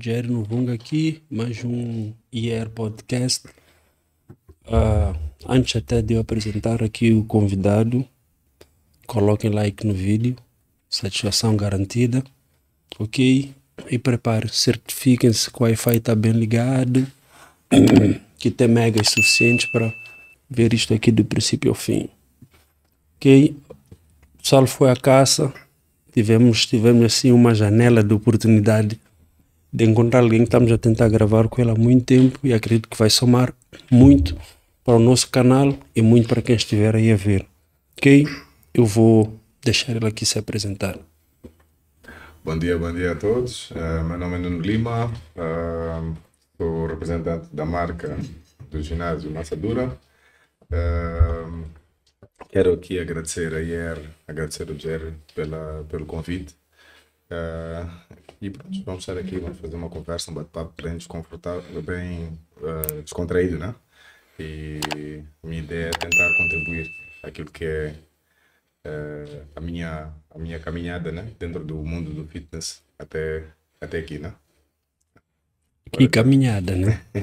Jair Nubunga aqui, mais um IER Podcast. Uh, antes até de eu apresentar aqui o convidado, coloquem like no vídeo, satisfação garantida, ok? E prepare, certifiquem-se que o Wi-Fi está bem ligado, que tem megas suficientes para ver isto aqui do princípio ao fim, ok? O pessoal foi à caça, tivemos, tivemos assim uma janela de oportunidade de encontrar alguém que estamos a tentar gravar com ele há muito tempo e acredito que vai somar muito para o nosso canal e muito para quem estiver aí a ver. Ok? Eu vou deixar ele aqui se apresentar. Bom dia, bom dia a todos. Uh, meu nome é Nuno Lima, uh, sou representante da marca do ginásio Massa Dura. Uh, quero aqui agradecer a IR, agradecer o Jerry pela, pelo convite. Uh, e pronto, vamos estar aqui, vamos fazer uma conversa, um bate-papo bem desconfortável, bem uh, descontraído, né? E a minha ideia é tentar contribuir aquilo que é uh, a, minha, a minha caminhada, né? Dentro do mundo do fitness até, até aqui, né? Que caminhada, né?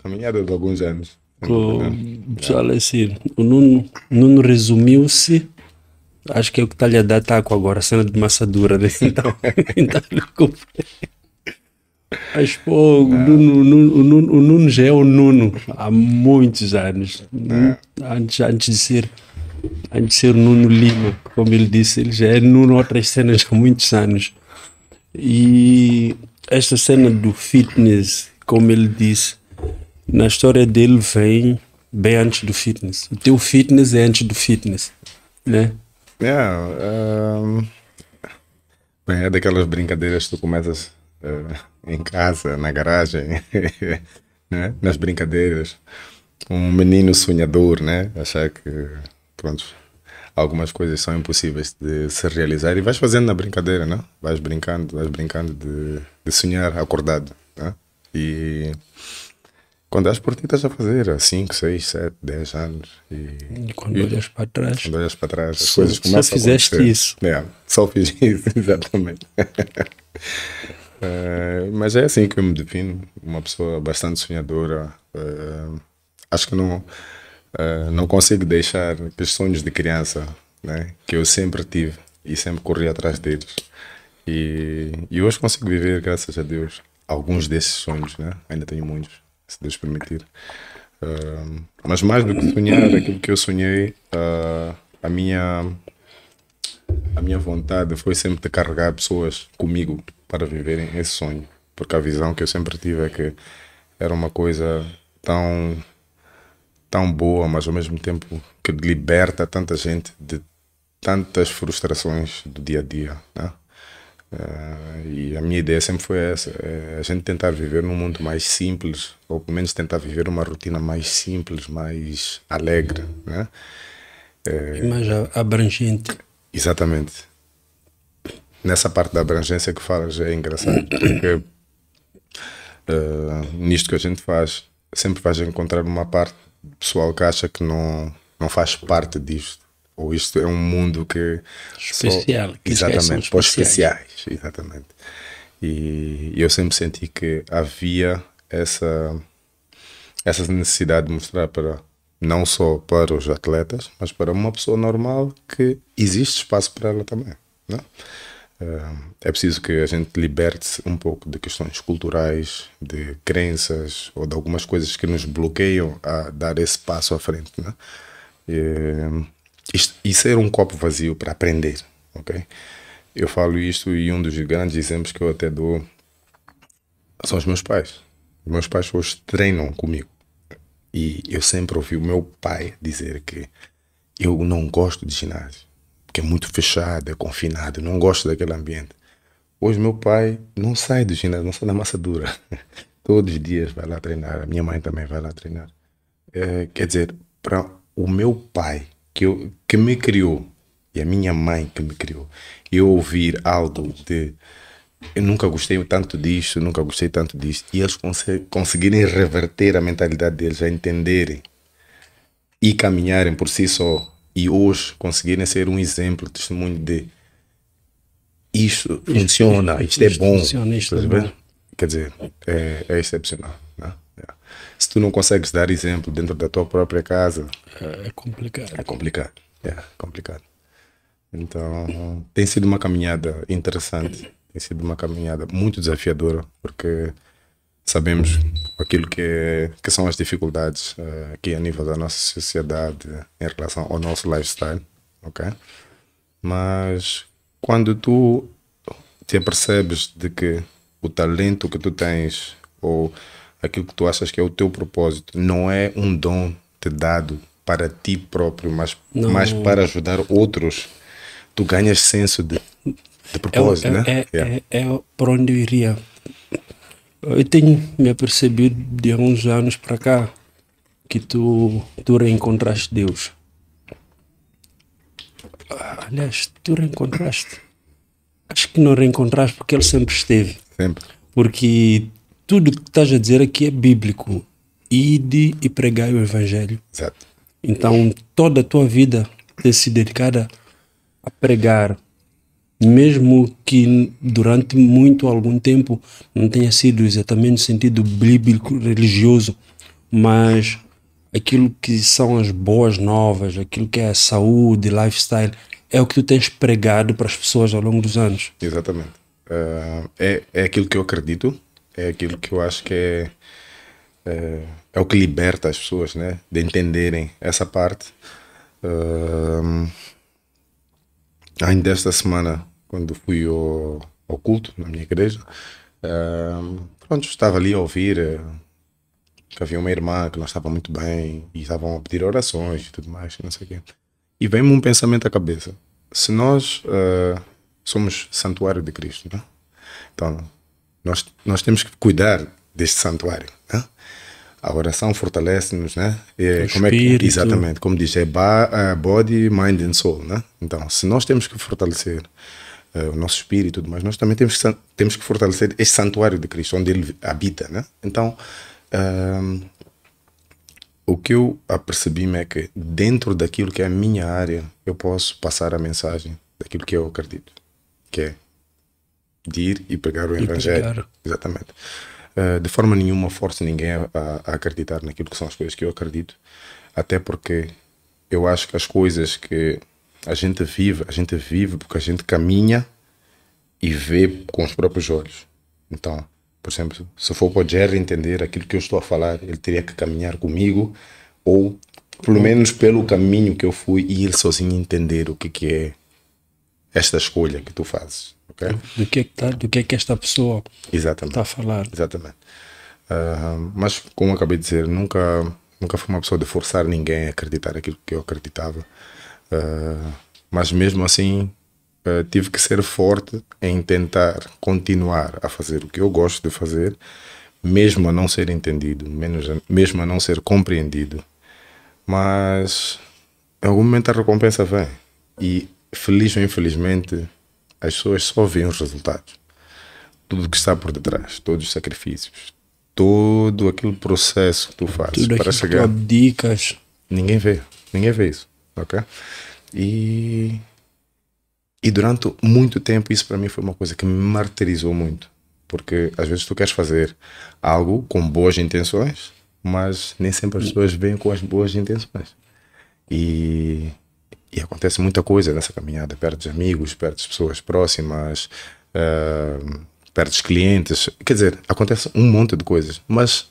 caminhada de alguns anos. O pessoal, assim, o Nuno, Nuno resumiu-se Acho que é o que tá lhe a taco agora, cena de massa dura, né? Então, então Mas, pô, o Nuno, o, Nuno, o Nuno já é o Nuno há muitos anos. É. Antes, antes de ser antes de ser Nuno Lima, como ele disse, ele já é Nuno outras cenas há muitos anos. E esta cena do fitness, como ele disse, na história dele vem bem antes do fitness. O teu fitness é antes do fitness, né? é um, é, é, é daquelas brincadeiras que tu começas é, em casa, na garagem, né? nas brincadeiras. Um menino sonhador, né? Achar que, pronto, algumas coisas são impossíveis de se realizar e vais fazendo na brincadeira, não Vais brincando, vais brincando de, de sonhar acordado, né? E quando és ti, estás a fazer há 5, 6, 7, 10 anos. E, e quando e, olhas para trás. Quando olhas para trás, as coisas começam só fizeste isso. É, só fiz isso, exatamente. uh, mas é assim que eu me defino. Uma pessoa bastante sonhadora. Uh, acho que não, uh, não consigo deixar os sonhos de criança né, que eu sempre tive e sempre corri atrás deles. E, e hoje consigo viver, graças a Deus, alguns desses sonhos, né? Ainda tenho muitos se Deus permitir. Uh, mas mais do que sonhar aquilo que eu sonhei, uh, a minha a minha vontade foi sempre de carregar pessoas comigo para viverem esse sonho, porque a visão que eu sempre tive é que era uma coisa tão tão boa, mas ao mesmo tempo que liberta tanta gente de tantas frustrações do dia a dia, né? Uh, e a minha ideia sempre foi essa: é a gente tentar viver num mundo mais simples, ou pelo menos tentar viver uma rotina mais simples, mais alegre, né? É, e mais abrangente. Exatamente. Nessa parte da abrangência que falas é engraçado, porque uh, nisto que a gente faz, sempre vais encontrar uma parte pessoal que acha que não, não faz parte disto ou isto é um mundo que especial só, que exatamente para especiais exatamente e eu sempre senti que havia essa essa necessidade de mostrar para não só para os atletas mas para uma pessoa normal que existe espaço para ela também não é, eh, é preciso que a gente liberte-se um pouco de questões culturais, de crenças ou de algumas coisas que nos bloqueiam a dar esse passo à frente. não é? E, isto, isso era um copo vazio para aprender, ok? Eu falo isto e um dos grandes exemplos que eu até dou são os meus pais. Os meus pais hoje treinam comigo. E eu sempre ouvi o meu pai dizer que eu não gosto de ginásio, porque é muito fechado, é confinado, não gosto daquele ambiente. Hoje meu pai não sai do ginásio, não sai da massa dura. Todos os dias vai lá treinar, a minha mãe também vai lá treinar. É, quer dizer, para o meu pai que, eu, que me criou, e a minha mãe que me criou, eu ouvir algo de eu nunca gostei tanto disto, nunca gostei tanto disto, e eles conseguirem reverter a mentalidade deles, a entenderem e caminharem por si só, e hoje conseguirem ser um exemplo, testemunho de isto, funciona, isto, é, isto, é bom. Funciona, isto é bom. Quer dizer, é, é excepcional se tu não consegues dar exemplo dentro da tua própria casa. É complicado. É complicado. É complicado. Então, tem sido uma caminhada interessante, tem sido uma caminhada muito desafiadora, porque sabemos aquilo que, que são as dificuldades uh, aqui a nível da nossa sociedade em relação ao nosso lifestyle, ok? Mas quando tu te apercebes de que o talento que tu tens ou aquilo que tu achas que é o teu propósito. Não é um dom te dado para ti próprio, mas, não. mas para ajudar outros. Tu ganhas senso de, de é propósito, né? é, né? É, yeah. é, é onde eu iria. Eu tenho me apercebido de há uns anos para cá que tu, tu reencontraste Deus. Ah, aliás, tu reencontraste. Acho que não reencontraste porque ele sempre esteve. Sempre. Porque tudo que estás a dizer aqui é bíblico. Ide e pregai o evangelho. Exato. Então, toda a tua vida tem se dedicada a pregar, mesmo que durante muito algum tempo não tenha sido exatamente no sentido bíblico religioso, mas aquilo que são as boas novas, aquilo que é a saúde, lifestyle, é o que tu tens pregado para as pessoas ao longo dos anos. Exatamente. Uh, é, é aquilo que eu acredito é aquilo que eu acho que é, é, é o que liberta as pessoas, né? De entenderem essa parte. Uh, ainda esta semana, quando fui ao, ao culto na minha igreja, uh, pronto, estava ali a ouvir eh, que havia uma irmã que não estava muito bem e estavam a pedir orações e tudo mais, não sei o quê. E vem-me um pensamento à cabeça. Se nós uh, somos santuário de Cristo, né? então nós, nós temos que cuidar deste santuário. Né? A oração fortalece-nos, né? É, como é que, exatamente, como diz, é, é body, mind and soul, né? Então, se nós temos que fortalecer uh, o nosso espírito, mas nós também temos que, temos que fortalecer este santuário de Cristo, onde ele habita, né? Então, ehm, o que eu apercebi-me é que dentro daquilo que é a minha área, eu posso passar a mensagem daquilo que eu acredito, que é de ir e pregar o e Evangelho. Pregar. Exatamente. Uh, de forma nenhuma forço ninguém a, a, acreditar naquilo que são as coisas que eu acredito, até porque eu acho que as coisas que a gente vive, a gente vive porque a gente caminha e vê com os próprios olhos. Então, por exemplo, se for para o Jerry entender aquilo que eu estou a falar, ele teria que caminhar comigo ou pelo menos pelo caminho que eu fui e ele sozinho entender o que, que é esta escolha que tu fazes. Okay? Do, que é que tá, do que é que esta pessoa está a falar. Exatamente. Uh, mas, como acabei de dizer, nunca, nunca fui uma pessoa de forçar ninguém a acreditar aquilo que eu acreditava. Uh, mas, mesmo assim, uh, tive que ser forte em tentar continuar a fazer o que eu gosto de fazer, mesmo a não ser entendido, menos, mesmo a não ser compreendido. Mas, em algum momento, a recompensa vem. E, feliz ou infelizmente, as pessoas só veem os resultados. Tudo que está por detrás, todos os sacrifícios, todo aquele processo que tu fazes para chegar. Que tu abdicas. Ninguém vê, ninguém vê isso, ok? E e durante muito tempo isso para mim foi uma coisa que me martirizou muito, porque às vezes tu queres fazer algo com boas intenções, mas nem sempre as hum. pessoas vêm com as boas intenções. E e acontece muita coisa nessa caminhada. Perdes amigos, perdes pessoas próximas, uh, perdes clientes. Quer dizer, acontece um monte de coisas. Mas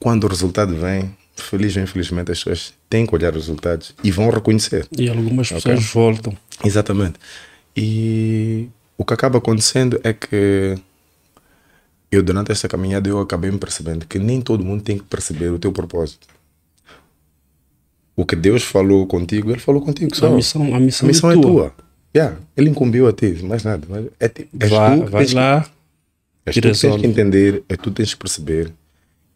quando o resultado vem, feliz ou infelizmente, as pessoas têm que olhar os resultados e vão reconhecer. E algumas pessoas okay? voltam. Exatamente. E o que acaba acontecendo é que eu, durante esta caminhada, eu acabei me percebendo que nem todo mundo tem que perceber o teu propósito. O que Deus falou contigo, Ele falou contigo só. A missão, a missão, a missão é, é, tua. tua. Yeah, ele incumbiu a ti, mais nada. Mas é, ti, és vai, tu vai lá. Que, és tu que tens que entender, é tu tens que perceber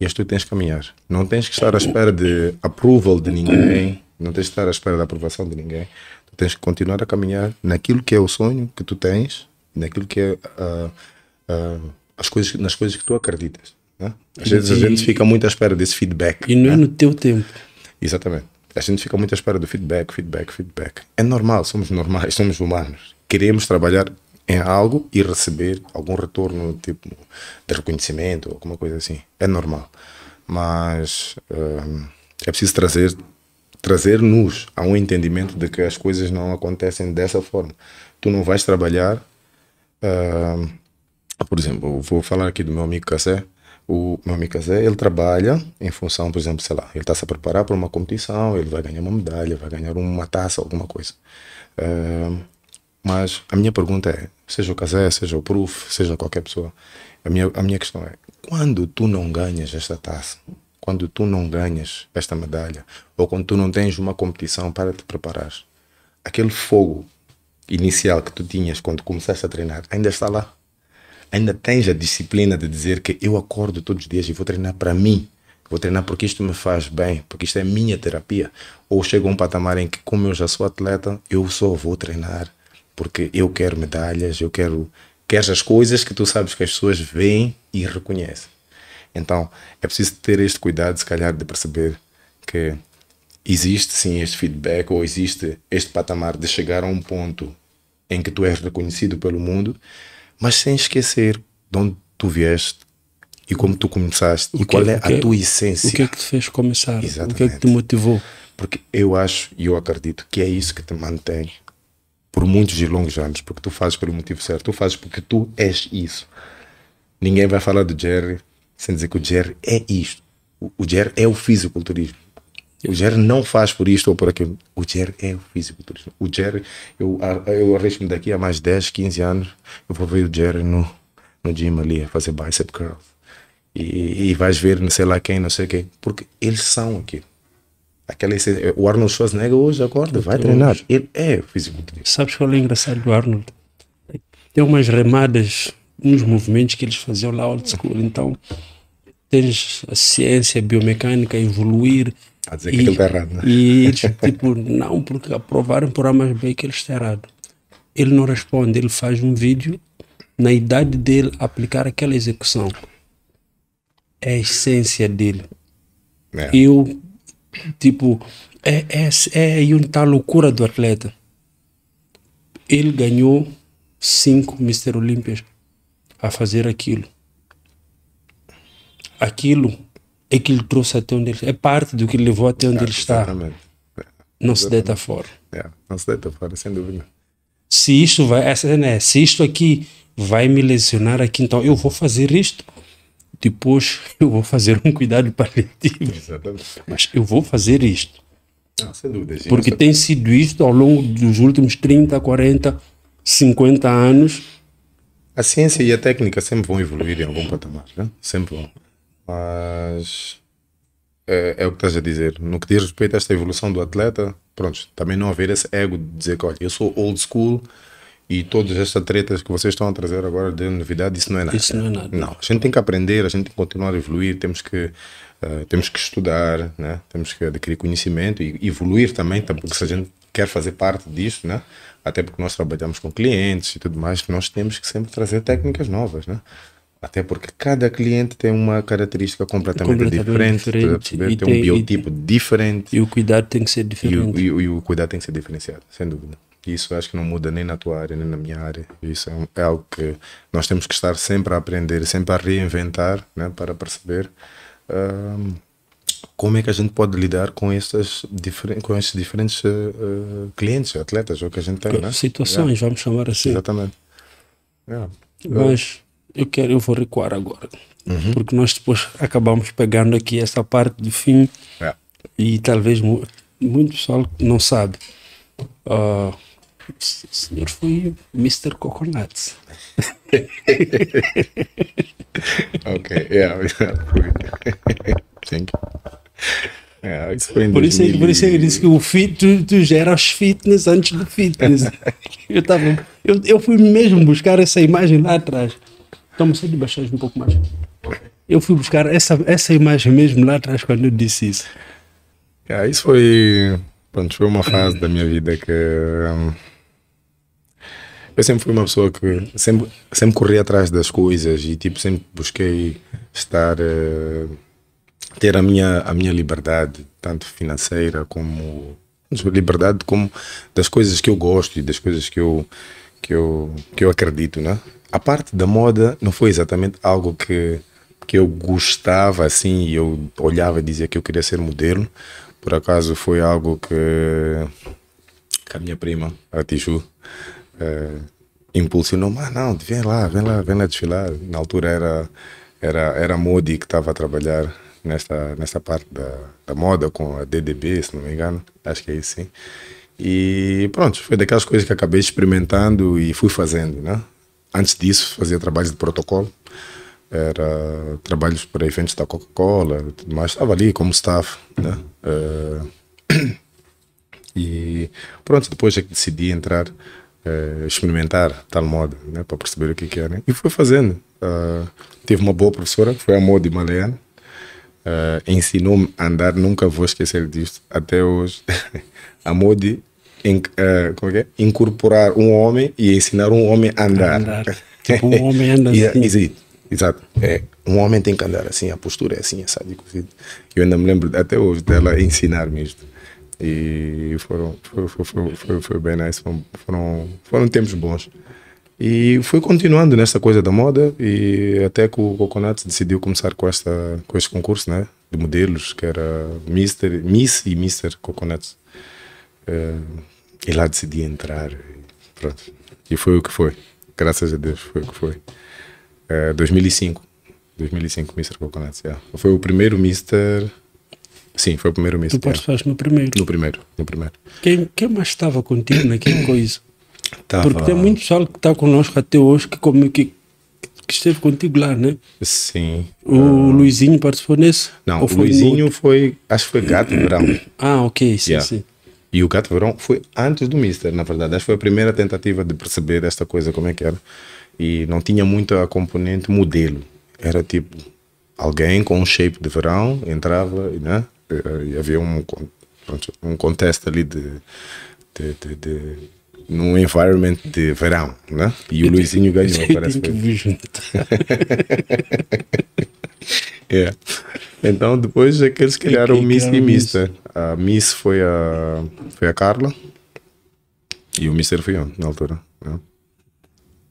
e és tu que tens que caminhar. Não tens que estar à espera de approval de ninguém, não tens que estar à espera da aprovação de ninguém. Tu tens que continuar a caminhar naquilo que é o sonho que tu tens, naquilo que é uh, uh, as coisas, nas coisas que tu acreditas. Né? Às vezes e, a gente fica muito à espera desse feedback. E não é né? é no teu tempo. Exatamente a gente fica muito à espera do feedback, feedback, feedback. É normal, somos normais, somos humanos. Queremos trabalhar em algo e receber algum retorno, tipo de reconhecimento, alguma coisa assim. É normal. Mas uh, é preciso trazer trazer-nos a um entendimento de que as coisas não acontecem dessa forma. Tu não vais trabalhar. Uh, por exemplo, vou falar aqui do meu amigo Cassé o meu amigo Zé, ele trabalha em função, por exemplo, sei lá, ele está se a preparar para uma competição, ele vai ganhar uma medalha, vai ganhar uma taça, alguma coisa. Uh, mas a minha pergunta é, seja o Casé, seja o Proof, seja qualquer pessoa, a minha, a minha questão é, quando tu não ganhas esta taça, quando tu não ganhas esta medalha, ou quando tu não tens uma competição para te preparar, aquele fogo inicial que tu tinhas quando começaste a treinar ainda está lá ainda tens a disciplina de dizer que eu acordo todos os dias e vou treinar para mim, vou treinar porque isto me faz bem, porque isto é minha terapia. Ou chega um patamar em que, como eu já sou atleta, eu só vou treinar porque eu quero medalhas, eu quero queres as coisas que tu sabes que as pessoas veem e reconhecem. Então é preciso ter este cuidado, se calhar, de perceber que existe sim este feedback ou existe este patamar de chegar a um ponto em que tu és reconhecido pelo mundo, mas sem esquecer de onde tu vieste e como tu começaste o e que, qual é, é a é- tua essência. O que é que te fez começar? Exatamente. O que é que te motivou? Porque eu acho e eu acredito que é isso que te mantém por muitos e longos anos, porque tu fazes pelo motivo certo, tu fazes porque tu és isso. Ninguém vai falar do Jerry sem dizer que o Jerry é isto. O, o Jerry é o fisiculturismo. O Jerry não faz por isto ou por aquilo. O Jerry é o fisiculturista. O Jerry, eu, eu arrisco-me daqui a mais 10, 15 anos, eu vou ver o Jerry no, no gym ali a fazer bicep curl. E, e vais ver não sei lá quem, não sei quem. Porque eles são aquilo. Aquela, eh, o Arnold Schwarzenegger hoje acorda, vai hoje. treinar. Ele é fisiculturista. Sabes qual é o engraçado do Arnold? Tem umas remadas, uns movimentos que eles faziam lá old school. Então, tens a ciência biomecânica a evoluir a dizer que e, aquilo está errado, né? E tipo, não, porque aprovaram por A mais B que ele está errado. Ele não responde, ele faz um vídeo na idade dele aplicar aquela execução. É a essência dele. É. Eu, tipo, é, é, é aí um tal tá loucura do atleta. Ele ganhou cinco Mr. Olímpias a fazer aquilo. Aquilo é que lhe trouxe até onde ele é parte do que lhe levou até onde é, ele está. Exatamente. Não exatamente. se deita fora. É, não se deita fora, sem dúvida. Se isto vai, essa, né, se isto aqui vai me lesionar aqui, então eu vou fazer isto. Depois eu vou fazer um cuidado paliativo. Exatamente. Mas eu vou fazer isto. Não, ah, sem dúvida. Sim, Porque tem sido isto ao longo dos últimos 30, 40, 50 anos. A ciência e a técnica sempre vão evoluir em algum patamar, né? Sempre vão. Mas é, é, o que estás a dizer. No que diz respeito a esta evolução do atleta, pronto, também não haver esse ego de dizer que olha, eu sou old school e todas estas tretas que vocês estão a trazer agora de novidade, isso não é nada. Isso não é nada. Não, a gente tem que aprender, a gente tem que continuar a evoluir, temos que, uh, temos que estudar, né? temos que adquirir conhecimento e evoluir também, porque se a gente quer fazer parte disso, né? até porque nós trabalhamos com clientes e tudo mais, nós temos que sempre trazer técnicas novas. Né? Até porque cada cliente tem uma característica completamente, completamente diferente, diferente tem, um biotipo e, diferente. E o cuidado tem que ser diferente. E o, e, e o, cuidado tem que ser diferenciado, sem dúvida. Isso acho que não muda nem na tua área, nem na minha área. Isso é, um, é algo que nós temos que estar sempre a aprender, sempre a reinventar, né, para perceber hum, como é que a gente pode lidar com, estas com estes diferentes uh, clientes, atletas, ou que a gente tem, né? Situações, vamos chamar assim. Exatamente. Mas eu quero, eu vou recuar agora. Uhum. Porque nós depois acabamos pegando aqui essa parte do fim é. e talvez muito, pessoal não sabe. Uh, ah, o senhor foi Mr. Coconuts. ok, yeah, Thank you. Yeah, por, isso, é por isso é eu disse que o fit, tu, tu geras fitness antes do fitness. eu, tava, eu, eu fui mesmo buscar essa imagem lá atrás. Então de baixar um pouco mais. Eu fui buscar essa, essa imagem mesmo lá atrás quando eu disse isso. isso foi, pronto, foi uma fase da minha vida que hum, eu sempre fui uma pessoa que sempre, sempre corri atrás das coisas e tipo sempre busquei estar uh, ter a minha, a minha liberdade, tanto financeira como liberdade como das coisas que eu gosto e das coisas que eu que eu, que eu acredito, né? a parte da moda não foi exatamente algo que, que eu gostava assim, e eu olhava e dizia que eu queria ser modelo. Por acaso foi algo que, que a minha prima, a Tiju, eh, impulsionou, mas não, vem lá, vem lá, vem lá desfilar. Na altura era, era, era Modi que estava a trabalhar nesta, nesta parte da, da moda com a DDB, se não me engano, acho que é isso sim. E pronto, foi daquelas coisas que acabei experimentando e fui fazendo, né? Antes disso, fazia trabalhos de protocolo, era trabalhos para eventos da Coca-Cola, mas estava ali como staff, né? Uh, e pronto, depois é que decidi entrar, uh, experimentar tal moda, né? Para perceber o que que era. E fui fazendo. Uh, tive uma boa professora, foi a Modi Maleana, ensinou-me a andar, nunca vou esquecer disto, até hoje. a Modi in, uh, eh, é, é? incorporar um homem e ensinar um homem a andar. andar. tipo, um homem anda é assim. Exato. Exato. É, um homem tem que andar assim, a postura é assim, é sabe? Eu ainda me lembro até hoje dela ensinar-me isto. E foram, foi, foi, foi, foi, bem nice, foram, foram tempos bons. E foi continuando nessa coisa da moda e até que o Coconut decidiu começar com, esta, com este concurso né, de modelos, que era Mister, Miss e Mr. Coconut. É, eh, e lá decidi entrar. Pronto. E foi o que foi. Graças a Deus foi o que foi. Uh, 2005. 2005, Mr. Coconuts. Yeah. Foi o primeiro Mr. Sim, foi o primeiro Mr. Tu participaste yeah. no primeiro? No primeiro, no primeiro. Quem, quem mais estava contigo naquela coisa? Tava... Porque tem muito pessoal que está connosco até hoje que, como, que, que esteve contigo lá, né? Sim. O uh... Luizinho participou nesse? Não, o Luizinho foi, acho que foi Gato Brown. Ah, ok, sim, yeah. sim. E o Gato Verão foi antes do Mister, na verdade. Essa foi a primeira tentativa de perceber esta coisa, como é que era. E não tinha muito a componente modelo. Era tipo alguém com um shape de verão entrava né? e havia um, um contest ali de, de, de, de num environment de verão, né? E o Luizinho ganhou, parece. Tem que vos junto. é. Então depois é que eles criaram e, Miss e Mister. A Miss foi a, foi a Carla e o Mister foi eu, na altura. Né?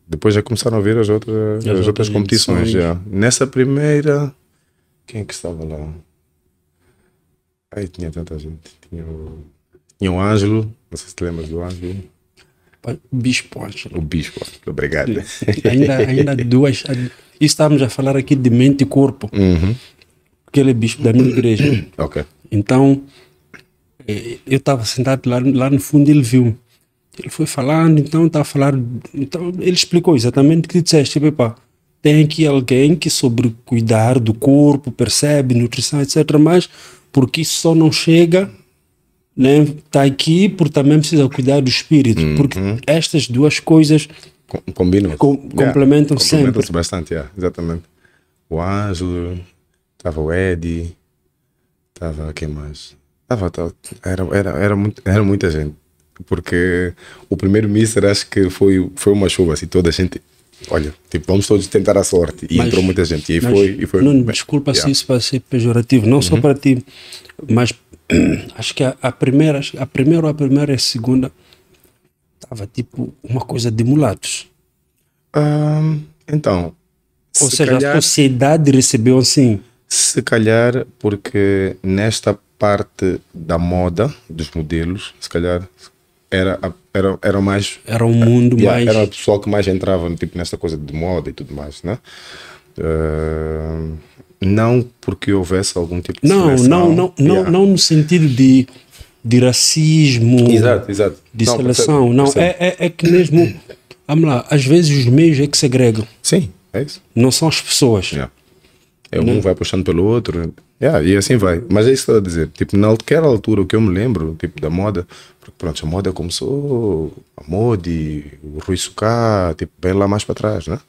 Depois já começaram a ver as outras, as, as outras competições. Já. Nessa primeira, quem é que estava lá? Aí tinha tanta gente. Tinha o, tinha o Ângelo, não sei se te lembras do Ângelo. O Bispo Ângelo. O Bispo, obrigado. Ainda, ainda duas. estávamos a falar aqui de mente e corpo. Uhum porque ele é bispo da minha igreja. ok. Então, eh, eu estava sentado lá, lá no fundo e ele viu. Ele foi falando, então estava tá falando. Então, ele explicou exatamente o que disseste. Tipo, tem aqui alguém que sobre cuidar do corpo, percebe nutrição, etc. Mas porque isso só não chega, né? Está aqui porque também precisa cuidar do espírito. Uhum. Porque estas duas coisas combinam, com, yeah. complementam, complementam sempre. bastante, yeah. exatamente. O anjo Tava o Ed, tava quem mais? Tava, tava era, era, era, muito, era muita gente. Porque o primeiro Mister acho que foi, foi uma chuva, assim, toda a gente. Olha, tipo, vamos todos tentar a sorte. E mas, entrou muita gente. E aí foi. E foi não, desculpa yeah. se isso vai ser pejorativo, não uhum. só para ti, mas acho que a, a primeira, a primeira ou a primeira e a segunda estava tipo uma coisa de mulatos. então. Ou se seja, calhar... a sociedade recebeu assim. Se calhar, porque nesta parte da moda, dos modelos, se calhar era, era, era mais. Era o um mundo era, mais. Era o pessoal que mais entrava tipo, nesta coisa de moda e tudo mais, né? Uh, não porque houvesse algum tipo de. Não, seleção. não, não, yeah. não, não no sentido de, de racismo. Exato, exato. De não, seleção. não, É, é, é, que mesmo. Vamos lá, às vezes os meios é que segregam. Sim, é isso. Não são as pessoas. Yeah. É, um né? vai puxando pelo outro. Yeah, e assim vai. Mas é isso que eu estou a dizer. Tipo, na qualquer altura, o que eu me lembro, tipo, da moda, porque pronto, a moda começou, a moda, o Rui Sucá, tipo, bem lá mais para trás, né?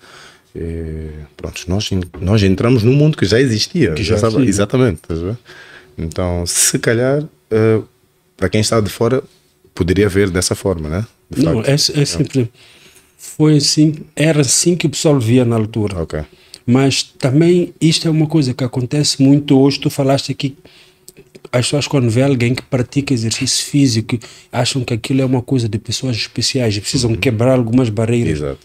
E, pronto, nós, nós entramos num mundo que já existia. Que já, sabe, Exatamente. Então, se calhar, uh, para quem está de fora, poderia ver dessa forma, né? De Não, é, é, foi assim, era assim que o pessoal via na altura. Ok. Mas também isto é uma coisa que acontece muito hoje. Tu falaste aqui, as pessoas quando vê alguém que pratica exercício físico, acham que aquilo é uma coisa de pessoas especiais e precisam uhum. quebrar algumas barreiras Exato.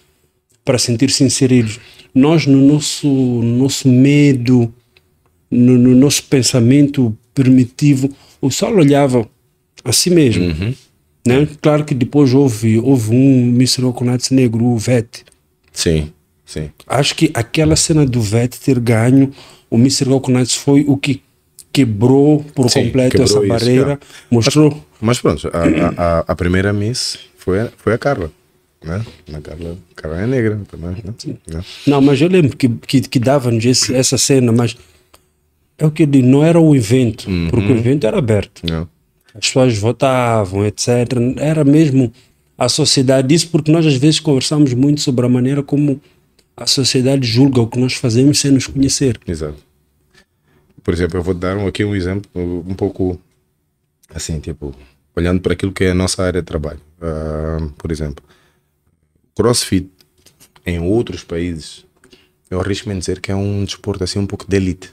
para sentir-se inseridos. Nós, no nosso, nosso medo, no, no, nosso pensamento primitivo, o sol olhava a si mesmo. Uhum. Né? Claro que depois houve, houve um Mr. Okonatis Negro, o VET. Sim Sim. Acho que aquela cena do Vett ter ganho o Mr. Goku Knights foi o que quebrou por Sim, completo quebrou essa isso, barreira, mostrou. Mas, mas pronto, a, a, a, primeira Miss foi, foi a Carla. Né? A Carla, Carla é negra também. Né? Né? Não, mas eu lembro que, que, que dava-nos essa cena, mas é o que eu digo, não era o evento, uhum. porque o evento era aberto. Não. As pessoas votavam, etc. Era mesmo a sociedade. Isso porque nós às vezes conversamos muito sobre a maneira como a sociedade julga o que nós fazemos sem nos conhecer. Exato. Por exemplo, eu vou dar um, aqui um exemplo um pouco assim, tipo, olhando para aquilo que é a nossa área de trabalho. Uh, por exemplo, crossfit em outros países, eu arrisco-me a dizer que é um desporto assim um pouco de elite.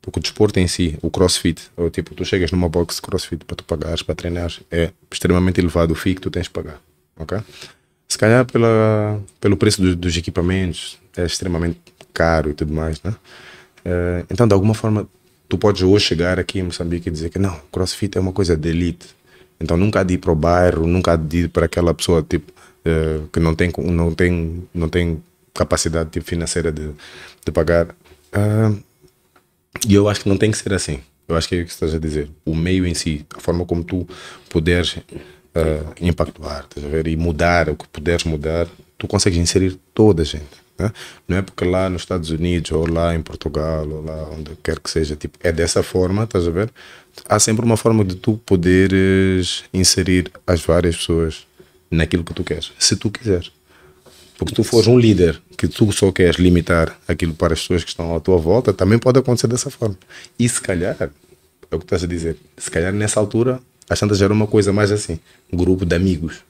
Porque o desporto em si, o crossfit, ou tipo, tu chegas numa box crossfit para tu pagares, para treinar, é extremamente elevado o FII que tu tens de pagar, ok? Se calhar pela, pelo preço do, dos equipamentos, é extremamente caro e tudo mais, né? Uh, então, de alguma forma, tu podes hoje chegar aqui em Moçambique e dizer que não, crossfit é uma coisa de elite. Então, nunca há de ir para o bairro, nunca há de ir para aquela pessoa tipo, uh, que não tem, não, tem, não tem capacidade tipo, financeira de, de pagar. Ah, e eu acho que não tem que ser assim. Eu acho que é o que estás a dizer. O meio em si, a forma como tu puderes uh, impactuar, a ver? E mudar o que puderes mudar, tu consegues inserir toda a gente. Né? Não é porque lá nos Estados Unidos, ou lá em Portugal, ou lá onde quer que seja, tipo, é dessa forma, estás a ver? Há sempre uma forma de tu poderes inserir as várias pessoas naquilo que tu queres, se tu quiseres. Porque tu fores um líder que tu só queres limitar aquilo para as pessoas que estão à tua volta, também pode acontecer dessa forma. E se calhar, é o que estás a dizer, se calhar nessa altura as tantas era uma coisa mais assim, um grupo de amigos.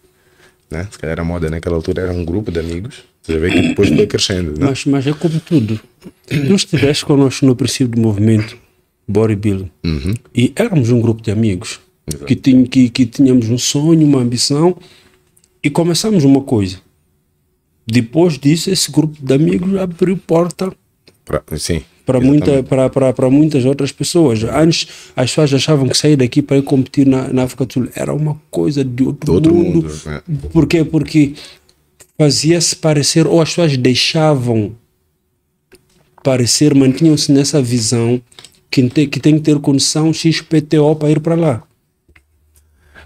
Né? Se calhar a moda naquela altura era um grupo de amigos. Já vê que depois foi crescendo. Né? Mas, mas é como tudo. Tu estiveste connosco no princípio do movimento bodybuilding uhum. e éramos um grupo de amigos que, tinha, que, que tínhamos um sonho, uma ambição e começamos uma coisa. Depois disso, esse grupo de amigos abriu porta. Pra, sim, para, muita, para, para, para muitas outras pessoas. Antes, as pessoas achavam que sair daqui para ir competir na, na África do Sul era uma coisa de outro, de outro mundo. mundo. É. Por quê? Porque fazia-se parecer, ou as pessoas deixavam parecer, mantinham-se nessa visão que tem, que tem que ter condição XPTO para ir para lá.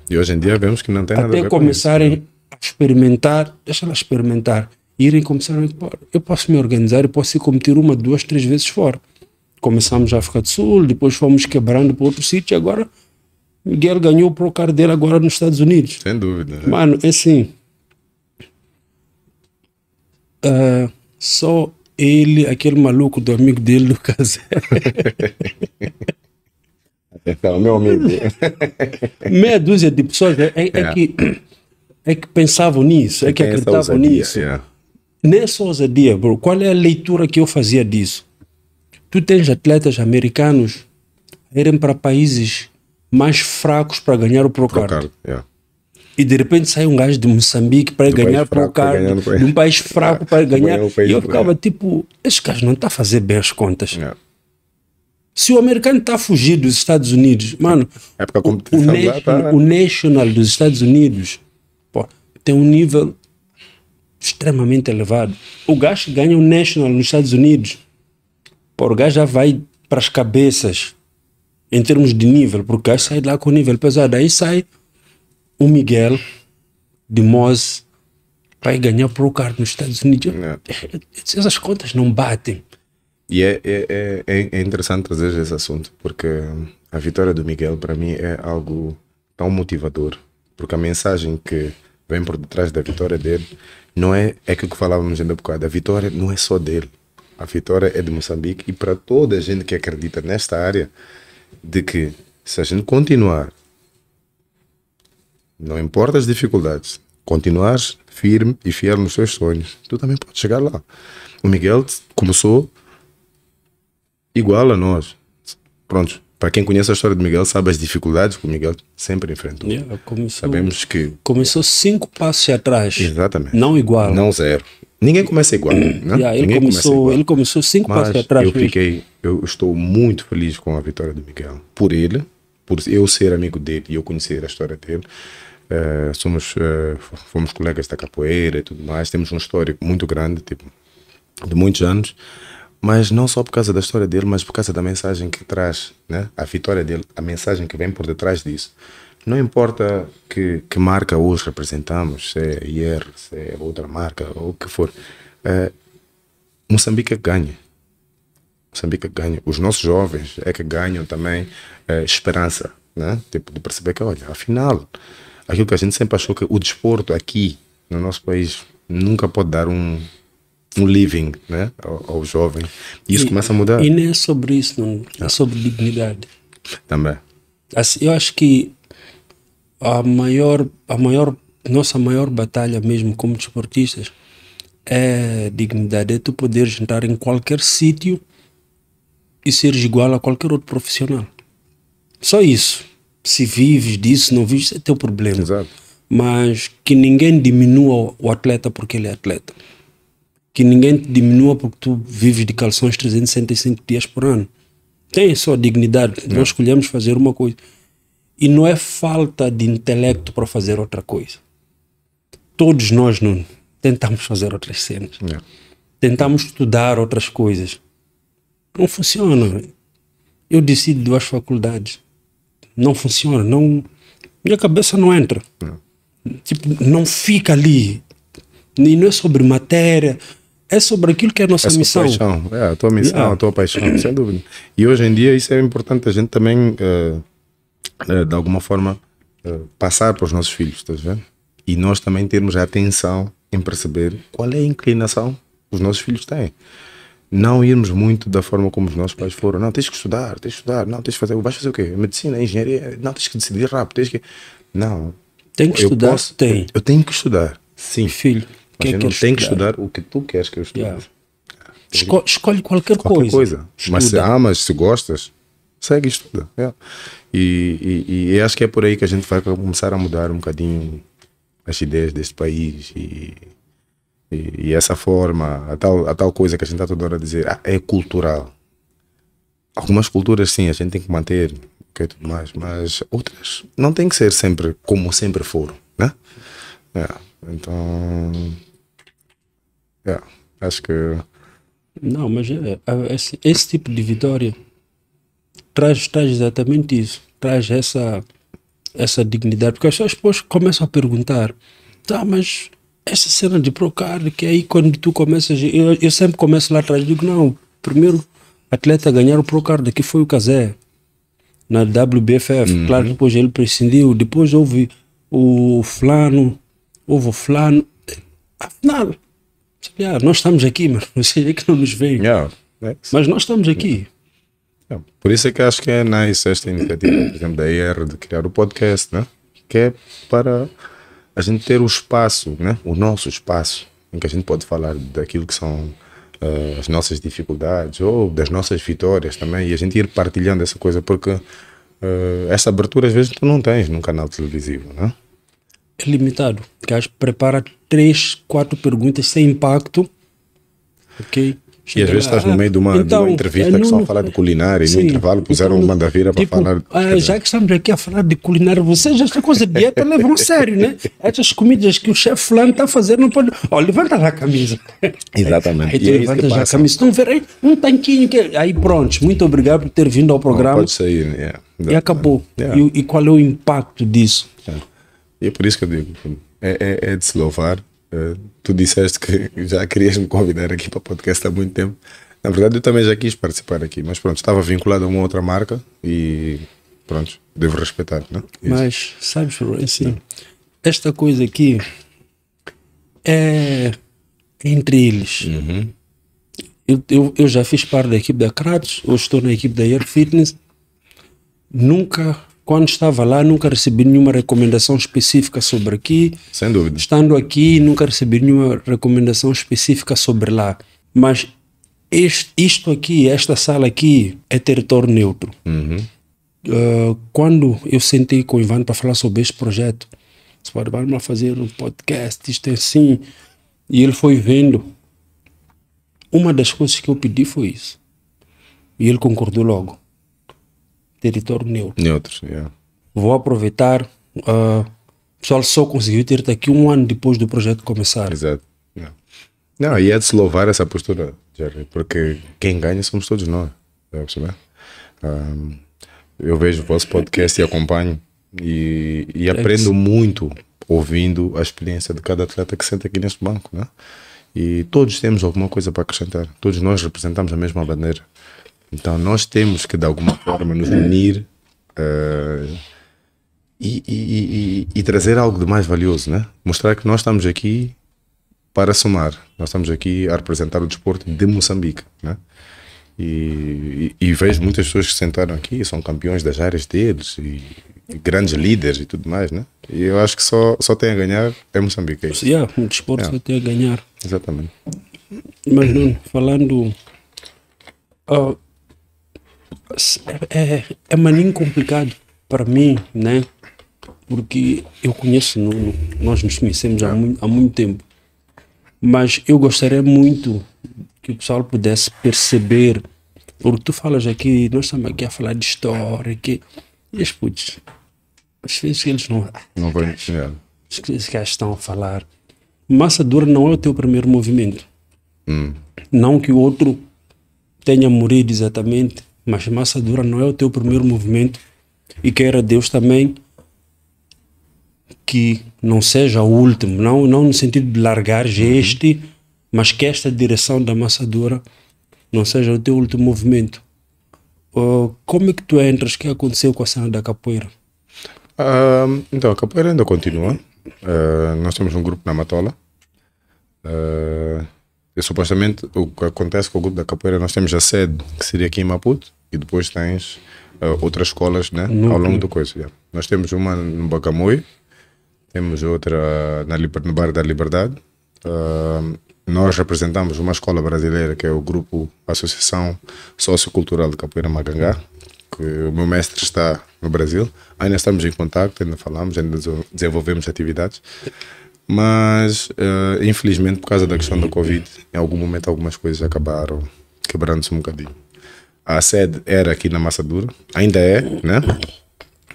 E hoje em dia vemos que não tem Até nada a ver começarem com isso, né? a experimentar, deixa ela experimentar irem começar a ir, eu posso me organizar, eu posso ir competir uma, duas, três vezes fora. Começamos na África do Sul, depois fomos quebrando para outro sítio, agora Miguel ganhou o Procar dele agora nos Estados Unidos. Sem dúvida. Né? Mano, é assim, uh, só ele, aquele maluco do amigo dele do casé. Então, meu amigo. Meia dúzia de pessoas é, é, é. que, é que pensavam nisso, é que acreditavam nisso. Yeah. É. Nessa é ousadia, bro, qual é a leitura que eu fazia disso? Tu tens atletas americanos irem para países mais fracos para ganhar o Procard. yeah. E de repente sai um gajo de Moçambique para ir ganhar Procard, de um país fraco para ganhar. É e eu ficava tipo, esses gajo não está a fazer bem as contas. Yeah. Se o americano está a fugir dos Estados Unidos, mano, é o, o, national, tá, né? o, National dos Estados Unidos pô, tem um nível extremamente elevado. O gajo ganha o National nos Estados Unidos. Pô, o gajo já vai para as cabeças em termos de nível, porque o gás sai lá com nível pesado. Aí sai o Miguel de Moss vai ganhar pro card nos Estados Unidos. É. Essas contas não batem. E é, é, é, é, é interessante trazer esse assunto, porque hum, a vitória do Miguel para mim é algo tão motivador, porque a mensagem que vem por detrás da vitória dele, não é é que falávamos ainda um bocado, a vitória não é só dele. A vitória é de Moçambique e para toda a gente que acredita nesta área de que se a gente continuar não importa as dificuldades, continuar firme e fiel nos seus sonhos, tu também pode chegar lá. O Miguel começou igual a nós. pronto para quem conhece a história de Miguel, sabe as dificuldades que o Miguel sempre enfrentou. Yeah, começou, Sabemos que. Começou cinco passos atrás. Exatamente. Não igual. Não zero. Ninguém começa igual. Né? Yeah, ele, Ninguém começou, começa igual. ele começou cinco Mas passos atrás. Eu fiquei. Eu estou muito feliz com a vitória do Miguel. Por ele, por eu ser amigo dele e eu conhecer a história dele. Uh, somos, uh, fomos colegas da capoeira e tudo mais. Temos um histórico muito grande, tipo, de muitos anos mas não só por causa da história dele, mas por causa da mensagem que traz, né? a vitória dele, a mensagem que vem por detrás disso. Não importa que, que marca hoje representamos, se é IR, se é outra marca, ou o que for, eh, é, Moçambique ganha. Moçambique é ganha. Os nossos jovens é que ganham também é, esperança, né? tipo, de perceber que, olha, afinal, aquilo que a gente sempre achou que o desporto aqui no nosso país nunca pode dar um, um living né, ao, ao jovem. E isso e, começa a mudar. E nem é sobre isso, não. É ah. sobre dignidade. Também. Assim, eu acho que a maior, a maior, nossa maior batalha mesmo como desportistas é dignidade, é tu poderes entrar em qualquer sítio e seres igual a qualquer outro profissional. Só isso. Se vives disso, não vives, é teu problema. Exato. Mas que ninguém diminua o atleta porque ele é atleta que ninguém te diminua porque tu vives de calções 365 dias por ano. Tem só dignidade. Não. Nós escolhemos fazer uma coisa. E não é falta de intelecto para fazer outra coisa. Todos nós, não tentamos fazer outras cenas. Não. É. Tentamos estudar outras coisas. Não funciona. Eu decido duas faculdades. Não funciona. Não, minha cabeça não entra. Não. Tipo, não fica ali. E não é sobre matéria é sobre aquilo que é a nossa é missão. Paixão. É a tua missão, yeah. a tua paixão, sem dúvida. E hoje em dia isso é importante a gente também, uh, uh, de alguma forma, uh, passar para os nossos filhos, estás vendo? E nós também termos a atenção em perceber qual é a inclinação que os nossos filhos têm. Não irmos muito da forma como os nossos pais foram. Não, tens que estudar, tens que estudar. Não, tens que fazer. Vais fazer o quê? Medicina, engenharia. Não, tens que decidir rápido. Tens que. Não. Tem que estudar, eu posso, tem. Eu, eu tenho que estudar, sim. Filho que é não tem que estudar o que tu queres que eu estude. Yeah. Esco escolhe qualquer, qualquer coisa. coisa. Mas se amas, se gostas, segue e estuda. Yeah. E, e, e, acho que é por aí que a gente vai começar a mudar um bocadinho as ideias deste país e, e, e essa forma, a tal, a tal coisa que a gente está toda hora a dizer, ah, é cultural. Algumas culturas sim, a gente tem que manter, okay, tudo mais, mas outras não tem que ser sempre como sempre foram, né? Yeah. Então. Yeah, acho que. Não, mas eh, eh, esse, esse tipo de vitória traz, traz exatamente isso. Traz essa, essa dignidade. Porque as pessoas depois começam a perguntar: tá, mas essa cena de Procard, que aí quando tu começas. Eu, eu sempre começo lá atrás, digo: não, primeiro atleta a ganhar o Procard que foi o Casé, na WBFF. Uhum. Claro, depois ele prescindiu. Depois houve o Flano houve o fulano. Afinal, eh, nós estamos aqui, mas vocês é que não nos veem. Yeah, é mas nós estamos aqui. Yeah. Por isso é que acho que é nice esta iniciativa, por exemplo, da IR de criar o podcast, né? que é para a gente ter o espaço, né? o nosso espaço, em que a gente pode falar daquilo que são uh, as nossas dificuldades ou das nossas vitórias também, e a gente ir partilhando essa coisa, porque uh, essa abertura às vezes tu não tens num canal televisivo, né? É limitado. acho que prepara três, quatro perguntas sem impacto. Ok? E às vezes estás no meio de uma, então, de uma então, entrevista no, é que só fala de culinária, e no intervalo puseram então, tipo, mandavira para tipo, falar. Ah, já que estamos aqui a falar de culinária, vocês estão coisa de dieta levam a sério, né? Estas comidas que o chefe fulano está fazendo, não pode. Ó, levanta lá a camisa. Exatamente. Aí tu é a camisa. Então, ver aí um tanquinho. Que... Aí pronto, muito obrigado por ter vindo ao programa. Não, pode sair, yeah. É, e acabou. Yeah. E, e, qual é o impacto disso? Yeah. E é por isso que eu digo, é, é, é de se louvar. Eh, tu disseste que já querias me convidar aqui para o podcast há muito tempo. Na verdade, eu também já quis participar aqui, mas pronto, estava vinculado a uma outra marca e pronto, devo respeitar, né? Mas, sabes, é assim, Não. esta coisa aqui é entre eles. Uhum. Eu, eu, eu, já fiz parte da equipe da Kratos, hoje estou na equipe da Air Fitness. Nunca quando estava lá, nunca recebi nenhuma recomendação específica sobre aqui. Sem dúvida. Estando aqui, nunca recebi nenhuma recomendação específica sobre lá. Mas este, isto aqui, esta sala aqui, é território neutro. Uhum. Uh, quando eu sentei com o Ivan para falar sobre este projeto, pode vamos fazer um podcast, isto é assim. E ele foi vendo. Uma das coisas que eu pedi foi isso. E ele concordou logo território neutro. Neutros, yeah. Vou aproveitar. Uh, o pessoal só conseguiu ter daqui um ano depois do projeto começar. Exato. Não, e é de se louvar essa postura, Jerry, porque quem ganha somos todos nós. Um, tá ah, eu vejo o vosso podcast e acompanho e, e aprendo muito ouvindo a experiência de cada atleta que senta aqui neste banco, né? E todos temos alguma coisa para acrescentar. Todos nós representamos a mesma bandeira. Então nós temos que de alguma forma nos unir uh, e, e, e, e, trazer algo de mais valioso, né? Mostrar que nós estamos aqui para somar, nós estamos aqui a representar o desporto de Moçambique, né? E, vejo muitas pessoas que sentaram aqui e são campeões das áreas deles e grandes líderes e tudo mais, né? E eu acho que só, só tem a ganhar é Moçambique. É isso. Yeah, o desporto yeah. É. só tem a ganhar. Exatamente. Mas não, falando. Uh, é, é, maninho complicado para mim, né? Porque eu conheço Nuno, nós nos conhecemos há muito, há muito tempo. Mas eu gostaria muito que o pessoal pudesse perceber. Porque tu falas aqui, nós estamos aqui a falar de história, que. E as putz, às vezes eles não. Não vão entender. Os que estão a falar. Massa dura não é o teu primeiro movimento. Hum. Não que o outro tenha morrido exatamente, mas massa dura não é o teu primeiro movimento. E queira Deus também que não seja o último, não, não no sentido de largar este, mas que esta direção da massa dura não seja o teu último movimento. Uh, como é que tu entras? O que aconteceu com a cena da capoeira? Uh, então, a capoeira ainda continua. Uh, nós temos um grupo na Matola. Uh, e, supostamente o que acontece com o grupo da capoeira, nós temos a sede, que seria aqui em Maputo, e depois tens uh, outras escolas né, no, ao longo do coisa. Yeah. Nós temos uma no Bacamoi, temos outra na, no Bar da Liberdade. Uh, nós representamos uma escola brasileira que é o grupo Associação Sociocultural de Capoeira Magangá, que o meu mestre está no Brasil. Ainda estamos em contato, ainda falamos, ainda desenvolvemos atividades. Mas, uh, infelizmente, por causa da questão da Covid, em algum momento algumas coisas acabaram quebrando-se um bocadinho. A sede era aqui na Massa Dura, ainda é, né?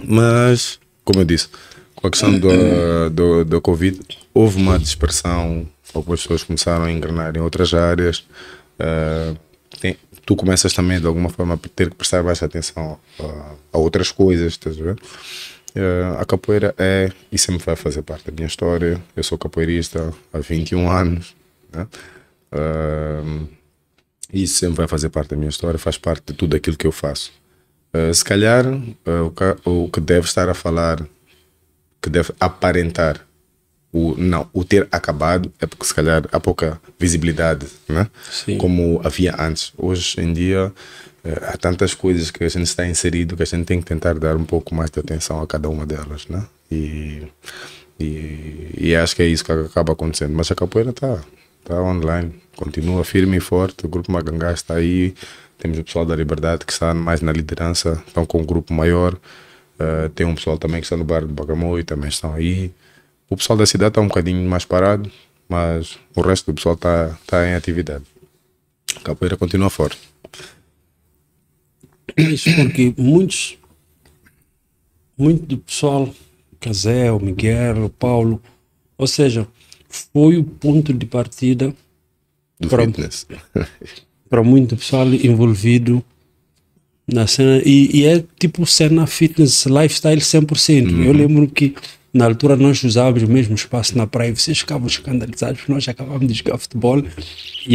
Mas, como eu disse, com a questão do, do, do Covid, houve uma dispersão, algumas pessoas começaram a engrenar em outras áreas. Uh, tem, tu começas também, de alguma forma, a ter que prestar mais atenção a, a outras coisas, estás a ver? Eh, a capoeira é e sempre vai fazer parte da minha história. Eu sou capoeirista há 21 anos, né? Uh, eh, isso sempre vai fazer parte da minha história, faz parte de tudo aquilo que eu faço. Uh, se calhar uh, o, que, o que deve estar a falar, que deve aparentar o não o ter acabado é porque se calhar há pouca visibilidade né Sim. como havia antes hoje em dia eh, há tantas coisas que a gente está inserido que a gente tem que tentar dar um pouco mais de atenção a cada uma delas né e e, e acho que é isso que acaba acontecendo mas a capoeira está tá online continua firme e forte o grupo Magangá está aí temos o pessoal da Liberdade que está mais na liderança estão com um grupo maior uh, tem um pessoal também que está no bar do e também estão aí o pessoal da cidade está um bocadinho mais parado, mas o resto do pessoal está tá em atividade. A capoeira continua forte. Isso porque muitos, muito do pessoal, Casel, Miguel, Paulo, ou seja, foi o ponto de partida do para, fitness. para muito pessoal envolvido na cena. E, e é tipo cena fitness, lifestyle 100%. Uhum. Eu lembro que na altura nós usávamos o mesmo espaço na praia, vocês ficavam escandalizados, nós acabávamos de jogar futebol e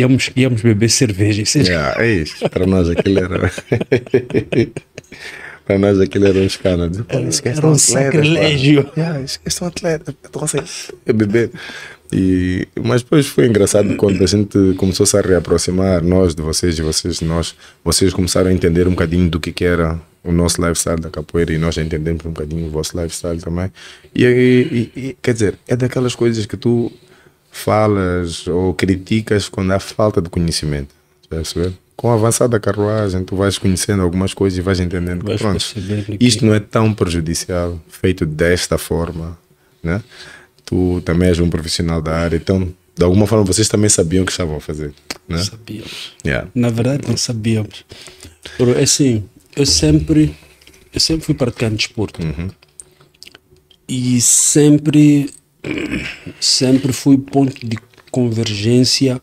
íamos, íamos beber cerveja. Vocês... Yeah, é isso, para nós aquilo era. para nós aquilo era um escândalo. Era, era um, sacrilégio. Yeah, um atleta, eu é beber. E, mas depois foi engraçado quando a gente começou -se a reaproximar, nós de vocês e vocês de nós, vocês começaram a entender um bocadinho do que, que era o nosso lifestyle da capoeira e nós entendemos um bocadinho o vosso lifestyle também. E, e, e quer dizer, é daquelas coisas que tu falas ou criticas quando há falta de conhecimento. Está a Com o carruagem, tu vais conhecendo algumas coisas e vais entendendo vais que pronto, isto não é tão prejudicial, feito desta forma. Né? Tu também és um profissional da área, então de alguma forma vocês também sabiam o que estavam a fazer. Né? Sabíamos. Yeah. Na verdade, não sabíamos. É assim, eu sempre, eu sempre fui praticando desporto. Uhum. E sempre, sempre fui ponto de convergência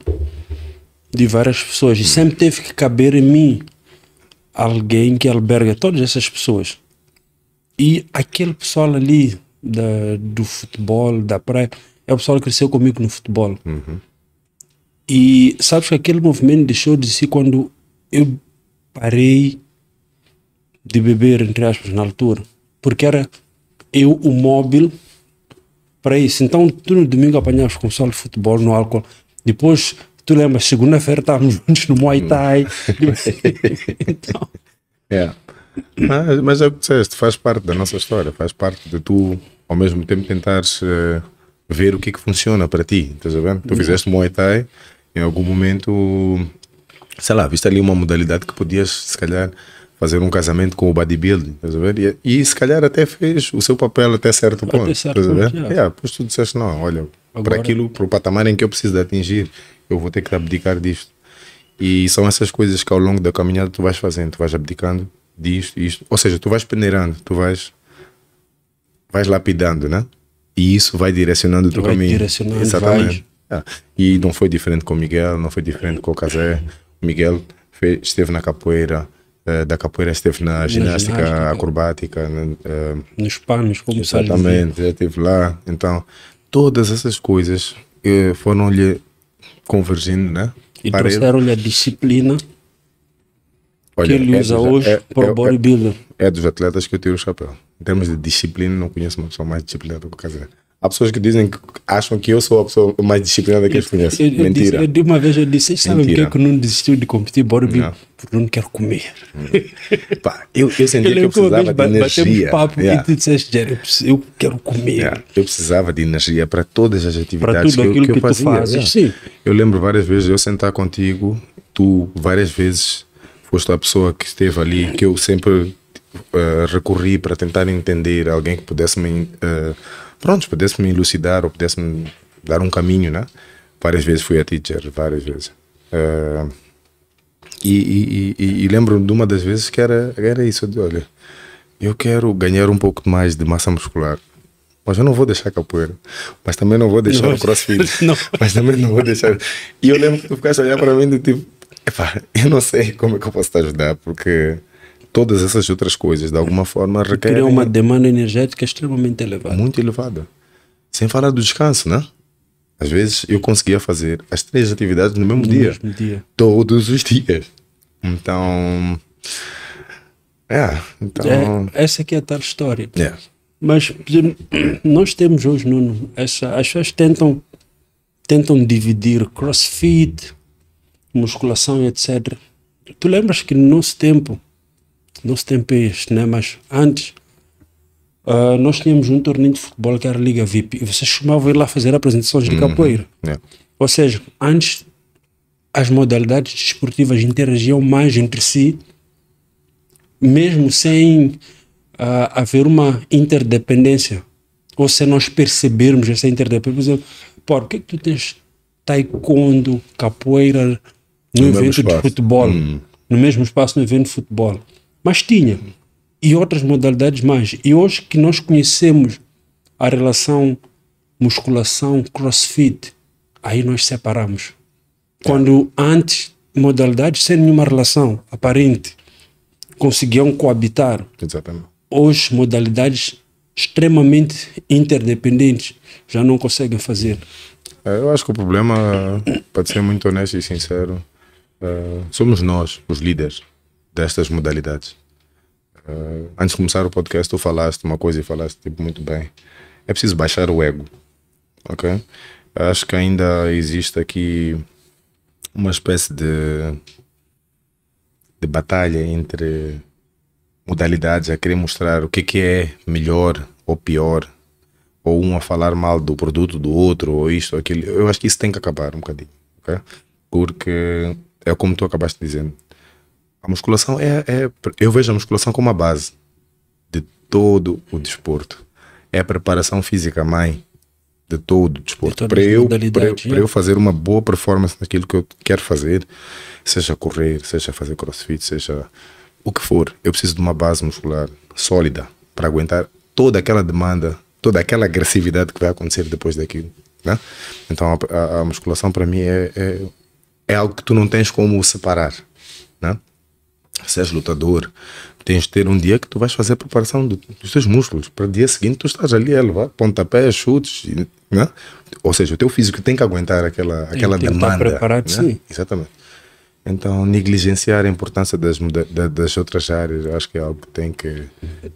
de várias pessoas. E sempre teve que caber em mim alguém que alberga todas essas pessoas. E aquele pessoal ali da, do futebol, da praia, é o pessoal que cresceu comigo no futebol. Uhum. E sabes que aquele movimento deixou de si quando eu parei de beber, entre aspas, na altura, porque era eu o móvel para isso. Então, tu no domingo apanhavas com sal de futebol, no álcool. Depois, tu lembras, segunda-feira estávamos juntos no Muay Thai. então... É. Mas, mas é o que disseste, faz parte da nossa história, faz parte de tu, ao mesmo tempo, tentares uh, ver o que é que funciona para ti, estás a ver? Tu hum. fizeste Muay Thai, em algum momento, sei lá, viste ali uma modalidade que podias, se calhar, fazer um casamento com o bodybuilding, estás a ver? E, e, se calhar até fez o seu papel até certo ponto. Até certo ponto, yeah. Yeah, é, pois tu disseste, não, olha, Agora... para aquilo, para o patamar em que eu preciso de atingir, eu vou ter que abdicar disto. E são essas coisas que ao longo da caminhada tu vais fazendo, tu vais abdicando disto, isto. Ou seja, tu vais peneirando, tu vais, vais lapidando, né? E isso vai direcionando o teu vai caminho. Direcionando, Exatamente. Ah, e não foi diferente com o Miguel, não foi diferente com o Casé. O Miguel fez, esteve na capoeira, eh, da capoeira esteve na ginástica, na ginástica é. acrobática. Né? Eh, Nos panos, como Exatamente, já estive lá. Então, todas essas coisas eh, foram-lhe convergindo, né? E trouxeram-lhe a disciplina Olha, que ele é usa hoje é, para o é, é, bodybuilder. É, dos atletas que eu tiro o chapéu. Em termos de disciplina, não conheço uma pessoa mais disciplinada do que o Casemiro. Há pessoas que dizem que acham que eu sou a pessoa mais disciplinada que eu, eles conhecem. Eu, eu Mentira. Disse, eu, de uma vez eu disse, vocês sabem porque é que eu não desistiu de competir bodybuilding? Não. Porque não quero comer. Hum. Pá, eu, eu senti que eu precisava de energia. papo yeah. e tu disseste, Jerry, eu, quero comer. Yeah. Eu precisava de energia para todas as atividades que, eu, que, que eu fazia. Fazes, Eu lembro várias vezes eu sentar contigo, tu várias vezes foste a pessoa que esteve ali, que eu sempre uh, recorri para tentar entender alguém que pudesse me... Uh, pronto, pudesse me elucidar ou pudesse me dar um caminho, né? Várias vezes fui a teacher, várias vezes. Uh, e, e, e, e, lembro de uma das vezes que era, era isso, de olha, eu quero ganhar um pouco mais de massa muscular. Mas eu não vou deixar capoeira. Mas também não vou deixar não. o crossfit. Não. Mas também não vou deixar. E eu lembro que tu ficaste a olhar para mim do tipo, epá, eu não sei como é que eu posso te ajudar, porque todas essas outras coisas, de alguma forma, requerem. Cria uma demanda energética extremamente elevada. Muito elevada. Sem falar do descanso, né? Às vezes eu conseguia fazer as três atividades no mesmo, no dia, mesmo dia. Todos os dias. Então. É, então. É, essa aqui é, é a tal história. É. Mas nós temos hoje, Nuno, essa, as pessoas tentam, tentam dividir crossfit, musculação, etc. Tu lembras que no nosso tempo nosso tempo é este, né? Mas antes, uh, nós tínhamos um torneio de futebol que era a Liga VIP e vocês costumavam ir lá fazer apresentações de uhum. capoeira. É. Ou seja, antes as modalidades desportivas interagiam mais entre si, mesmo sem uh, haver uma interdependência. Ou se nós percebermos essa interdependência, por exemplo, por que, é que tu tens taekwondo, capoeira no, no evento de futebol? Hum. No mesmo espaço, no evento de futebol mas tinha. E outras modalidades mais. E hoje que nós conhecemos a relação musculação, crossfit, aí nós separamos. Tá. Quando antes, modalidades sem nenhuma relação aparente conseguiam coabitar. Exatamente. Hoje, modalidades extremamente interdependentes já não conseguem fazer. É, eu acho que o problema, para ser muito honesto e sincero, é, somos nós, os líderes destas modalidades. Uh, antes de começar o podcast, tu falaste uma coisa e falaste tipo, muito bem. É preciso baixar o ego, ok? Acho que ainda existe aqui uma espécie de, de batalha entre modalidades a querer mostrar o que, que é melhor ou pior, ou um a falar mal do produto do outro, ou isto ou aquilo. Eu acho que isso tem que acabar um bocadinho, ok? Porque é como tu acabaste dizendo, a musculação é, é, Eu vejo a musculação como a base de todo o desporto. É a preparação física, mãe, de todo o desporto. De para eu, eu, eu é. fazer uma boa performance naquilo que eu quero fazer, seja correr, seja fazer crossfit, seja o que for, eu preciso de uma base muscular sólida para aguentar toda aquela demanda, toda aquela agressividade que vai acontecer depois daquilo. Né? Então a, a, a musculação para mim é, é, é, algo que tu não tens como separar. Né? se és lutador, tens de ter um dia que tu vais fazer a preparação do, dos teus músculos, para o dia seguinte tu estás ali a levar pontapés, chutes, né? ou seja, o teu físico tem que aguentar aquela, aquela tem demanda. Que preparado, né? sim. Exatamente. Então, negligenciar a importância das, da, das outras áreas, eu acho que é algo que tem que,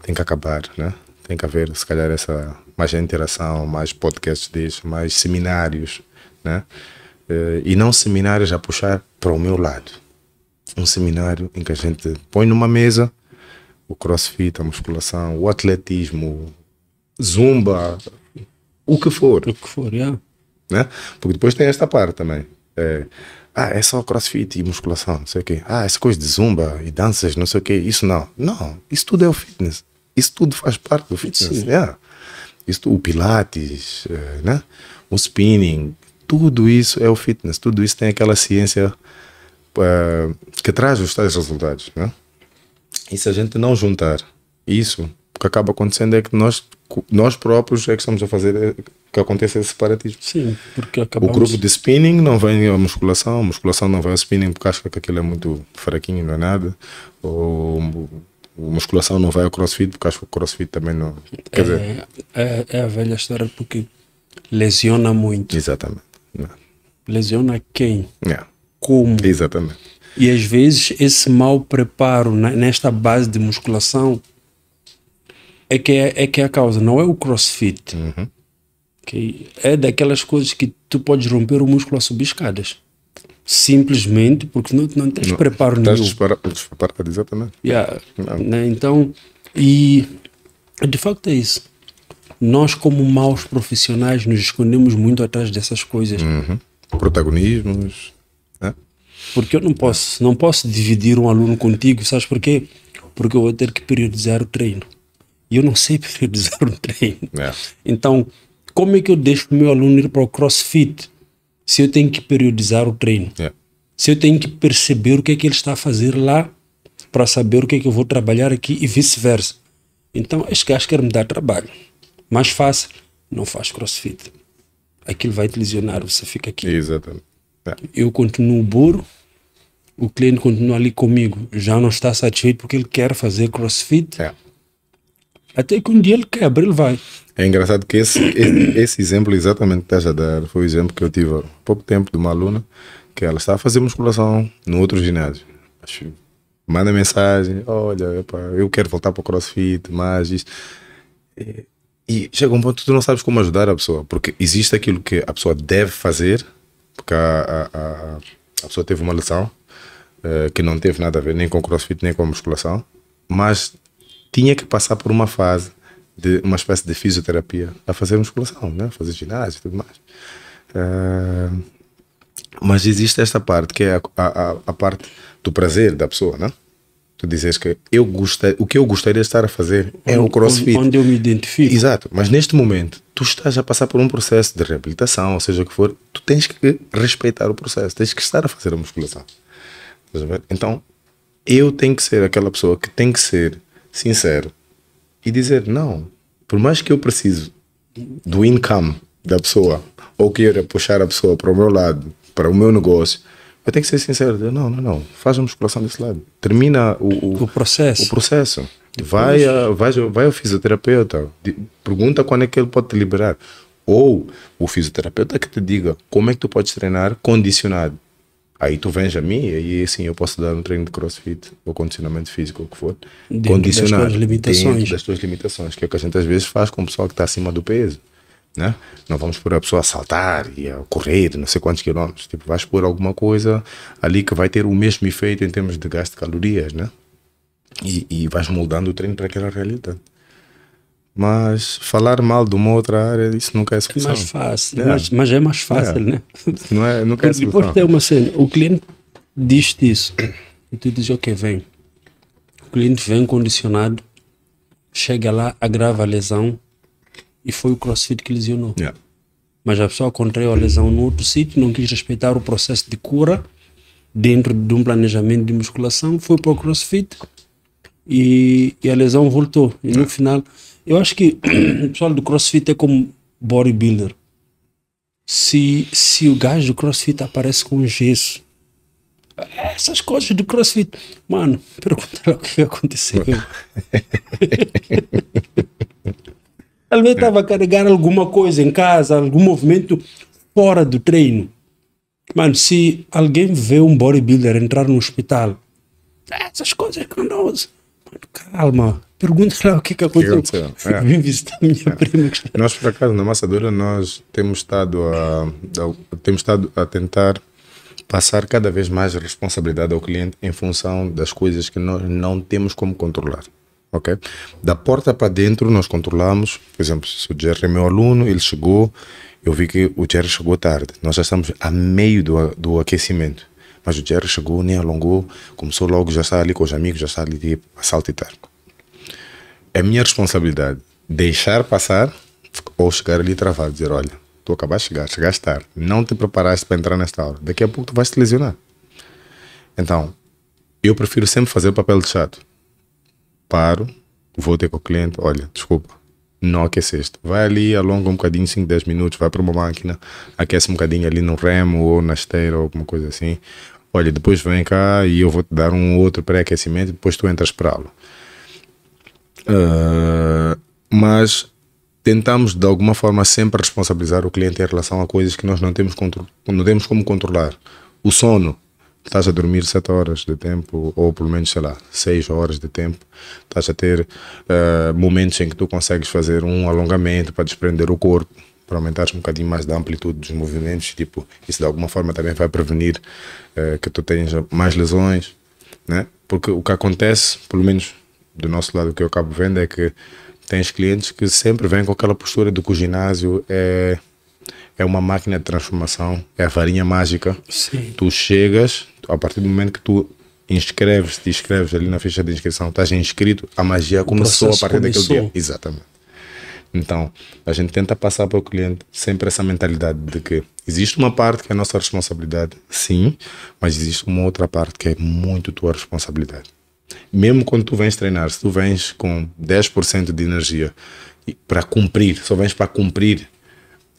tem que acabar, né? Tem que haver, se calhar, essa, mais interação, mais podcasts disso, mais seminários, né? Eh, e não seminários a puxar para o meu lado um seminário em que a gente põe numa mesa o crossfit, a musculação, o atletismo, zumba, o que for. O que for, yeah. né? Porque depois tem esta parte também. É, ah, é só crossfit e musculação, não sei o quê. Ah, essa coisa de zumba e danças, não sei o quê. Isso não. Não, isso tudo é o fitness. Isso tudo faz parte do fitness. Sim. Yeah. Isso, o pilates, é, né? o spinning, tudo isso é o fitness. Tudo isso tem aquela ciência eh, que traz os tais resultados. Né? E se a gente não juntar isso, o que acaba acontecendo é que nós, nós próprios é que estamos a fazer eh, que aconteça esse separatismo. Sim, porque acabamos... O grupo de spinning não vem à musculação, a musculação não vai ao spinning porque acha que aquilo é muito fraquinho, não é nada. Ou a musculação não vai ao crossfit porque acho que o crossfit também não. Quer é, dizer, é, é, a velha história porque lesiona muito. Exatamente. Lesiona quem? Yeah. É como. Exatamente. E às vezes esse mau preparo nesta base de musculação é que é, é que é a causa, não é o crossfit. Uhum. Okay? É daquelas coisas que tu podes romper o músculo a subir escadas. Simplesmente porque não, não tens não, preparo nenhum. Estás despreparado, exatamente. Yeah. Né? Então, e de facto é isso. Nós, como maus profissionais, nos escondemos muito atrás dessas coisas. Uhum. Protagonismos. Porque eu não posso, não posso dividir um aluno contigo, sabes porquê? Porque eu vou ter que periodizar o treino. E eu não sei periodizar o treino. É. Então, como é que eu deixo o meu aluno ir para o crossfit se eu tenho que periodizar o treino? É. Se eu tenho que perceber o que é que ele está a fazer lá para saber o que é que eu vou trabalhar aqui e vice-versa. Então, este gajo quer me dar trabalho. Mais fácil, não faz crossfit. Aquilo vai te lesionar, você fica aqui. Exatamente. É. Eu continuo burro, o cliente continua ali comigo, já não está satisfeito porque ele quer fazer crossfit. É. Até que um dia ele quebra, ele vai. É engraçado que esse, esse, esse exemplo exatamente que estás a dar foi o exemplo que eu tive há pouco tempo de uma aluna que ela estava a fazer musculação no outro ginásio. Acho, manda mensagem: olha, epa, eu quero voltar para o crossfit, mas isso. E, e chega um ponto que tu não sabes como ajudar a pessoa, porque existe aquilo que a pessoa deve fazer porque a, a, a pessoa teve uma lesão uh, que não teve nada a ver nem com crossfit, nem com a musculação, mas tinha que passar por uma fase de uma espécie de fisioterapia a fazer musculação, né? fazer ginásio e tudo mais. Uh, mas existe esta parte que é a, a, a parte do prazer da pessoa, né? Tu dizes que eu gostei, o que eu gostaria de estar a fazer onde, é o crossfit. Onde, eu me identifico. Exato, mas neste momento tu estás a passar por um processo de reabilitação, ou seja o que for, tu tens que respeitar o processo, tens que estar a fazer a musculação. Então eu tenho que ser aquela pessoa que tem que ser sincero e dizer: não, por mais que eu preciso do income da pessoa ou queira puxar a pessoa para o meu lado, para o meu negócio eu tenho que ser sincero. Eu, não, não, não. Faz a musculação desse lado. Termina o, o, o processo. O processo. Vai, a, vai, vai ao fisioterapeuta. Pergunta quando é que ele pode te liberar. Ou o fisioterapeuta que te diga como é que tu podes treinar condicionado. Aí tu vens a mim e assim eu posso dar um treino de crossfit ou condicionamento físico, o que for. Dentro condicionado. Das tuas limitações. Dentro das tuas limitações, que é o que a gente às vezes faz com o pessoal que está acima do peso. Né? Não vamos pôr a pessoa a saltar e a correr não sei quantos quilômetros. Tipo, vais pôr alguma coisa ali que vai ter o mesmo efeito em termos de gasto de calorias, né? E, e vais moldando o treino para aquela realidade. Mas falar mal de uma outra área, isso nunca é solução. É mais fácil, é. Mas, mas, é mais é. fácil, é. né? Não é, nunca é dizer Depois tem uma cena, o cliente diz-te isso, e tu dizes, ok, vem. O cliente vem condicionado, chega lá, agrava a lesão, e foi o crossfit que lesionou. Yeah. Mas a pessoa contraiu a lesão no outro sítio, não quis respeitar o processo de cura dentro de um planejamento de musculação, foi para o crossfit e, e a lesão voltou. E yeah. no final, eu acho que o pessoal do crossfit é como bodybuilder. Se, se o gajo do crossfit aparece com gesso, essas coisas do crossfit, mano, pergunta o que aconteceu. Talvez estava é. a carregar alguma coisa em casa, algum movimento fora do treino. Mano, se alguém vê um bodybuilder entrar no hospital, ah, essas coisas que não calma, pergunta lá o que, é que aconteceu. Que aconteceu? É. Vim visitar minha é. prima. Nós, por acaso, na massa nós temos estado a, a, temos estado a tentar passar cada vez mais responsabilidade ao cliente em função das coisas que nós não temos como controlar ok? Da porta para dentro nós controlamos, por exemplo, se o Jerry é meu aluno, ele chegou, eu vi que o Jerry chegou tarde, nós já estamos a meio do, do aquecimento, mas o Jerry chegou, nem alongou, começou logo, já está ali com os amigos, já está ali a saltitar. É minha responsabilidade deixar passar ou chegar ali travado, dizer, olha, tu acabaste de chegar, chegaste tarde, não te preparaste para entrar nesta hora, daqui a pouco tu vais te lesionar. Então, eu prefiro sempre fazer o papel de chato paro, vou ter com o cliente, olha, desculpa, não aqueceste. Vai ali, alonga um bocadinho, 5, 10 minutos, vai para uma máquina, aquece um bocadinho ali no remo ou na esteira ou alguma coisa assim. Olha, depois vem cá e eu vou te dar um outro pré-aquecimento depois tu entras para lo uh, ah, mas tentamos de alguma forma sempre responsabilizar o cliente em relação a coisas que nós não temos, não temos como controlar. O sono, estás a dormir 7 horas de tempo, ou pelo menos, sei lá, 6 horas de tempo, estás a ter uh, momentos em que tu consegues fazer um alongamento para desprender o corpo, para aumentares um bocadinho mais da amplitude dos movimentos, tipo, isso de alguma forma também vai prevenir uh, que tu tenhas mais lesões, né? Porque o que acontece, pelo menos do nosso lado, o que eu acabo vendo é que tens clientes que sempre vêm com aquela postura de que o ginásio é é uma máquina de transformação, é a varinha mágica. Sim. Tu chegas, a partir do momento que tu inscreves, te inscreves ali na ficha de inscrição, estás inscrito, a magia começou a partir começou. daquele dia. Exatamente. Então, a gente tenta passar para o cliente sempre essa mentalidade de que existe uma parte que é a nossa responsabilidade, sim, mas existe uma outra parte que é muito tua responsabilidade. Mesmo quando tu vens treinar, se tu vens com 10% de energia para cumprir, só vens para cumprir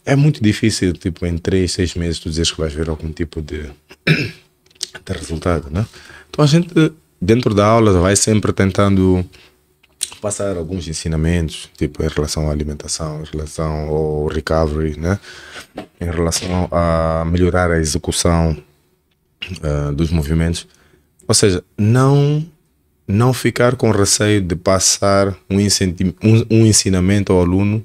é muito difícil, tipo, em três, seis meses, tu dizes que vais ver algum tipo de, de resultado, né? Então a gente, dentro da aula, vai sempre tentando passar alguns ensinamentos, tipo, em relação à alimentação, em relação ao recovery, né? Em relação a melhorar a execução uh, dos movimentos. Ou seja, não não ficar com receio de passar um, um, um ensinamento ao aluno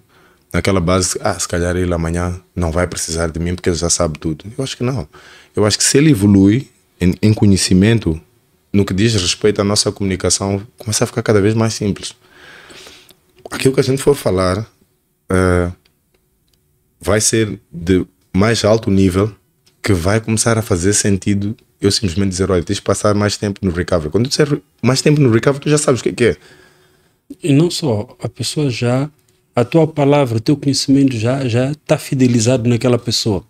naquela base, ah, se calhar ele amanhã não vai precisar de mim porque ele já sabe tudo. Eu acho que não. Eu acho que se ele evolui em, em conhecimento, no que diz respeito à nossa comunicação, começa a ficar cada vez mais simples. Aquilo que a gente for falar uh, vai ser de mais alto nível que vai começar a fazer sentido eu simplesmente dizer, olha, tens de passar mais tempo no recovery. Quando tu disser mais tempo no recovery, tu já sabes o que é. é. E não só, a pessoa já a tua palavra, o teu conhecimento já já está fidelizado naquela pessoa.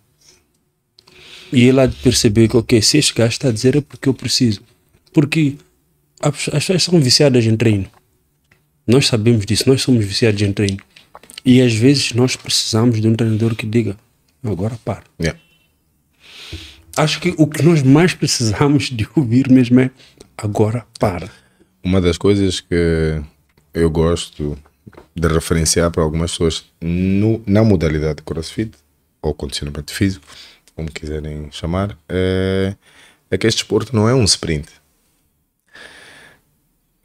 E ela percebeu que, ok, se este gajo está a dizer é porque eu preciso. Porque as pessoas são viciadas em treino. Nós sabemos disso, nós somos viciados em treino. E às vezes nós precisamos de um treinador que diga: agora para. Yeah. Acho que o que nós mais precisamos de ouvir mesmo é: agora para. Uma das coisas que eu gosto de referenciar para algumas pessoas no, na modalidade de crossfit ou condicionamento físico, como quiserem chamar, é, é que este desporto não é um sprint.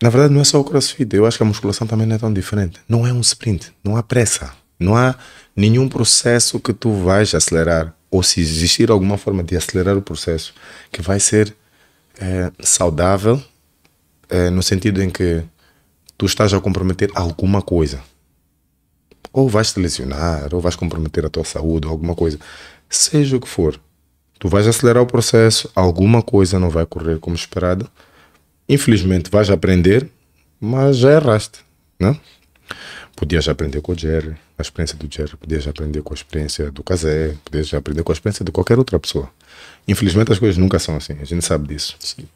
Na verdade, não é só o crossfit, eu acho que a musculação também não é tão diferente. Não é um sprint, não há pressa, não há nenhum processo que tu vais acelerar, ou se existir alguma forma de acelerar o processo que vai ser é, saudável, é, no sentido em que tu estás a comprometer alguma coisa. Ou vais te lesionar, ou vais comprometer a tua saúde, ou alguma coisa. Seja o que for, tu vais acelerar o processo, alguma coisa não vai correr como esperado. Infelizmente vais aprender, mas já erraste, né? Podias aprender com o Jerry, a experiência do Jerry, podias aprender com a experiência do Casé, podias aprender com a experiência de qualquer outra pessoa. Infelizmente as coisas nunca são assim, a gente sabe disso. Sim.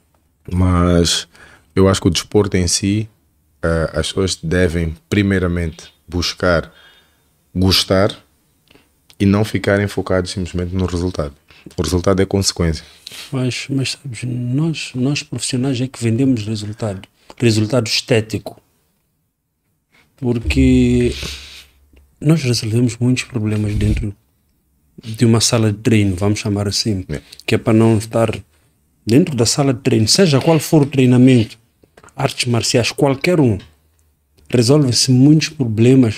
Mas eu acho que o desporto em si uh, as pessoas devem, primeiramente, buscar gostar e não ficarem focados simplesmente no resultado. O resultado é consequência. Mas, mas sabes, nós, nós profissionais é que vendemos resultado, resultado estético. Porque nós resolvemos muitos problemas dentro de uma sala de treino, vamos chamar assim, é. que é para não estar dentro da sala de treino, seja qual for o treinamento, artes marciais, qualquer um, resolve-se muitos problemas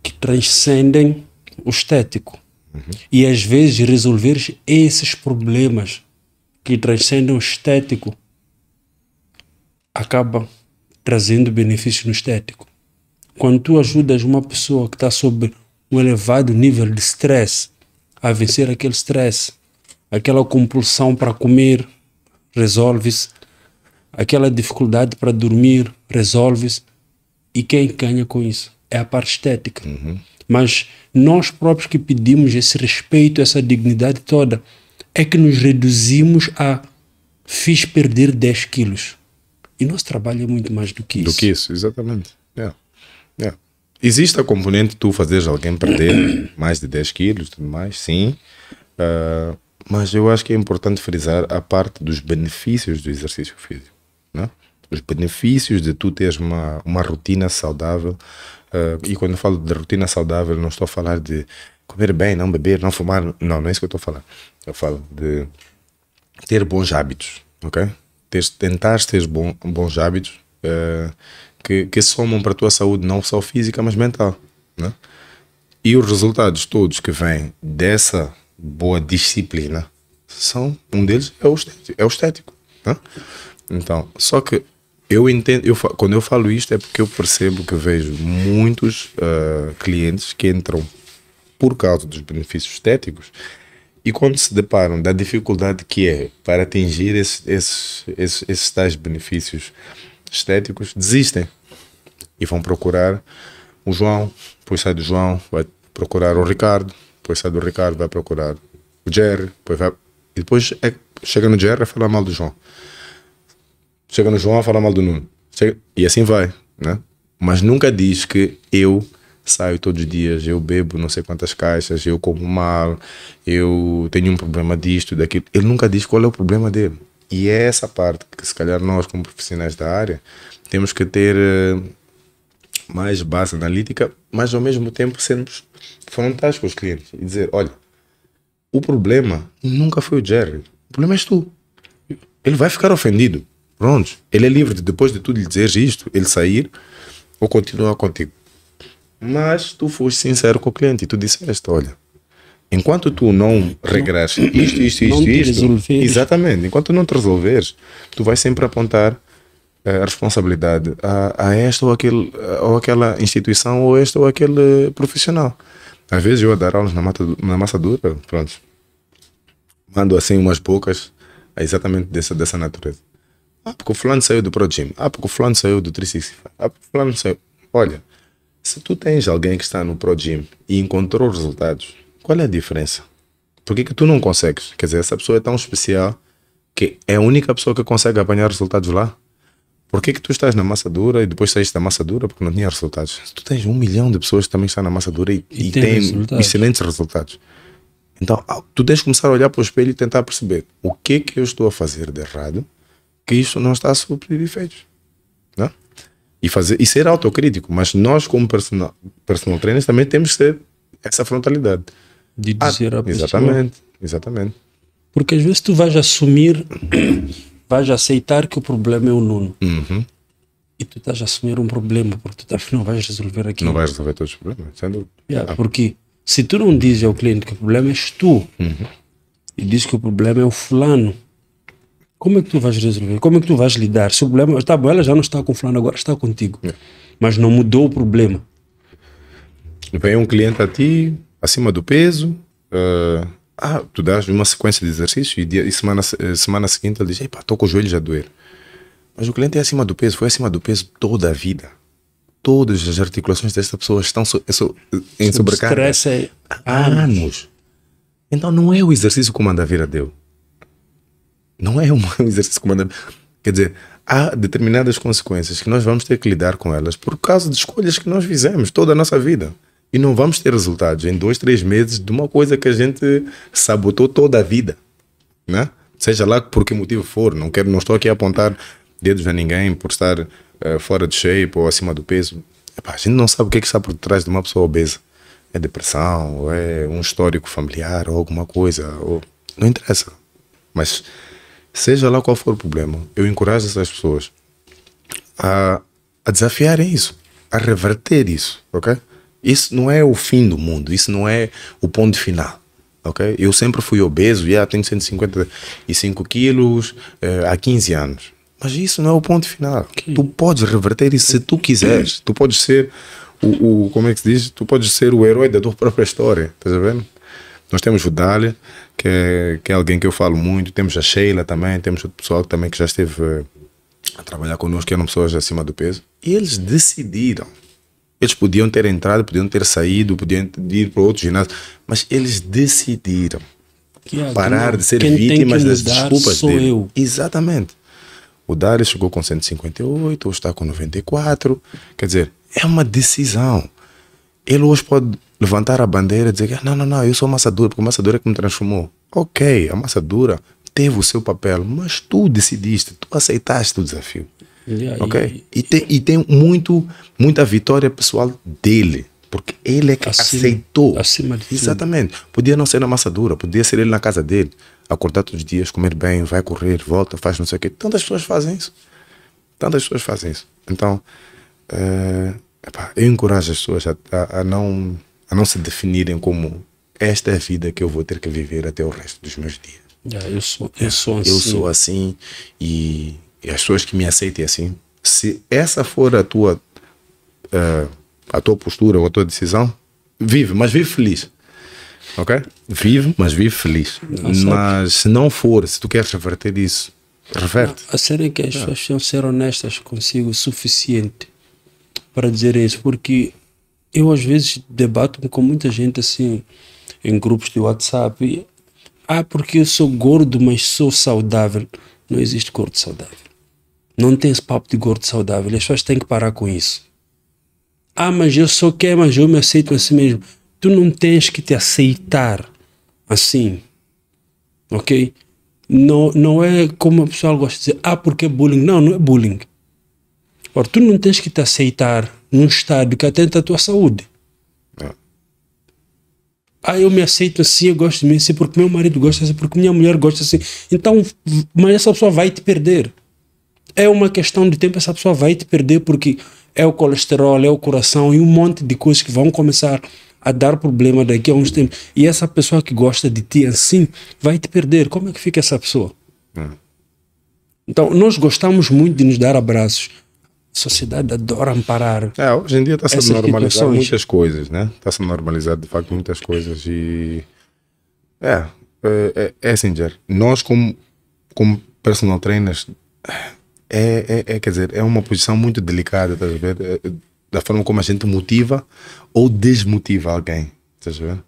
que transcendem o estético. Uhum. E às vezes resolver esses problemas que transcendem o estético acaba trazendo benefício no estético. Quando tu ajudas uma pessoa que está sob um elevado nível de stress a vencer aquele stress, aquela compulsão para comer, resolve-se aquela dificuldade para dormir resolve-se. E quem ganha com isso? É a parte estética. Uhum. Mas nós próprios que pedimos esse respeito, essa dignidade toda, é que nos reduzimos a fiz perder 10 quilos. E nosso trabalho é muito mais do que isso. Do que isso, exatamente. Yeah. É. Yeah. É. Existe a componente de tu fazeres alguém perder mais de 10 quilos, tudo mais, sim. Uh, mas eu acho que é importante frisar a parte dos benefícios do exercício físico. Né? Os benefícios de tu teres uma, uma rotina saudável. Uh, e quando eu falo de rotina saudável, não estou a falar de comer bem, não beber, não fumar. Não, não é isso que eu estou a falar. Eu falo de ter bons hábitos, ok? tentar ter bom, bons hábitos uh, que, que somam para a tua saúde, não só física, mas mental. Né? E os resultados todos que vêm dessa boa disciplina são, um deles é o estético. É o estético né? Então, só que eu entendo, eu, quando eu falo isto é porque eu percebo que vejo muitos uh, clientes que entram por causa dos benefícios estéticos e quando se deparam da dificuldade que é para atingir esses, esses, esses, esses tais benefícios estéticos, desistem e vão procurar o João, depois sai do João, vai procurar o Ricardo, depois sai do Ricardo, vai procurar o Jerry, depois vai, e depois é, chega no Jerry a falar mal do João. Chega no João a falar mal do Nuno. Chega... E assim vai, né? Mas nunca diz que eu saio todos os dias, eu bebo não sei quantas caixas, eu como mal, eu tenho um problema disto, daquilo. Ele nunca diz qual é o problema dele. E é essa parte que, se calhar, nós, como profissionais da área, temos que ter eh, mais base analítica, mas ao mesmo tempo sermos frontais com os clientes e dizer: olha, o problema nunca foi o Jerry, o problema és tu. Ele vai ficar ofendido. Pronto. Ele é livre de, depois de tu lhe dizer isto, ele sair ou continuar contigo. Mas tu foste sincero com o cliente e tu disseste: olha, enquanto tu não regresses isto, isto, isto, isto, exatamente, enquanto não te resolveres, tu vais sempre apontar eh, a responsabilidade a, a esta ou, aquele, ou aquela instituição ou este ou aquele profissional. Às vezes eu a dar aulas na, mata, na massa dura, pronto, mando assim umas poucas é exatamente dessa, dessa natureza. Ah, porque o fulano saiu do Pro Gym. Ah, porque o fulano saiu do 365. Ah, porque o fulano saiu. Olha, se tu tens alguém que está no Pro Gym e encontrou resultados, qual é a diferença? Por que, que tu não consegues? Quer dizer, essa pessoa é tão especial que é a única pessoa que consegue apanhar resultados lá. Por que, que tu estás na massa dura e depois saíste da massa dura porque não tinha resultados? Tu tens um milhão de pessoas que também estão na massa dura e, e, e têm resultados. excelentes resultados. Então, ah, tu tens de começar a olhar para o espelho e tentar perceber o que é que eu estou a fazer de errado que isso não está a suprir efeitos. Né? E, fazer, e ser autocrítico. Mas nós, como personal, personal trainers, também temos que ter essa frontalidade. De ah, dizer ah, a pessoa. Exatamente, Porque às vezes tu vais assumir, vais aceitar que o problema é o Nuno. Uhum. E tu estás a assumir um problema, porque tu tá- não vais resolver aquilo. Não vais resolver todos os problemas, sem dúvida. Yeah, ah. Porque se tu não dizes ao cliente que o problema és tu, uhum. e dizes que o problema é o fulano, como é que tu vais resolver? Como é que tu vais lidar? Se o problema está bom, ela já não está com fulano agora, está contigo. É. Mas não mudou o problema. Vem um cliente a ti, acima do peso, uh, ah, tu dás uma sequência de exercícios e, dia, e semana, eh, semana seguinte ele diz, "Ei, estou com o joelho já doer. Mas o cliente é acima do peso, foi acima do peso toda a vida. Todas as articulações desta pessoa estão so, eh, so, eh, em sobrecarga. Estresse é há anos. Então não é o exercício que manda vir deu. Não é um exercício comandante. Quer dizer, há determinadas consequências que nós vamos ter que lidar com elas por causa de escolhas que nós fizemos toda a nossa vida. E não vamos ter resultados em dois, três meses de uma coisa que a gente sabotou toda a vida. Né? Seja lá por que motivo for, não, quero, não estou aqui a apontar dedos a ninguém por estar uh, fora de shape ou acima do peso. Epá, a gente não sabe o que, é que está por trás de uma pessoa obesa. É depressão, ou é um histórico familiar, ou alguma coisa. Ou... Não interessa. Mas seja lá qual for o problema, eu encorajo essas pessoas a, a desafiarem isso, a reverter isso, ok? Isso não é o fim do mundo, isso não é o ponto final. ok Eu sempre fui obeso, já ah, tenho 155 quilos eh, há 15 anos. Mas isso não é o ponto final. Tu podes reverter isso se tu quiseres. Tu podes ser o, o, como é que se diz? Tu podes ser o herói da tua própria história. Estás a ver? Nós temos o Dália, que é, que é alguém que eu falo muito. Temos a Sheila também, temos outro pessoal também que já esteve eh, a trabalhar connosco, que eram pessoas acima do peso. E eles decidiram. Eles podiam ter entrado, podiam ter saído, podiam ir para outro ginásio, mas eles decidiram é, parar de ser vítimas das desculpas sou dele. Eu. Exatamente. O Dário chegou com 158, hoje está com 94. Quer dizer, é uma decisão. Ele hoje pode levantar a bandeira e dizer que ah, não, não, não, eu sou massa dura, porque a massa dura é que me transformou. Ok, a massa dura teve o seu papel, mas tu decidiste, tu aceitaste o desafio. Yeah, ok? E, e, tem, e tem muito, muita vitória pessoal dele. Porque ele é que acima, aceitou. Acima de Exatamente. Podia não ser na massa dura, podia ser ele na casa dele. Acordar todos os dias, comer bem, vai correr, volta, faz não sei o quê. Tantas pessoas fazem isso. Tantas pessoas fazem isso. Então, eh, epá, eu encorajo as pessoas a, a, a não a não se definirem como esta é a vida que eu vou ter que viver até o resto dos meus dias. Yeah, eu, sou, eu, sou assim. eu sou assim e, e as pessoas que me aceitem assim, se essa for a tua, uh, a tua postura ou a tua decisão, vive, mas vive feliz. Ok? Vive, mas vive feliz. Não, mas se não for, se tu queres reverter isso, reverte. Não, a serem é que as é. pessoas precisam ser honestas consigo o suficiente para dizer isso, porque eu às vezes debato com muita gente assim, em grupos de WhatsApp. E, ah, porque eu sou gordo, mas sou saudável. Não existe gordo saudável. Não tem esse papo de gordo saudável. As pessoas têm que parar com isso. Ah, mas eu sou quem, mas eu me aceito assim mesmo. Tu não tens que te aceitar assim. Ok? Não, não é como a pessoa gosta de dizer, ah, porque é bullying. Não, não é bullying. Ora, tu não tens que te aceitar num estado que atenta à tua saúde. É. Ah, eu me aceito assim, eu gosto de mim assim, porque meu marido gosta assim, porque minha mulher gosta assim. Então, mas essa pessoa vai te perder. É uma questão de tempo, essa pessoa vai te perder porque é o colesterol, é o coração e um monte de coisas que vão começar a dar problema daqui a uns tempos. E essa pessoa que gosta de ti assim vai te perder. Como é que fica essa pessoa? É. Então, nós gostamos muito de nos dar abraços, sociedade adora amparar. É, hoje em dia está se normalizando muitas coisas, né? Está se normalizando de facto muitas coisas e. É, é, é, é Singer, assim, nós como, como personal trainers, é, é, é, quer dizer, é uma posição muito delicada, estás a ver? É, da forma como a gente motiva ou desmotiva alguém, estás a ver?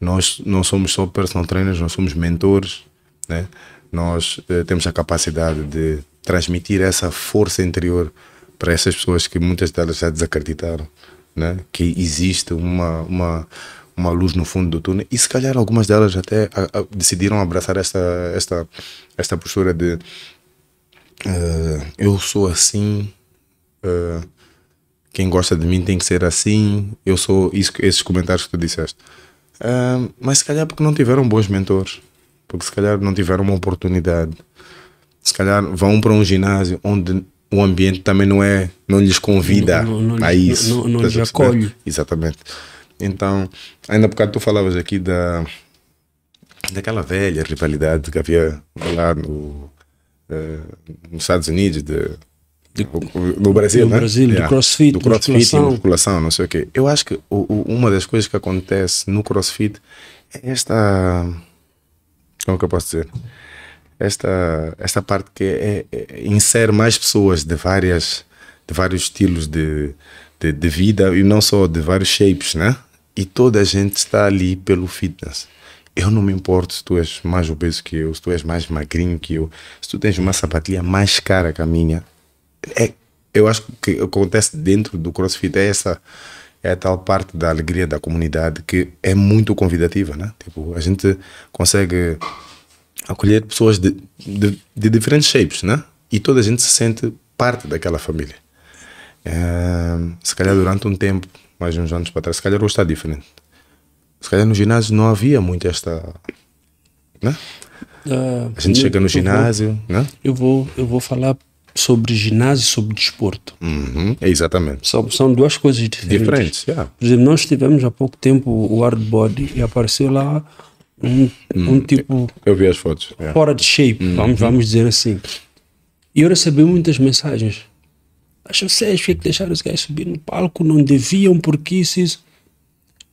Nós não somos só personal trainers, nós somos mentores, né? Nós eh, temos a capacidade de transmitir essa força interior para essas pessoas que muitas delas já desacreditaram, né? que existe uma, uma, uma luz no fundo do túnel e se calhar algumas delas até a, a, decidiram abraçar esta, esta, esta postura de uh, eu sou assim, uh, quem gosta de mim tem que ser assim, eu sou isso, esses comentários que tu disseste. Uh, mas se calhar porque não tiveram bons mentores, porque se calhar não tiveram uma oportunidade. Se calhar vão para um ginásio onde o ambiente também não é não lhes convida não, não, não, a isso não, não, lhes acolhe exatamente então ainda por causa tu falavas aqui da daquela velha rivalidade que havia lá no uh, nos Estados Unidos de, de, no Brasil, no né? Brasil, yeah. do crossfit, do crossfit musculação, não sei o quê. Eu acho que o, o, uma das coisas que acontece no crossfit é esta. Como é que eu posso dizer? esta, esta parte que é, é, insere mais pessoas de, várias, de vários estilos de, de, de, vida e não só de vários shapes, né? E toda a gente está ali pelo fitness. Eu não me importo se tu és mais obeso que eu, se tu és mais magrinho que eu, se tu tens uma sapatilha mais cara que a minha. É, eu acho que o que acontece dentro do CrossFit é essa é a tal parte da alegria da comunidade que é muito convidativa, né? Tipo, a gente consegue acolher pessoas de, de, de, diferentes shapes, né? E toda a gente se sente parte daquela família. É, se calhar durante um tempo, mais uns anos para trás, se calhar hoje está diferente. Se calhar no ginásio não havia muito esta. Né? Ah, a gente eu, chega no ginásio, vou, né? Eu vou, eu vou falar sobre ginásio e sobre desporto. Uhum, é exatamente. São, são duas coisas diferentes. Diferentes, yeah. Por exemplo, nós tivemos há pouco tempo o hard body e apareceu lá um, um tipo. Eu vi as fotos. É. Fora de shape, hum, vamos, hum. vamos dizer assim. E eu recebi muitas mensagens. Acho vocês é que deixaram os gajos subir no palco, não deviam, porque isso, isso.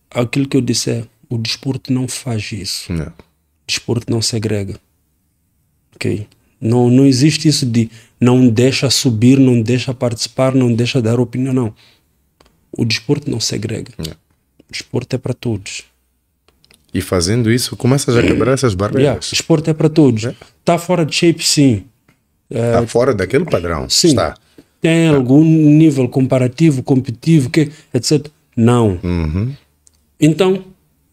Aquilo que eu disse é: o desporto não faz isso. Não. O desporto não segrega. Ok? Não, não existe isso de não deixa subir, não deixa participar, não deixa dar opinião, não. O desporto não segrega. Não. O desporto é para todos. E fazendo isso, começa a quebrar essas barreiras. Yeah, esporte é para todos. Está é. fora de shape, sim. Está é, fora daquele padrão. Sim. Está. Tem tá. algum nível comparativo, competitivo, que, etc. Não. Uhum. Então,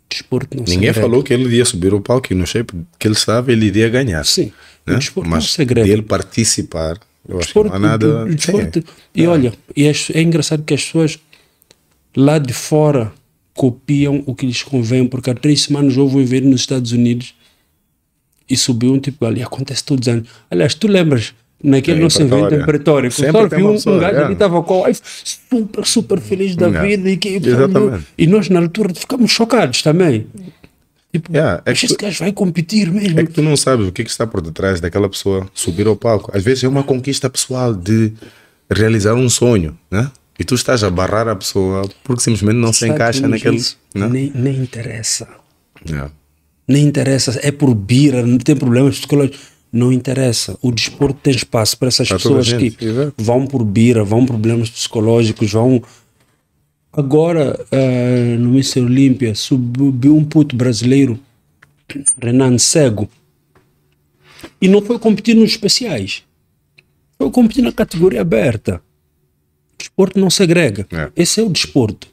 desporto não Ninguém falou que ele ia subir o palco e no shape que ele estava ele iria ganhar. Sim. Né? O desporto Mas não segredo. De ele participar, eu desporto, acho que não há nada. O, o desporto, é. E olha, é engraçado que as pessoas lá de fora copiam o que lhes convém, porque há três semanas houve um evento nos Estados Unidos e subiu um tipo ali, acontece todos os anos. Aliás, tu lembras, naquele nosso evento em Pretória, Pretória que um, pessoa, um gajo é. ali estava com super, super feliz da é. vida e, que, Exatamente. e nós na altura ficamos chocados também. Tipo, yeah, é gajo vai competir mesmo. É que tu não sabes o que, é que está por detrás daquela pessoa subir ao palco. Às vezes é uma conquista pessoal de realizar um sonho, né? E tu estás a barrar a pessoa porque simplesmente não Sabe se encaixa naquele. nem, nem interessa. Yeah. Nem interessa. É por birra, não tem problemas psicológicos. Não interessa. O desporto tem espaço para essas pra pessoas que Exato. vão por birra, vão problemas psicológicos, vão. Agora, uh, no Mr. Olímpia, subiu um puto brasileiro, Renan Cego, e não foi competir nos especiais. Foi competir na categoria aberta. Desporto não segrega. É. Esse é o desporto.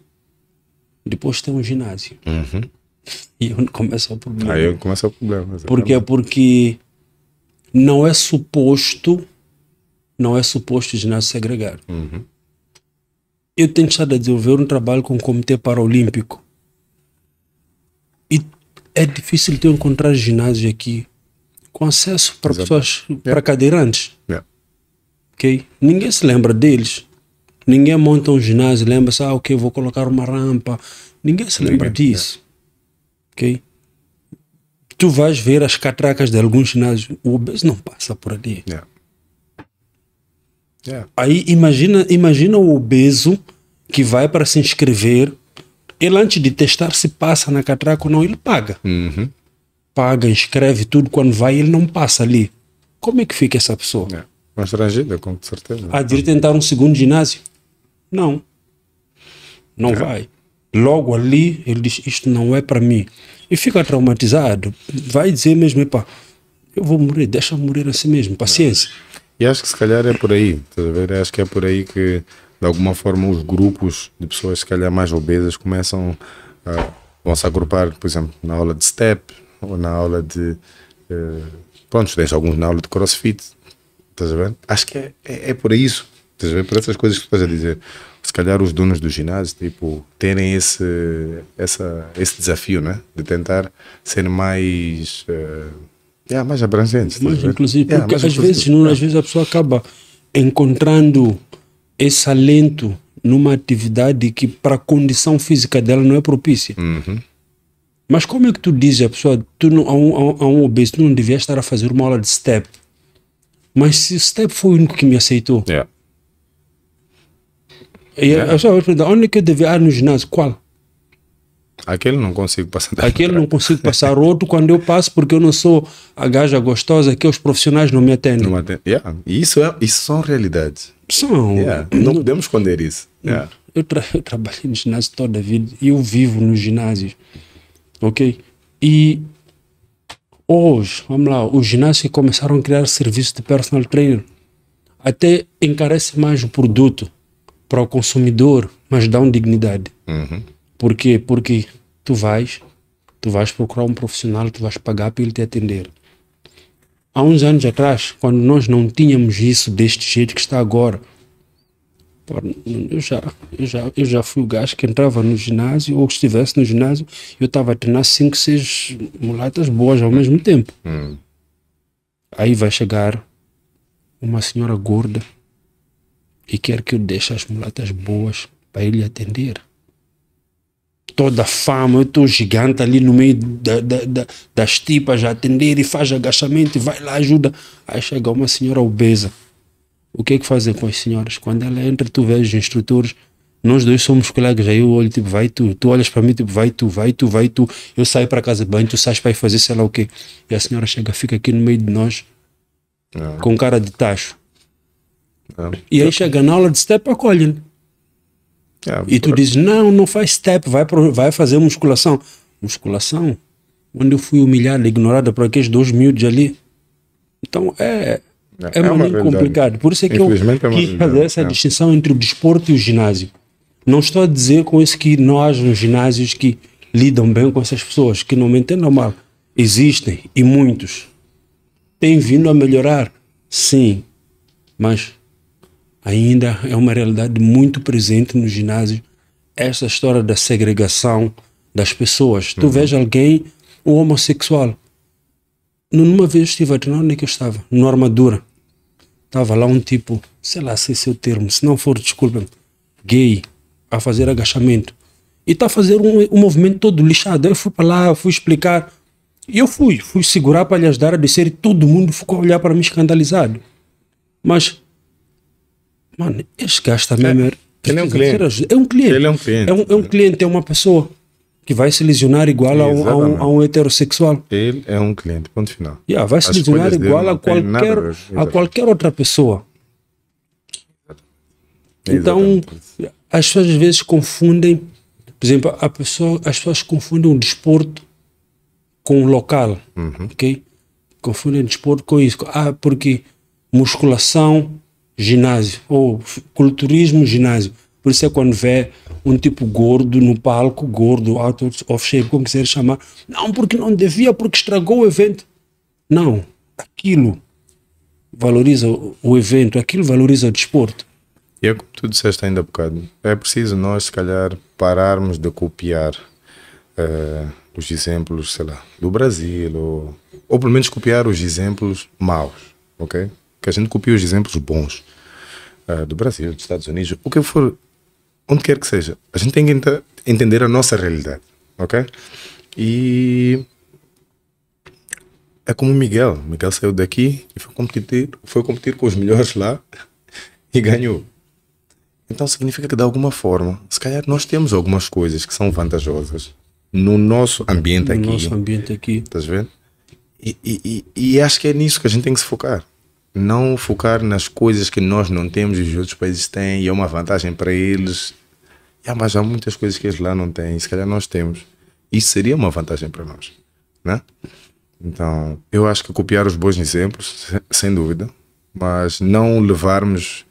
Depois tem um ginásio. Uhum. E é onde começa o problema. Aí começa o problema. Porque é porque não é suposto, não é suposto o ginásio segregar. Uhum. Eu tenho estado a desenvolver um trabalho com o Comitê Paralímpico. E é difícil de encontrar ginásio aqui com acesso para pessoas, yeah. para é. cadeirantes. Yeah. É. Okay? Ninguém se lembra deles. Ninguém monta um ginásio, lembra-se, ah, ok, vou colocar uma rampa. Ninguém se lembra Ninguém. disso. É. Ok? Tu vais ver as catracas de alguns ginásios, o obeso não passa por ali. Yeah. É. Yeah. É. Aí imagina, imagina o obeso que vai para se inscrever, ele antes de testar se passa na catraca ou não, ele paga. Uhum. Paga, escreve tudo, quando vai ele não passa ali. Como é que fica essa pessoa? É. Constrangida, com certeza. A de tentar um segundo ginásio. Não. Não é. vai. Logo ali, ele diz: Isto não é para mim. E fica traumatizado. Vai dizer mesmo: Epa, eu vou morrer, deixa eu morrer assim mesmo. Paciência. É. E acho que se calhar é por aí. Tá acho que é por aí que, de alguma forma, os grupos de pessoas, se calhar mais obesas, começam a. vão se agrupar, por exemplo, na aula de step ou na aula de. Uh, pronto, tens alguns na aula de crossfit. Estás a ver? Acho que é, é, é por isso Estás a ver? Por essas coisas que estás a dizer. Se calhar os donos do ginásio, tipo, terem esse, essa, esse desafio, né? De tentar ser mais. Uh, yeah, mais abrangentes. inclusive, yeah, porque mais às, Vezes, não, às vezes a pessoa acaba encontrando esse alento numa atividade que para a condição física dela não é propícia. Uhum. Mas como é que tu dizes a pessoa, tu não, a, um, a um obeso, tu não devias estar a fazer uma aula de step? Mas se o step foi o único que me aceitou. Yeah. Yeah. Eu só, the only que ir no ginásio, qual? Aquele não consigo passar. Aquele não consigo passar. Outro, quando eu passo, porque eu não sou a gaja gostosa, que os profissionais não me atendem. Não atendem. Yeah. Isso, é, isso são realidades. São. Yeah. Não, não podemos esconder isso. Yeah. Eu, tra eu trabalhei no ginásio toda a vida. Eu vivo nos ginásios. Ok? E hoje, vamos lá, os ginásios começaram a criar serviço de personal trainer. Até encarece mais o produto para o consumidor, mas dão dignidade. Uhum. Por quê? Porque tu vais, tu vais procurar um profissional, tu vais pagar para ele te atender. Há uns anos atrás, quando nós não tínhamos isso deste jeito que está agora, eu já, eu já, eu já fui o gajo que entrava no ginásio, ou que estivesse no ginásio, eu estava a treinar 5, 6 mulatas boas ao mesmo tempo. Uhum. Aí vai chegar uma senhora gorda e quer que eu deixe as mulatas boas para ele atender. Toda a fama, eu estou gigante ali no meio da, da, da, das tipas a atender e faz agachamento e vai lá, ajuda. Aí chega uma senhora obesa. O que é que fazem com as senhoras? Quando ela entra, tu vês os instrutores, nós dois somos colegas. Aí eu olho, tipo, vai tu. Tu olhas para mim, tipo, vai tu, vai tu, vai tu. Eu saio para casa de banho, tu sais para ir fazer sei lá o quê. E a senhora chega, fica aqui no meio de nós, ah. com cara de tacho. É. E aí chega na aula de step, acolhe. Né? É, e tu diz, não, não faz step, vai, pro, vai fazer musculação. Musculação? Onde eu fui humilhado, ignorado por aqueles dois miúdos ali. Então é, é, é, é muito complicado. Por isso é que eu é quis fazer essa é. distinção entre o desporto e o ginásio. Não estou a dizer com isso que nós, nos ginásios que lidam bem com essas pessoas, que não me entendam mal, existem e muitos têm vindo a melhorar, sim, mas ainda é uma realidade muito presente no ginásio. Essa história da segregação das pessoas. Uhum. Tu vês alguém, um homossexual. Numa vez estive a treinar, onde é que eu estava? No Armadura. Estava lá um tipo, sei lá, sei seu termo, se não for, desculpa, gay, a fazer agachamento. E está a fazer um, um movimento todo lixado. Eu fui para lá, fui explicar. E eu fui, fui segurar para lhe ajudar a descer e todo mundo ficou a olhar para mim escandalizado. Mas mano, este gajo está mesmo. É, ele é um cliente. É um cliente. Ele é um cliente. É um, é um cliente, é uma pessoa que vai se lesionar igual a um, a um, a um, heterossexual. Ele é um cliente, ponto final. Yeah, vai se As lesionar igual a qualquer, a qualquer outra pessoa. Então, as pessoas às vezes confundem, por exemplo, a pessoa, as pessoas confundem o desporto com o local, uhum. ok? Confundem o desporto com isso. Ah, porque musculação ginásio, ou culturismo ginásio. Por isso é quando vê um tipo gordo no palco, gordo, out of shape, como quiser chamar, não, porque não devia, porque estragou o evento. Não, aquilo valoriza o evento, aquilo valoriza o desporto. E é como tu disseste ainda há um bocado, é preciso nós, se calhar, pararmos de copiar uh, os exemplos, sei lá, do Brasil, ou, ou pelo menos copiar os exemplos maus, ok? que a gente copie os exemplos bons uh, do Brasil, dos Estados Unidos, o que for, onde quer que seja. A gente tem que ent entender a nossa realidade, ok? E é como o Miguel. Miguel saiu daqui e foi competir, foi competir com os melhores lá e ganhou. Então significa que de alguma forma, se calhar nós temos algumas coisas que são vantajosas no nosso ambiente no aqui. No nosso ambiente aqui. Estás vendo? E, e, e, e acho que é nisso que a gente tem que se focar não focar nas coisas que nós não temos e os outros países têm, e é uma vantagem para eles. Ah, mas há muitas coisas que eles lá não têm, se calhar nós temos. Isso seria uma vantagem para nós, né? Então, eu acho que copiar os bons exemplos, sem dúvida, mas não levarmos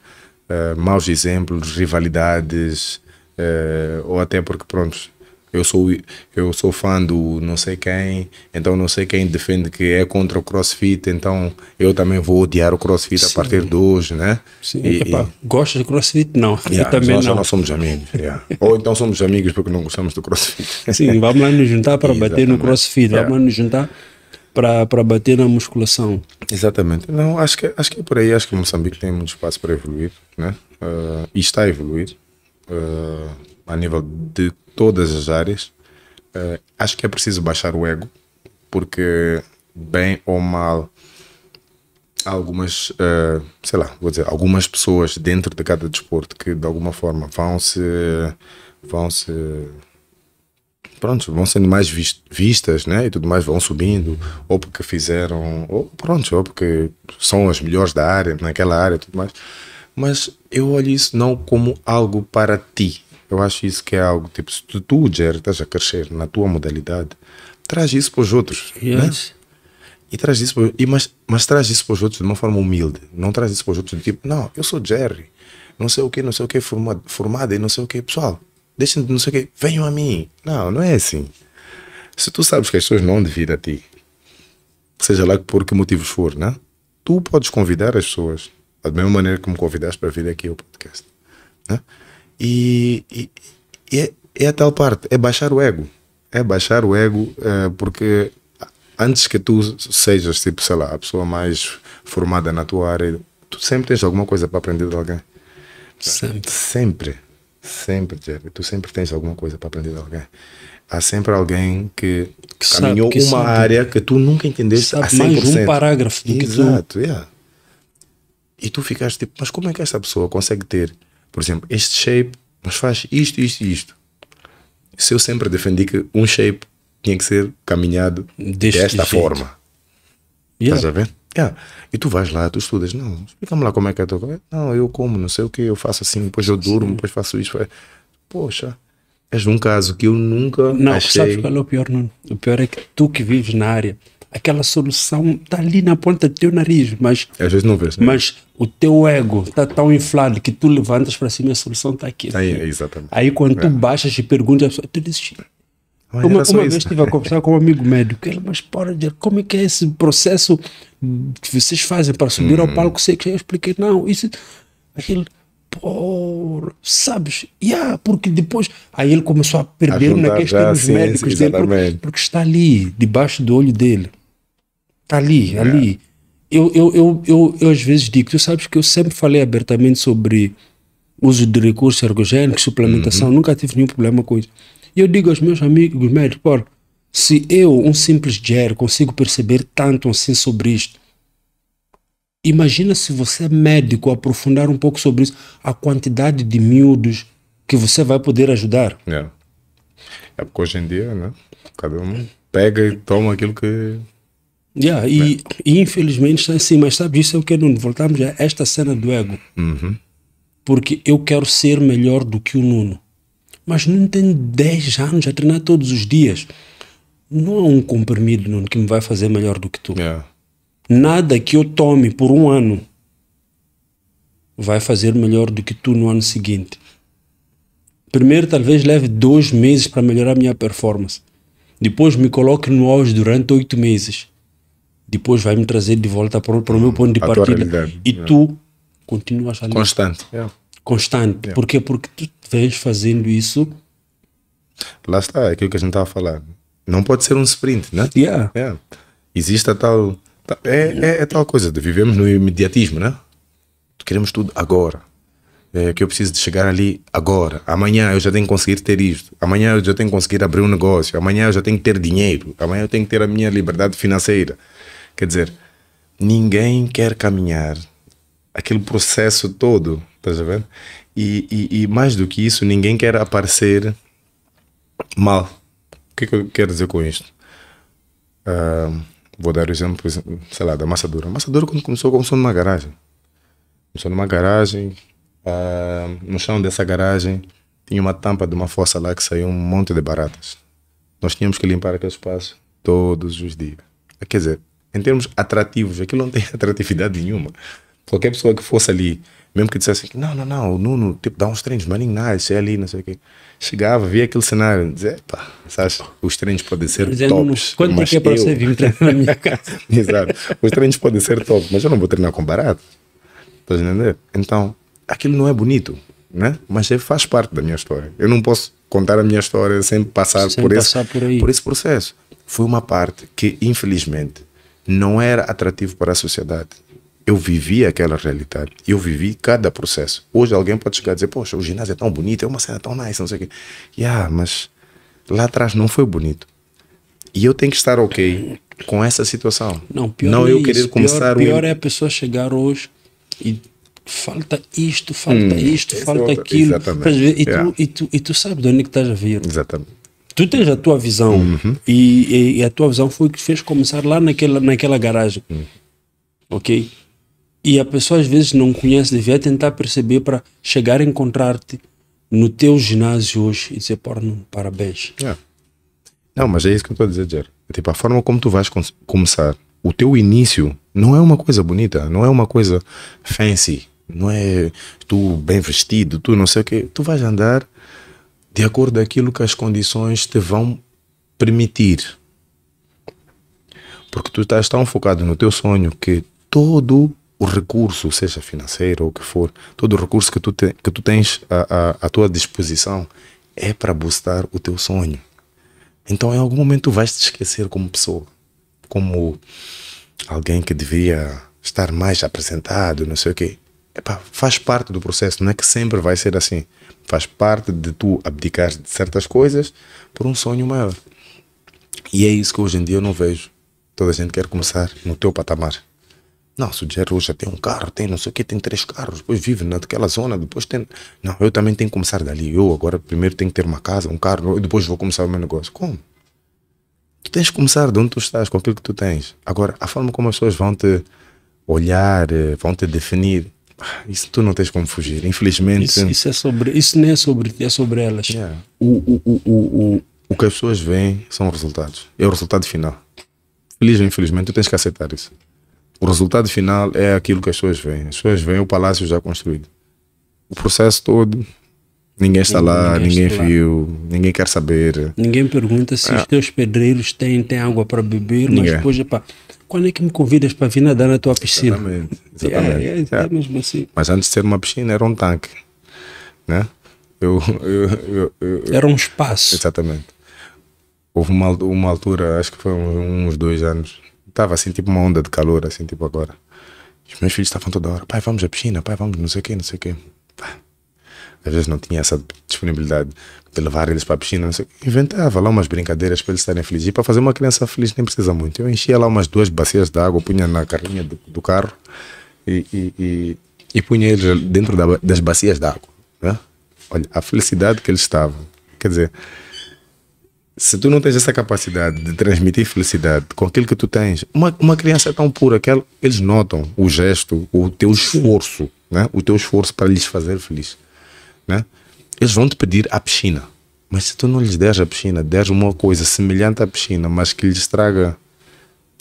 uh, maus exemplos, rivalidades, uh, ou até porque, pronto, eu sou, eu sou fã do não sei quem, então não sei quem defende que é contra o crossfit, então eu também vou odiar o crossfit Sim. a partir de hoje, né? Sim, e, Epá, e... de crossfit? Não, yeah, eu também nós não. Nós somos amigos, yeah. ou então somos amigos porque não gostamos do crossfit. Sim, vamos lá nos juntar para bater no crossfit, vamos yeah. lá nos juntar para bater na musculação. Exatamente. Não, acho que, acho que é por aí, acho que Moçambique tem muito espaço para evoluir, né? Uh, e está a evoluir uh, a nível de todas as áreas. Uh, acho que é preciso baixar o ego, porque, bem ou mal, algumas, uh, sei lá, vou dizer, algumas pessoas dentro de cada desporto que de alguma forma vão se. vão se. Pronto, vão sendo mais vist vistas né? e tudo mais, vão subindo, ou porque fizeram, ou pronto, ou porque são as melhores da área, naquela área tudo mais. Mas eu olho isso não como algo para ti, eu acho isso que é algo tipo, se tu, tu Jerry, estás a crescer na tua modalidade, traz isso para os outros. Né? Yes. Né? E traz isso, para, e, mas, mas traz isso para os outros de uma forma humilde. Não traz isso para os outros do tipo, não, eu sou Jerry, não sei o que, não sei o que, formado, formado e não sei o que, pessoal, deixem de não sei o que, venham a mim. Não, não é assim. Se tu sabes que as pessoas não devido a ti, seja lá por que motivos for, né? tu podes convidar as pessoas da mesma maneira que me convidaste para vir aqui ao podcast. Né? E, e, é, é, a tal parte, é baixar o ego. É baixar o ego, é, porque antes que tu sejas, tipo, sei lá, a pessoa mais formada na tua área, tu sempre tens alguma coisa para aprender de alguém. Sempre. Sempre. Sempre, Jerry. Tu sempre tens alguma coisa para aprender de alguém. Há sempre alguém que, que caminhou sabe, que uma sabe. área que tu nunca entendeste sabe a 100%. mais um parágrafo do Exato, que tu... Yeah. E tu ficaste tipo, mas como é que essa pessoa consegue ter por exemplo, este shape, mas faz isto, isto e isto. se eu sempre defendi que um shape tinha que ser caminhado Deste desta jeito. forma. Yeah. Estás a ver? Yeah. E tu vais lá, tu estudas, não, explica-me lá como é que é tua Não, eu como, não sei o que, eu faço assim, depois eu durmo, depois faço isso. Poxa, és um caso que eu nunca não, achei. sabes qual é o pior, Nuno? O pior é que tu que vives na área aquela solução está ali na ponta do teu nariz, mas é, às vezes não vês, né? mas o teu ego está tão inflado que tu levantas para cima e a solução está aqui. Tá aí, exatamente. Aí quando é. tu baixas e perguntas, tu dizes Olha, uma, uma vez estive a conversar com um amigo médico, ele, mas para dizer, como é que é esse processo que vocês fazem para subir ao hum. palco? Sei que eu expliquei, não, isso, aquilo, por, sabes? Yeah, porque depois. Aí ele começou a perder naqueles termos médicos dele, porque, porque, está ali, debaixo do olho dele. Está ali, é. ali. Eu, eu, eu, eu, eu às vezes digo, tu sabes que eu sempre falei abertamente sobre uso de recursos ergogênicos, suplementação, uhum. nunca tive nenhum problema com isso. E eu digo aos meus amigos médicos, pô, se eu, um simples Jerry, consigo perceber tanto assim sobre isto, imagina se você é médico aprofundar um pouco sobre isso, a quantidade de miúdos que você vai poder ajudar. É, é porque hoje em dia, né, cada um pega e toma aquilo que Yeah, e, e, infelizmente está assim, mas sabe isso é o que Nuno? Voltamos a esta cena do ego. Uhum. Porque eu quero ser melhor do que o Nuno. Mas não tem 10 anos a treinar todos os dias. Não há um comprimido, Nuno, que me vai fazer melhor do que tu. Yeah. Nada que eu tome por um ano vai fazer melhor do que tu no ano seguinte. Primeiro, talvez leve dois meses para melhorar a minha performance. Depois, me coloque no auge durante oito meses depois vai me trazer de volta para, para o meu hum, ponto de a partida. E é. tu continuas ali. Constante. É. Constante. Yeah. É. Porque tu vens fazendo isso. Lá está, é aquilo que a gente estava a falar. Não pode ser um sprint, né? Yeah. Existe a tal. É, é, é tal coisa, de vivemos no imediatismo, né? Queremos tudo agora. É, que eu preciso de chegar ali agora. Amanhã eu já tenho que conseguir ter isto. Amanhã eu já tenho que conseguir abrir um negócio. Amanhã eu já tenho que ter dinheiro. Amanhã eu tenho que ter a minha liberdade financeira. Quer dizer, ninguém quer caminhar aquele processo todo, estás a ver? E, e, e, mais do que isso, ninguém quer aparecer mal. O que, é que eu quero dizer com isto? Uh, vou dar o exemplo, sei lá, da massa dura. A massa dura quando começou, começou numa garagem. Começou numa garagem, uh, no chão dessa garagem tinha uma tampa de uma fossa lá que saiu um monte de baratas. Nós tínhamos que limpar aquele espaço todos os dias. Quer dizer, em termos atrativos, aquilo não tem atratividade nenhuma. Qualquer pessoa que fosse ali, mesmo que dissesse assim, não, não, não, o Nuno, tipo, dá uns treinos, nada isso é ali, não sei o quê. Chegava, via aquele cenário, dizia, pá, sabes, os treinos podem ser top tops. Quanto é que é para eu... você vir treinar na minha casa? Exato, os treinos podem ser top, mas eu não vou treinar com barato. Estás a entender? Então, aquilo não é bonito, né? Mas é, faz parte da minha história. Eu não posso contar a minha história sem passar, sem por, passar esse, por, por esse processo. Foi uma parte que, infelizmente, não era atrativo para a sociedade. Eu vivi aquela realidade, eu vivi cada processo. Hoje alguém pode chegar e dizer, poxa, o ginásio é tão bonito, é uma cena tão nice, não sei o quê. Yeah, mas lá atrás não foi bonito. E eu tenho que estar ok com essa situação. Não, pior não é eu querer isso. começar pior, pior é a pessoa chegar hoje e falta isto, falta hum, isto, falta é outra, aquilo. Exatamente. E, yeah. tu, e, tu, e tu sabes de onde é que estás a vir. Exatamente. Tu tens a tua visão uhum. e, e, a tua visão foi o que fez começar lá naquela, naquela garagem. Uhum. Ok? E a pessoa às vezes não conhece, devia tentar perceber para chegar a encontrar-te no teu ginásio hoje e dizer, porra, parabéns. É. Não, mas é isso que eu estou a dizer, Jer. É tipo, a forma como tu vais começar, o teu início não é uma coisa bonita, não é uma coisa fancy, não é tu bem vestido, tu não sei o quê. Tu vais andar de acordo aquilo que as condições te vão permitir. Porque tu estás tão focado no teu sonho que todo o recurso, seja financeiro ou o que for, todo o recurso que tu, te, que tu tens à, à, à tua disposição é para buscar o teu sonho. Então, em algum momento, tu vais te esquecer como pessoa, como alguém que devia estar mais apresentado, não sei o quê. faz parte do processo, não é que sempre vai ser assim. Faz parte de tu abdicar de certas coisas por um sonho maior. E é isso que hoje em dia eu não vejo. Toda a gente quer começar no teu patamar. Não, se o Jerry já tem um carro, tem não sei o que, tem três carros, depois vive naquela zona, depois tem. Não, eu também tenho que começar dali. Eu agora primeiro tenho que ter uma casa, um carro, depois vou começar o meu negócio. Como? Tu tens que começar de onde tu estás, com aquilo que tu tens. Agora, a forma como as pessoas vão te olhar, eh, vão te definir, ah, isso tu não tens como fugir, infelizmente. Isso, isso, é sobre, isso nem é sobre ti, é sobre elas. Yeah. O, o, o, o, o, que as pessoas veem são resultados. É o resultado final. Feliz ou infelizmente, tu tens que aceitar isso. O resultado final é aquilo que as pessoas veem. As pessoas veem o palácio já construído. O processo todo, ninguém está ninguém, lá, ninguém, ninguém viu, lá. ninguém quer saber. Ninguém pergunta se é. os ah. teus pedreiros têm, têm água para beber, ninguém. mas depois, epá, quando é que me convidas para vir nadar na tua piscina? Exatamente. Exatamente. É é, é, é, é, mesmo assim. Mas antes de ser uma piscina, era um tanque. Né? Eu, eu, eu, eu era um espaço. Exatamente. Houve uma, uma altura, acho que foi uns, dois anos, estava assim, tipo uma onda de calor, assim, tipo agora. Os meus filhos estavam toda hora, pai, vamos à piscina, pai, vamos não sei o quê, não sei o quê. Às vezes não tinha essa disponibilidade de levar eles para a piscina, não sei o quê. Inventava lá umas brincadeiras para eles estarem felizes. E para fazer uma criança feliz nem precisa muito. Eu enchia lá umas duas bacias de água, punha na carrinha do, do carro e, e, e, e punha eles dentro da, das bacias d'água. Né? Olha, a felicidade que eles estavam. Quer dizer, se tu não tens essa capacidade de transmitir felicidade com aquilo que tu tens, uma, uma criança é tão pura que ela, eles notam o gesto, o teu esforço, né? o teu esforço para lhes fazer feliz. Né? Eles vão te pedir a piscina. Mas se tu não lhes deres a piscina, deres uma coisa semelhante à piscina, mas que lhes traga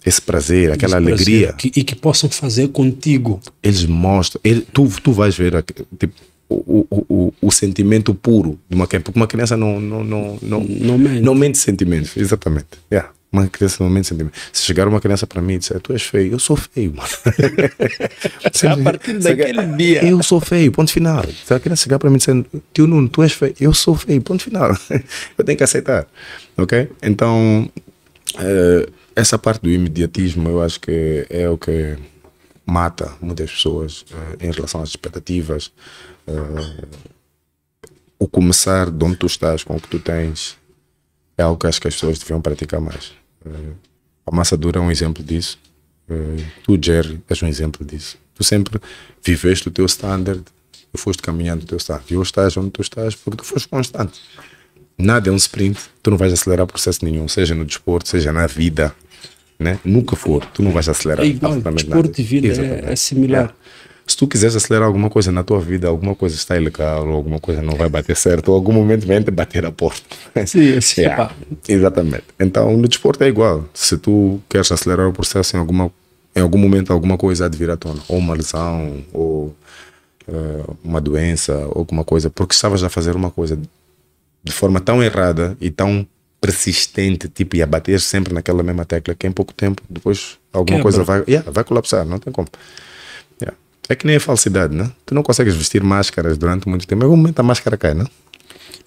esse prazer, aquela esse alegria. Prazer que, e que possam fazer contigo. Eles mostram. Ele, tu, tu vais ver tipo, o, o, o, o, sentimento puro de uma criança. Porque uma criança não, não, não, não, não mente. Não mente sentimentos, exatamente. Yeah. Uma criança não mente sentimentos Se chegar uma criança para mim e disser, tu és feio, eu sou feio, mano. a partir daquele dia. Eu sou feio, ponto final. Se a criança chegar para mim dizendo, tio Nuno, tu és feio, eu sou feio, ponto final. eu tenho que aceitar. Ok? Então. Uh, essa parte do imediatismo eu acho que é, é o que mata muitas pessoas uh, em relação às expectativas. Uh, o começar de onde tu estás, com o que tu tens, é algo que acho que as pessoas deviam praticar mais. Uh, a massa dura é um exemplo disso. tu, Jerry, és um exemplo disso. Tu sempre viveste o teu standard, tu foste caminhando o teu standard. E hoje estás onde tu estás porque tu foste constante. Nada é um sprint, tu não vais acelerar processo nenhum, seja no desporto, seja na vida né? nunca for, tu não vais acelerar é igual, absolutamente nada. de vida é Exatamente. é, similar. É. Se tu quiseres acelerar alguma coisa na tua vida, alguma coisa está ilegal, ou alguma coisa não vai bater certo, ou algum momento vai te bater a porta. Sim, sim. É. Exatamente. Então, no desporto é igual. Se tu queres acelerar o processo em, alguma, em algum momento, alguma coisa há de vir à tona. Ou uma lesão, ou uh, uma doença, ou alguma coisa. Porque estavas a fazer uma coisa de forma tão errada e tão persistente, tipo, e a bater sempre naquela mesma tecla, que é em pouco tempo depois alguma Quebra. coisa vai, yeah, vai colapsar, não tem como. Yeah. É que nem a falsidade, né? Tu não consegues vestir máscaras durante muito tempo, em algum momento a máscara cai, não? Né?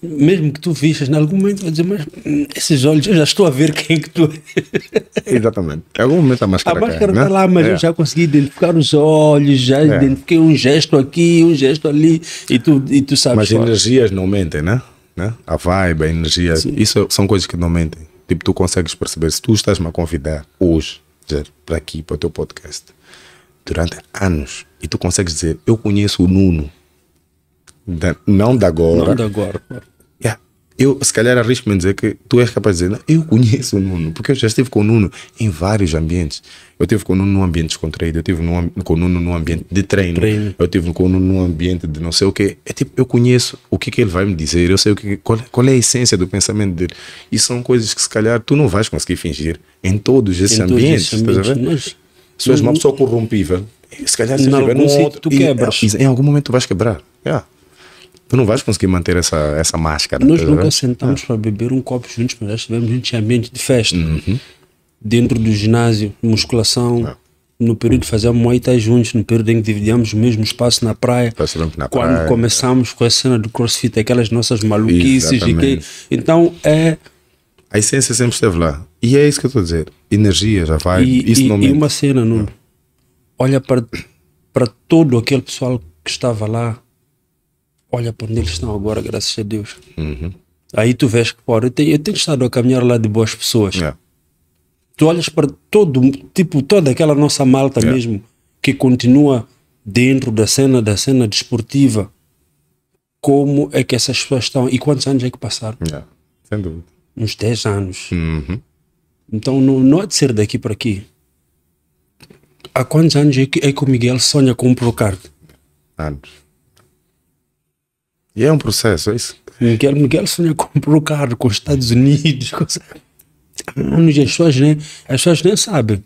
Mesmo que tu vistas, em algum momento vai dizer, mas hum, esses olhos, eu já estou a ver quem é que tu Exatamente. Em algum momento a máscara cai. A máscara está né? lá, mas é. eu já consegui identificar os olhos, já é. identifiquei um gesto aqui, um gesto ali, e tu, e tu sabes. Mas as energias não mentem, né? né? a vibe, a energia. Sim. Isso são coisas que não mentem. Tipo, tu consegues perceber. Se tu estás-me a convidar hoje para aqui, para o teu podcast, durante anos, e tu consegues dizer: Eu conheço o Nuno. Da, não da agora. Não da agora eu se calhar arrisco-me a dizer que tu és capaz de dizer, não, eu conheço o Nuno, porque eu já estive com o Nuno em vários ambientes. Eu estive com o Nuno num ambiente descontraído, eu estive com o Nuno num ambiente de treino, treino. eu estive com o Nuno num ambiente de não sei o quê. É tipo, eu conheço o que, é que ele vai me dizer, eu sei o que, qual, qual é a essência do pensamento dele. E são coisas que se calhar tu não vais conseguir fingir em todos esses em ambientes. Todos esses ambientes se és uma pessoa corrompível, se calhar se estiver num outro, tu quebras. E, em algum momento tu vais quebrar. Yeah tu não vais conseguir manter essa, essa máscara. Nós tá nunca sentamos ah. para beber um copo juntos, mas já estivemos em ambiente de festa. Uhum. Dentro do ginásio, musculação. Ah. No período fazíamos Muay juntos, no período em que dividíamos o mesmo espaço na praia. Na quando praia, é. começamos é. com a cena do crossfit, aquelas nossas maluquices. Que, então é. A essência sempre esteve lá. E é isso que eu estou a dizer. Energia já vai. E, isso e, não e uma cena, não. Ah. Olha para, para todo aquele pessoal que estava lá olha para onde eles estão agora, graças a Deus. Uhum. Aí tu vês que, porra, eu tenho, eu tenho estado a caminhar lá de boas pessoas. Yeah. É. Tu olhas para todo, tipo, toda aquela nossa malta yeah. É. mesmo, que continua dentro da cena, da cena desportiva. Como é que essas pessoas estão e quantos anos é que passaram? Yeah. É, sem dúvida. Uns 10 anos. Uhum. Então não, não há de ser daqui para aqui. Há quantos anos é que, é que o Miguel sonha com um Procard? Anos. E é um processo, é isso? Miguel, Miguel Sonha comprou carro com os Estados Unidos. Com... As pessoas nem, as pessoas nem sabem.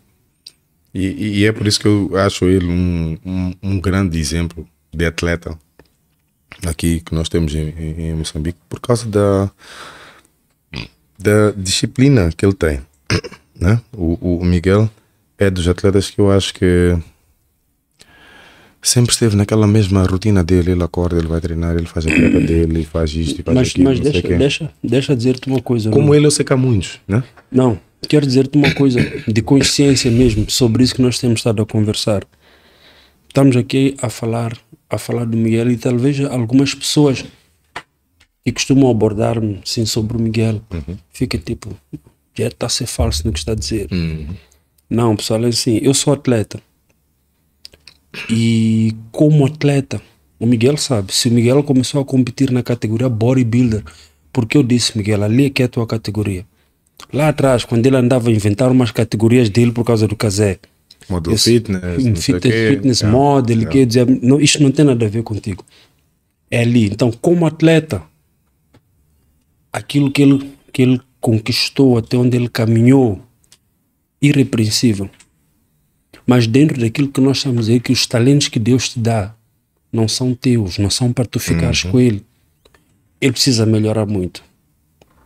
E, e, é por isso que eu acho ele um, um, um, grande exemplo de atleta aqui que nós temos em, em Moçambique por causa da, da disciplina que ele tem. Né? O, o Miguel é dos atletas que eu acho que sempre esteve naquela mesma rotina dele, ele acorda, ele vai treinar, ele faz a prova dele, faz isto, faz mas, aquilo, mas deixa, deixa, deixa dizer-te uma coisa. Como não. ele, eu sei que há muitos, né? Não, quero dizer-te uma coisa de consciência mesmo, sobre isso que nós temos estado a conversar. Estamos aqui a falar, a falar do Miguel e talvez algumas pessoas que costumam abordar-me, sim, sobre o Miguel, uhum. tipo, já está a ser falso no que está a dizer. Uhum. Não, pessoal, é assim, eu sou atleta, e como atleta, o Miguel sabe, se o Miguel começou a competir na categoria bodybuilder, porque eu disse, Miguel, ali é que é a tua categoria. Lá atrás, quando ele andava a inventar umas categorias dele por causa do casé. Model esse, fitness, não fitness, fitness model, é. que eu dizia, não, isto não tem nada a ver contigo. É ali. Então, como atleta, aquilo que ele, que ele conquistou, até onde ele caminhou, irrepreensível mas dentro daquilo que nós estamos aí, que os talentos que Deus te dá não são teus, não são para tu ficares uhum. com ele. Ele precisa melhorar muito.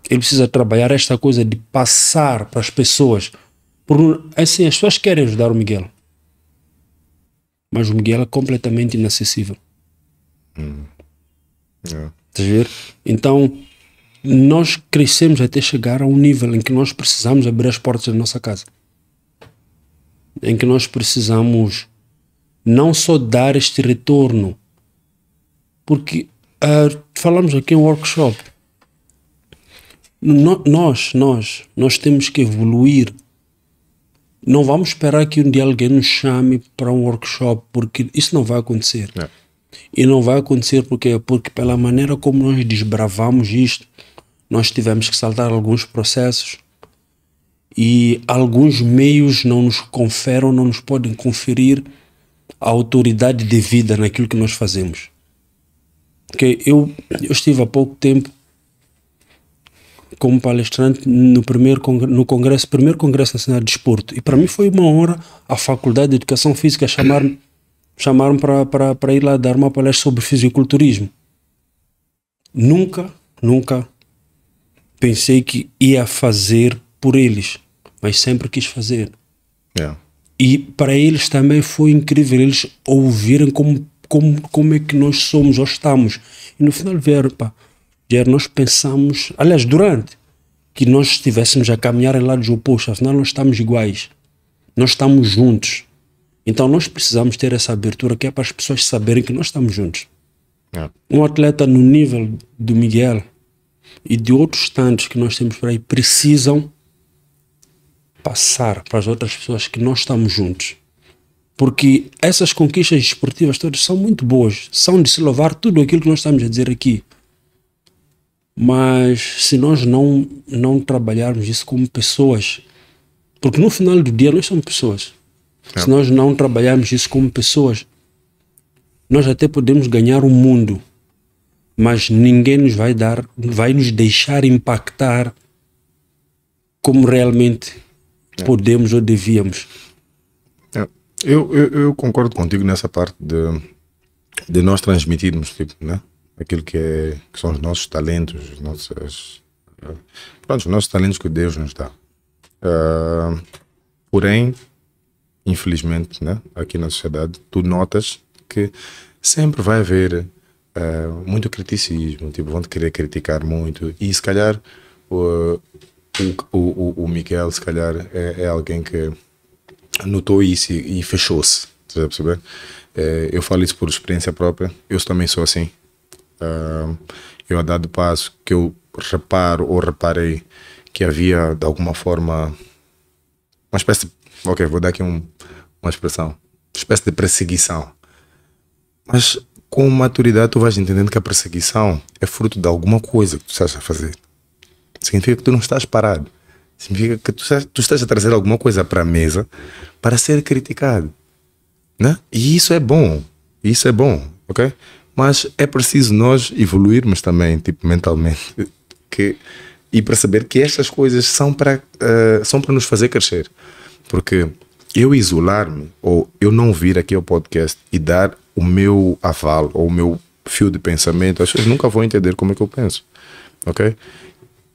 Ele precisa trabalhar esta coisa de passar para as pessoas. Por, assim, as pessoas querem ajudar o Miguel, mas o Miguel é completamente inacessível. Uhum. Yeah. É. Ver? Então, nós crescemos até chegar a um nível em que nós precisamos abrir as portas da nossa casa em que nós precisamos não só dar este retorno, porque uh, falamos aqui em workshop, no, nós, nós, nós temos que evoluir. Não vamos esperar que um dia alguém nos chame para um workshop, porque isso não vai acontecer. É. E não vai acontecer porque, porque pela maneira como nós desbravamos isto, nós tivemos que saltar alguns processos, e alguns meios não nos conferem, não nos podem conferir a autoridade devida naquilo que nós fazemos. Porque eu, eu estive há pouco tempo como palestrante no primeiro no congresso, primeiro congresso nacional de desporto e para mim foi uma honra a faculdade de educação física chamar chamaram para para para ir lá dar uma palestra sobre fisiculturismo. Nunca, nunca pensei que ia fazer por eles mas sempre quis fazer. É. E para eles também foi incrível eles ouvirem como, como, como é que nós somos ou estamos. E no final vieram, pá, vieram, nós pensamos, aliás, durante, que nós estivéssemos a caminhar em lados opostos, afinal nós estamos iguais, nós estamos juntos. Então nós precisamos ter essa abertura que é para as pessoas saberem que nós estamos juntos. É. Um atleta no nível do Miguel e de outros tantos que nós temos por aí precisam passar para as outras pessoas que nós estamos juntos. Porque essas conquistas esportivas todas são muito boas, são de se louvar tudo aquilo que nós estamos a dizer aqui. Mas se nós não, não trabalharmos isso como pessoas, porque no final do dia nós somos pessoas. É. Se nós não trabalharmos isso como pessoas, nós até podemos ganhar o mundo, mas ninguém nos vai dar, vai nos deixar impactar como realmente é. podemos ou devíamos. É. Eu, eu, eu, concordo contigo nessa parte de, de nós transmitirmos tipo, né? aquilo que, é, que são os nossos talentos, os nossos, eh, pronto, os nossos talentos que Deus nos dá. Uh, porém, infelizmente, né? aqui na sociedade, tu notas que sempre vai haver uh, muito criticismo, tipo, vão te querer criticar muito e se calhar uh, o, o, o Miguel, se calhar, é, é alguém que notou isso e, e fechou-se. Estás a perceber? É, eu falo isso por experiência própria. Eu também sou assim. Uh, eu, a dado passo que eu reparo ou reparei que havia, de alguma forma, uma espécie. De, ok, vou dar aqui um, uma expressão. Uma espécie de perseguição. Mas com maturidade, tu vais entendendo que a perseguição é fruto de alguma coisa que tu estás a fazer significa que tu não estás parado. Significa que tu estás, tu estás a trazer alguma coisa para a mesa para ser criticado. Né? E isso é bom. Isso é bom, ok? Mas é preciso nós evoluirmos também, tipo, mentalmente. Que, e perceber que estas coisas são para uh, são para nos fazer crescer. Porque eu isolar-me ou eu não vir aqui ao podcast e dar o meu aval ou o meu fio de pensamento, as pessoas nunca vão entender como é que eu penso. Ok?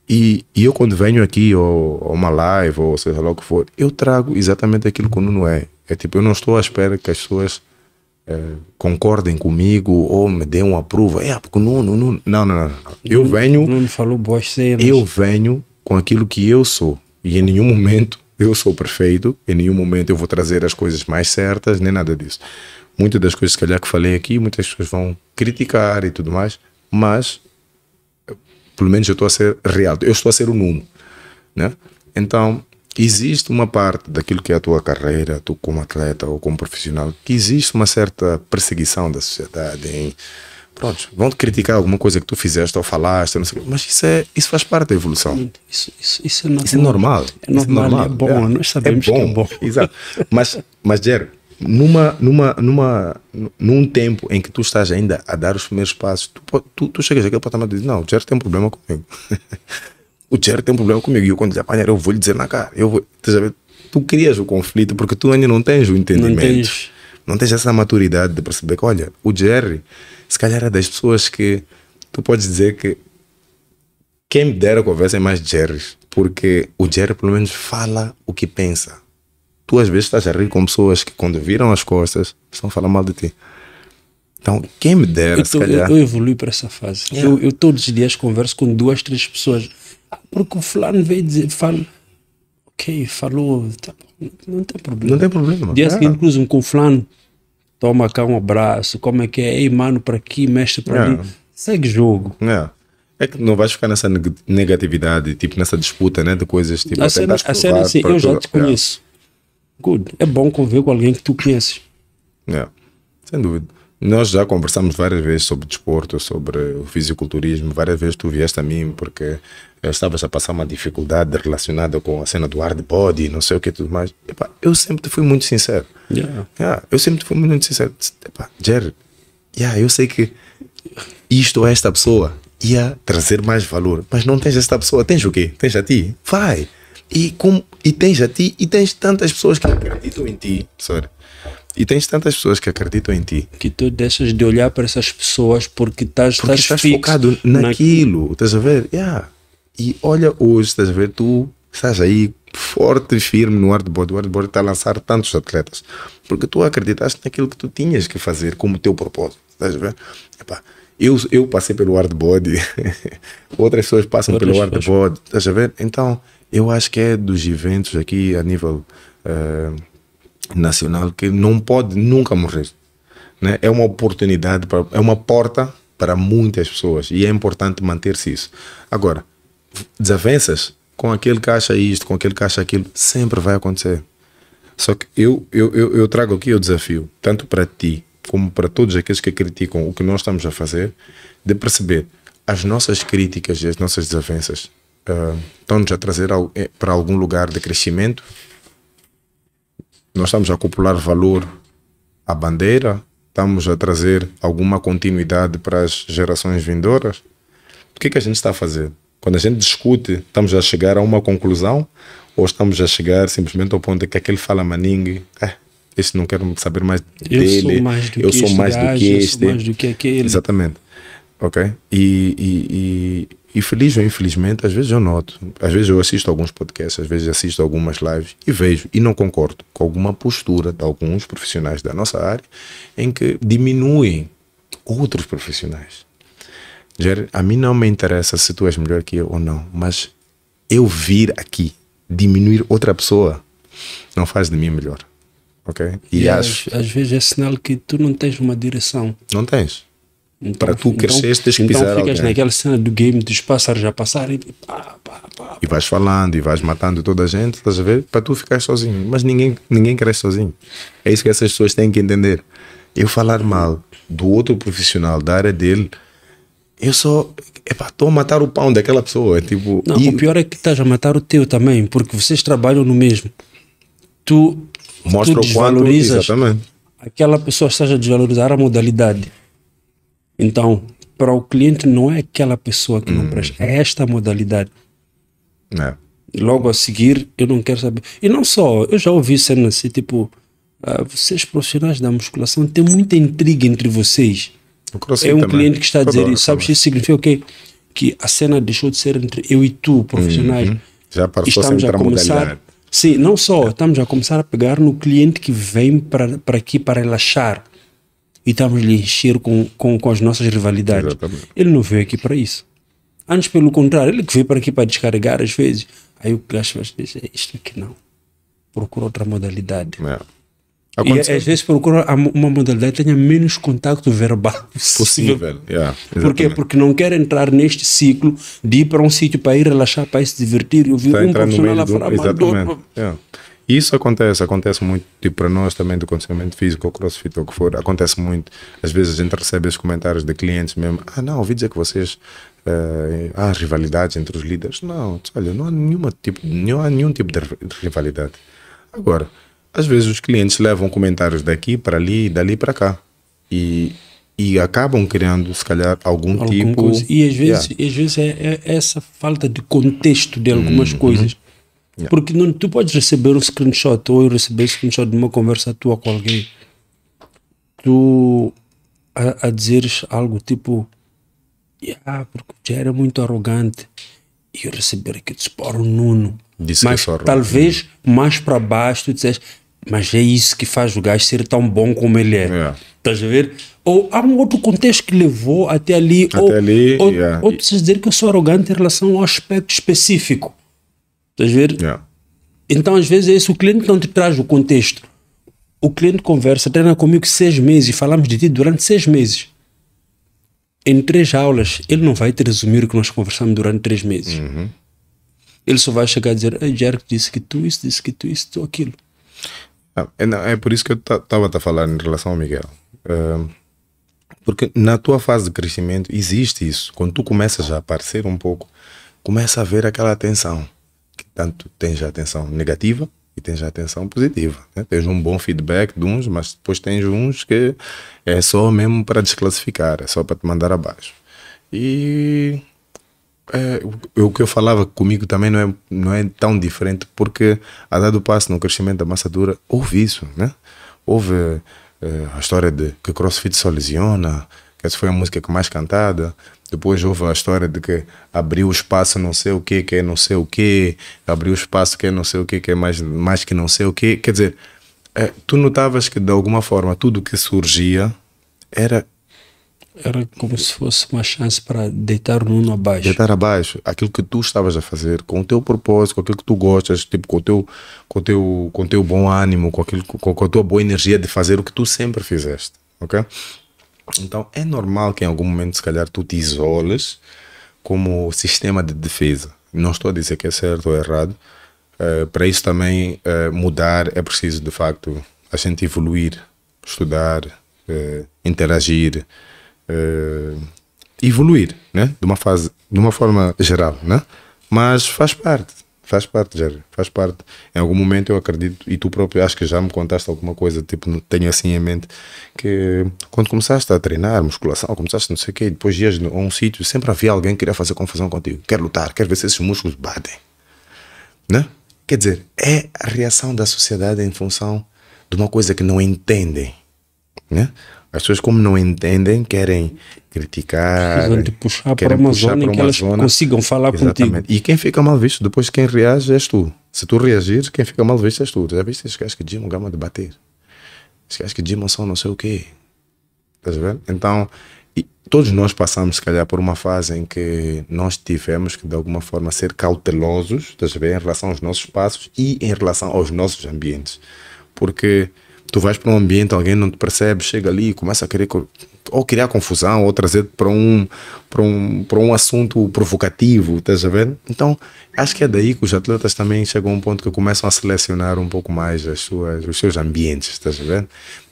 E, e eu, quando venho aqui, ou, ou, uma live, ou seja lá o que for, eu trago exatamente aquilo que o Nuno é. É tipo, eu não estou à espera que as pessoas é, concordem comigo ou me deem uma prova. É, porque o Nuno, Nuno. Não, não, não. Eu venho. Nuno falou boas cenas. Eu venho com aquilo que eu sou. E em nenhum momento eu sou perfeito, em nenhum momento eu vou trazer as coisas mais certas, nem nada disso. Muitas das coisas, se calhar, que falei aqui, muitas pessoas vão criticar e tudo mais, mas pelo menos eu estou a ser real, eu estou a ser o Nuno. Né? Então, existe uma parte daquilo que é a tua carreira, tu como atleta ou como profissional, que existe uma certa perseguição da sociedade em. Pronto, vão te criticar alguma coisa que tu fizeste ou falaste, sei, mas isso, é, isso faz parte da evolução. Isso, isso, isso, é, normal. isso é normal. É normal. É, é, normal, é bom, é, nós sabemos é bom, que é bom. Exato. Mas, mas Jerry, numa, numa, numa, num tempo em que tu estás ainda a dar os primeiros passos, tu, tu, tu chegas àquele patamar e dizes, não, o Jerry tem um problema comigo. o Jerry tem um problema comigo. E eu, quando lhe apanhar, eu vou lhe dizer na cara. Eu vou, tu crias o conflito porque tu ainda não tens o entendimento. Não tens, não tens essa maturidade de perceber que, olha, o Jerry, se calhar é das pessoas que tu podes dizer que quem me dera conversa é mais Jerry, porque o Jerry pelo menos fala o que pensa tu às vezes estás a rir com pessoas que quando viram as costas estão a falar mal de ti. Então, quem me dera, eu, tô, calhar... eu, eu evolui para essa fase. Eu, eu, todos os dias converso com duas, três pessoas. Ah, porque o fulano veio dizer, fala... Ok, falou... Tá, não tem problema. Não tem problema. Dia yeah. seguinte, com o fulano. Toma cá um abraço. Como é que é? Ei, mano, para aqui, mestre, para yeah. ali. Segue jogo. não É que não vais ficar nessa negatividade, tipo, nessa disputa, né? De coisas, tipo, a, a a sério assim, eu já te conheço good. É bom conviver com alguém que tu conheces. É, sem dúvida. Nós já conversamos várias vezes sobre desporto, sobre o fisiculturismo. Várias vezes tu vieste a mim porque estava a passar uma dificuldade relacionada com a cena do hard body, não sei o que tudo mais. Epa, eu sempre fui muito sincero. Yeah. Yeah, eu sempre fui muito sincero. Epa, Jerry, yeah, eu sei que isto ou é esta pessoa ia trazer mais valor, mas não tens esta pessoa, tens o quê? Tens a ti? Vai! E, com, e tens a ti, e tens tantas pessoas que acreditam em ti. Sorry. E tens tantas pessoas que acreditam em ti. Que tu deixas de olhar para essas pessoas porque estás, porque estás, estás focado naquilo, na... estás a ver? Yeah. E olha hoje, estás a ver, tu estás aí forte e firme no hardboard. O hardboard está a lançar tantos atletas porque tu acreditaste naquilo que tu tinhas que fazer como teu propósito, estás a ver? Epá, eu, eu passei pelo hardboard, outras pessoas passam outras pelo hardboard, estás a ver? Então eu acho que é dos eventos aqui a nível uh, nacional que não pode nunca morrer. Né? É uma oportunidade, pra, é uma porta para muitas pessoas e é importante manter-se isso. Agora, desavenças com aquele que acha isto, com aquele que acha aquilo, sempre vai acontecer. Só que eu, eu, eu, eu trago aqui o desafio, tanto para ti como para todos aqueles que criticam o que nós estamos a fazer, de perceber as nossas críticas e as nossas desavenças uh, estão-nos a trazer ao, eh, para algum lugar de crescimento. Nós estamos a acumular valor à bandeira, estamos a trazer alguma continuidade para as gerações vindouras. O que é que a gente está a fazer? Quando a gente discute, estamos a chegar a uma conclusão ou estamos a chegar simplesmente ao ponto de que aquele fala maningue, ah, esse não quero saber mais dele, eu sou mais do que este. Eu sou mais do que aquele. Exatamente ok? E, e, e, e, feliz ou infelizmente, às vezes eu noto, às vezes eu assisto alguns podcasts, às vezes assisto algumas lives e vejo e não concordo com alguma postura de alguns profissionais da nossa área em que diminuem outros profissionais. Jerry, a mim não me interessa se tu és melhor que eu ou não, mas eu vir aqui diminuir outra pessoa não faz de mim melhor. Ok? E, e acho... às, às vezes é sinal que tu não tens uma direção. Não tens. Então, para tu crescer, então, tens que então pisar Então ficas alguém. naquela cena do game dos pássaros a passar e pá, pá, pá, E vais falando e vais matando toda a gente, estás a ver? Para tu ficar sozinho. Mas ninguém, ninguém cresce sozinho. É isso que essas pessoas têm que entender. Eu falar mal do outro profissional da área dele, eu só epá, estou a matar o pão daquela pessoa. É tipo, Não, e... O pior é que estás a matar o teu também, porque vocês trabalham no mesmo. Tu, Mostra tu o quanto, exatamente. aquela pessoa está a desvalorizar a modalidade. Então, para o cliente não é aquela pessoa que não hum. presta, é esta modalidade. É. Logo a seguir, eu não quero saber. E não só, eu já ouvi cena assim, tipo, ah, vocês profissionais da musculação têm muita intriga entre vocês. É um também. cliente que está a dizer Toda isso, sabes? Isso significa o quê? Que a cena deixou de ser entre eu e tu, uhum. profissionais. Uhum. Já passou estamos a começar. Sim, não só, estamos a começar a pegar no cliente que vem para aqui para relaxar e estamos a lhe encher com, com, com as nossas rivalidades. Exatamente. Ele não veio aqui para isso. Antes, pelo contrário, ele que veio para aqui para descarregar às vezes. Aí o gajo diz: é Isto aqui não. Procura outra modalidade. É. E às vezes procura uma modalidade que tenha menos contato verbal possível. possível. Yeah, é, Por quê? Porque não quer entrar neste ciclo de ir para um sítio para ir relaxar, para ir se divertir e ouvir Está um profissional a falar. Do... Exatamente. Yeah. É. Isso acontece, acontece muito, tipo, para nós também do condicionamento físico, ou crossfit, ou o que for, acontece muito. Às vezes a gente recebe esses comentários de clientes mesmo, ah não, ouvi dizer que vocês, uh, há rivalidades entre os líderes. Não, olha, não há, nenhuma tipo, não há nenhum tipo de rivalidade. Agora, às vezes os clientes levam comentários daqui para ali e dali para cá. E e acabam criando, se calhar, algum, algum tipo. Coisa. E às vezes, yeah. às vezes é, é, essa falta de contexto de algumas hum, coisas. Hum. Yeah. Porque não, tu podes receber um screenshot ou eu receber um screenshot de uma conversa tua com alguém. Tu a, a dizeres algo tipo, yeah, porque já era é muito arrogante. E eu receber aqui, disparo o Nuno. Disse é mas talvez mais para baixo tu disseste, mas é isso que faz o gajo ser tão bom como ele é. Yeah. Estás a ver? Ou há um outro contexto que levou até ali. Até ou, ali, ou, yeah. ou, ou precisas dizer que eu sou arrogante em relação a um aspecto específico. Estás a ver? Yeah. Então, às vezes, é isso. O cliente não te traz o contexto. O cliente conversa, treina comigo seis meses, falamos de ti durante seis meses. Em três aulas, ele não vai te resumir o que nós conversamos durante três meses. Uhum. Ele só vai chegar a dizer: ah, Jerk disse que tu isso, disse que tu isso, tu aquilo. Ah, é, é, por isso que eu estava a falar em relação ao Miguel. Uh, porque na tua fase de crescimento existe isso. Quando tu começas a aparecer um pouco, começa a ver aquela tensão Portanto, tens a atenção negativa e tens a atenção positiva. Né? Tens um bom feedback de uns, mas depois tens uns que é só mesmo para desclassificar, é só para te mandar abaixo. E é, o, o que eu falava comigo também não é, não é tão diferente, porque a dado passo no crescimento da massa dura, houve isso, né? Houve é, a história de que crossfit só lesiona, essa foi a música que mais cantada. Depois houve a história de que abriu espaço não sei o que, que é não sei o que, abriu espaço que é não sei o que, que é mais, mais que não sei o que. Quer dizer, é, tu notavas que de alguma forma tudo que surgia era era como se fosse uma chance para deitar o mundo abaixo. Deitar abaixo aquilo que tu estavas a fazer, com o teu propósito, com aquilo que tu gostas, tipo, com o teu, com o teu, com o teu bom ânimo, com, aquilo, com, com a tua boa energia de fazer o que tu sempre fizeste, ok? Então é normal que em algum momento, se calhar, tu te isoles como sistema de defesa. Não estou a dizer que é certo ou errado. Uh, para isso também uh, mudar é preciso, de facto, a gente evoluir, estudar, uh, interagir, evoluir, né? De uma fase, de uma forma geral, né? Mas faz parte. Faz parte, Jerry, faz parte. Em algum momento eu acredito, e tu próprio acho que já me contaste alguma coisa, tipo, tenho assim em mente, que quando começaste a treinar musculação, começaste não sei o quê, e depois ias a um sítio, sempre havia alguém que queria fazer confusão contigo. Quer lutar, quer ver se esses músculos batem. Né? Quer dizer, é a reação da sociedade em função de uma coisa que não entendem. Né? As pessoas, como não entendem, querem criticar. Precisam te puxar para uma puxar zona em que elas zona. consigam falar Exatamente. contigo. E quem fica mal visto, depois quem reage és tu. Se tu reagires, quem fica mal visto és tu. Já viste esses acho que dizem gama de bater? Esses gajos que dizem são não sei o quê. Estás a ver? Então, todos nós passamos, se calhar, por uma fase em que nós tivemos que, de alguma forma, ser cautelosos, estás a ver, em relação aos nossos passos e em relação aos nossos ambientes. Porque tu vais para um ambiente, alguém não te percebe, chega ali e começa a querer ou criar confusão ou trazer para um, para um, para um assunto provocativo, estás a ver? Então, acho que é daí que os atletas também chegam a um ponto que começam a selecionar um pouco mais as suas, os seus ambientes, estás a ver?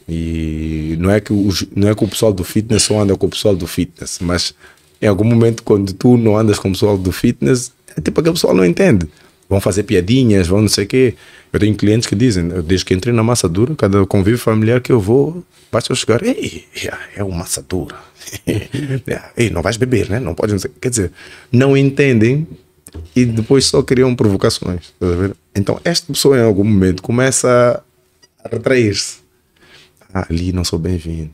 E não é, que os, não é que o pessoal do fitness só anda com o pessoal do fitness, mas em algum momento, quando tu não andas com o pessoal do fitness, é tipo aquele pessoal não entende vão fazer piadinhas, vão não sei o quê. Eu tenho clientes que dizem, desde que entrei na massa dura, cada convívio familiar que eu vou, basta eu chegar, ei, é uma massa dura. É, ei, não vais beber, né? Não podes, quer dizer, não entendem e depois só criam provocações. Então, esta pessoa em algum momento começa a retrair-se. Ah, ali não sou bem-vindo.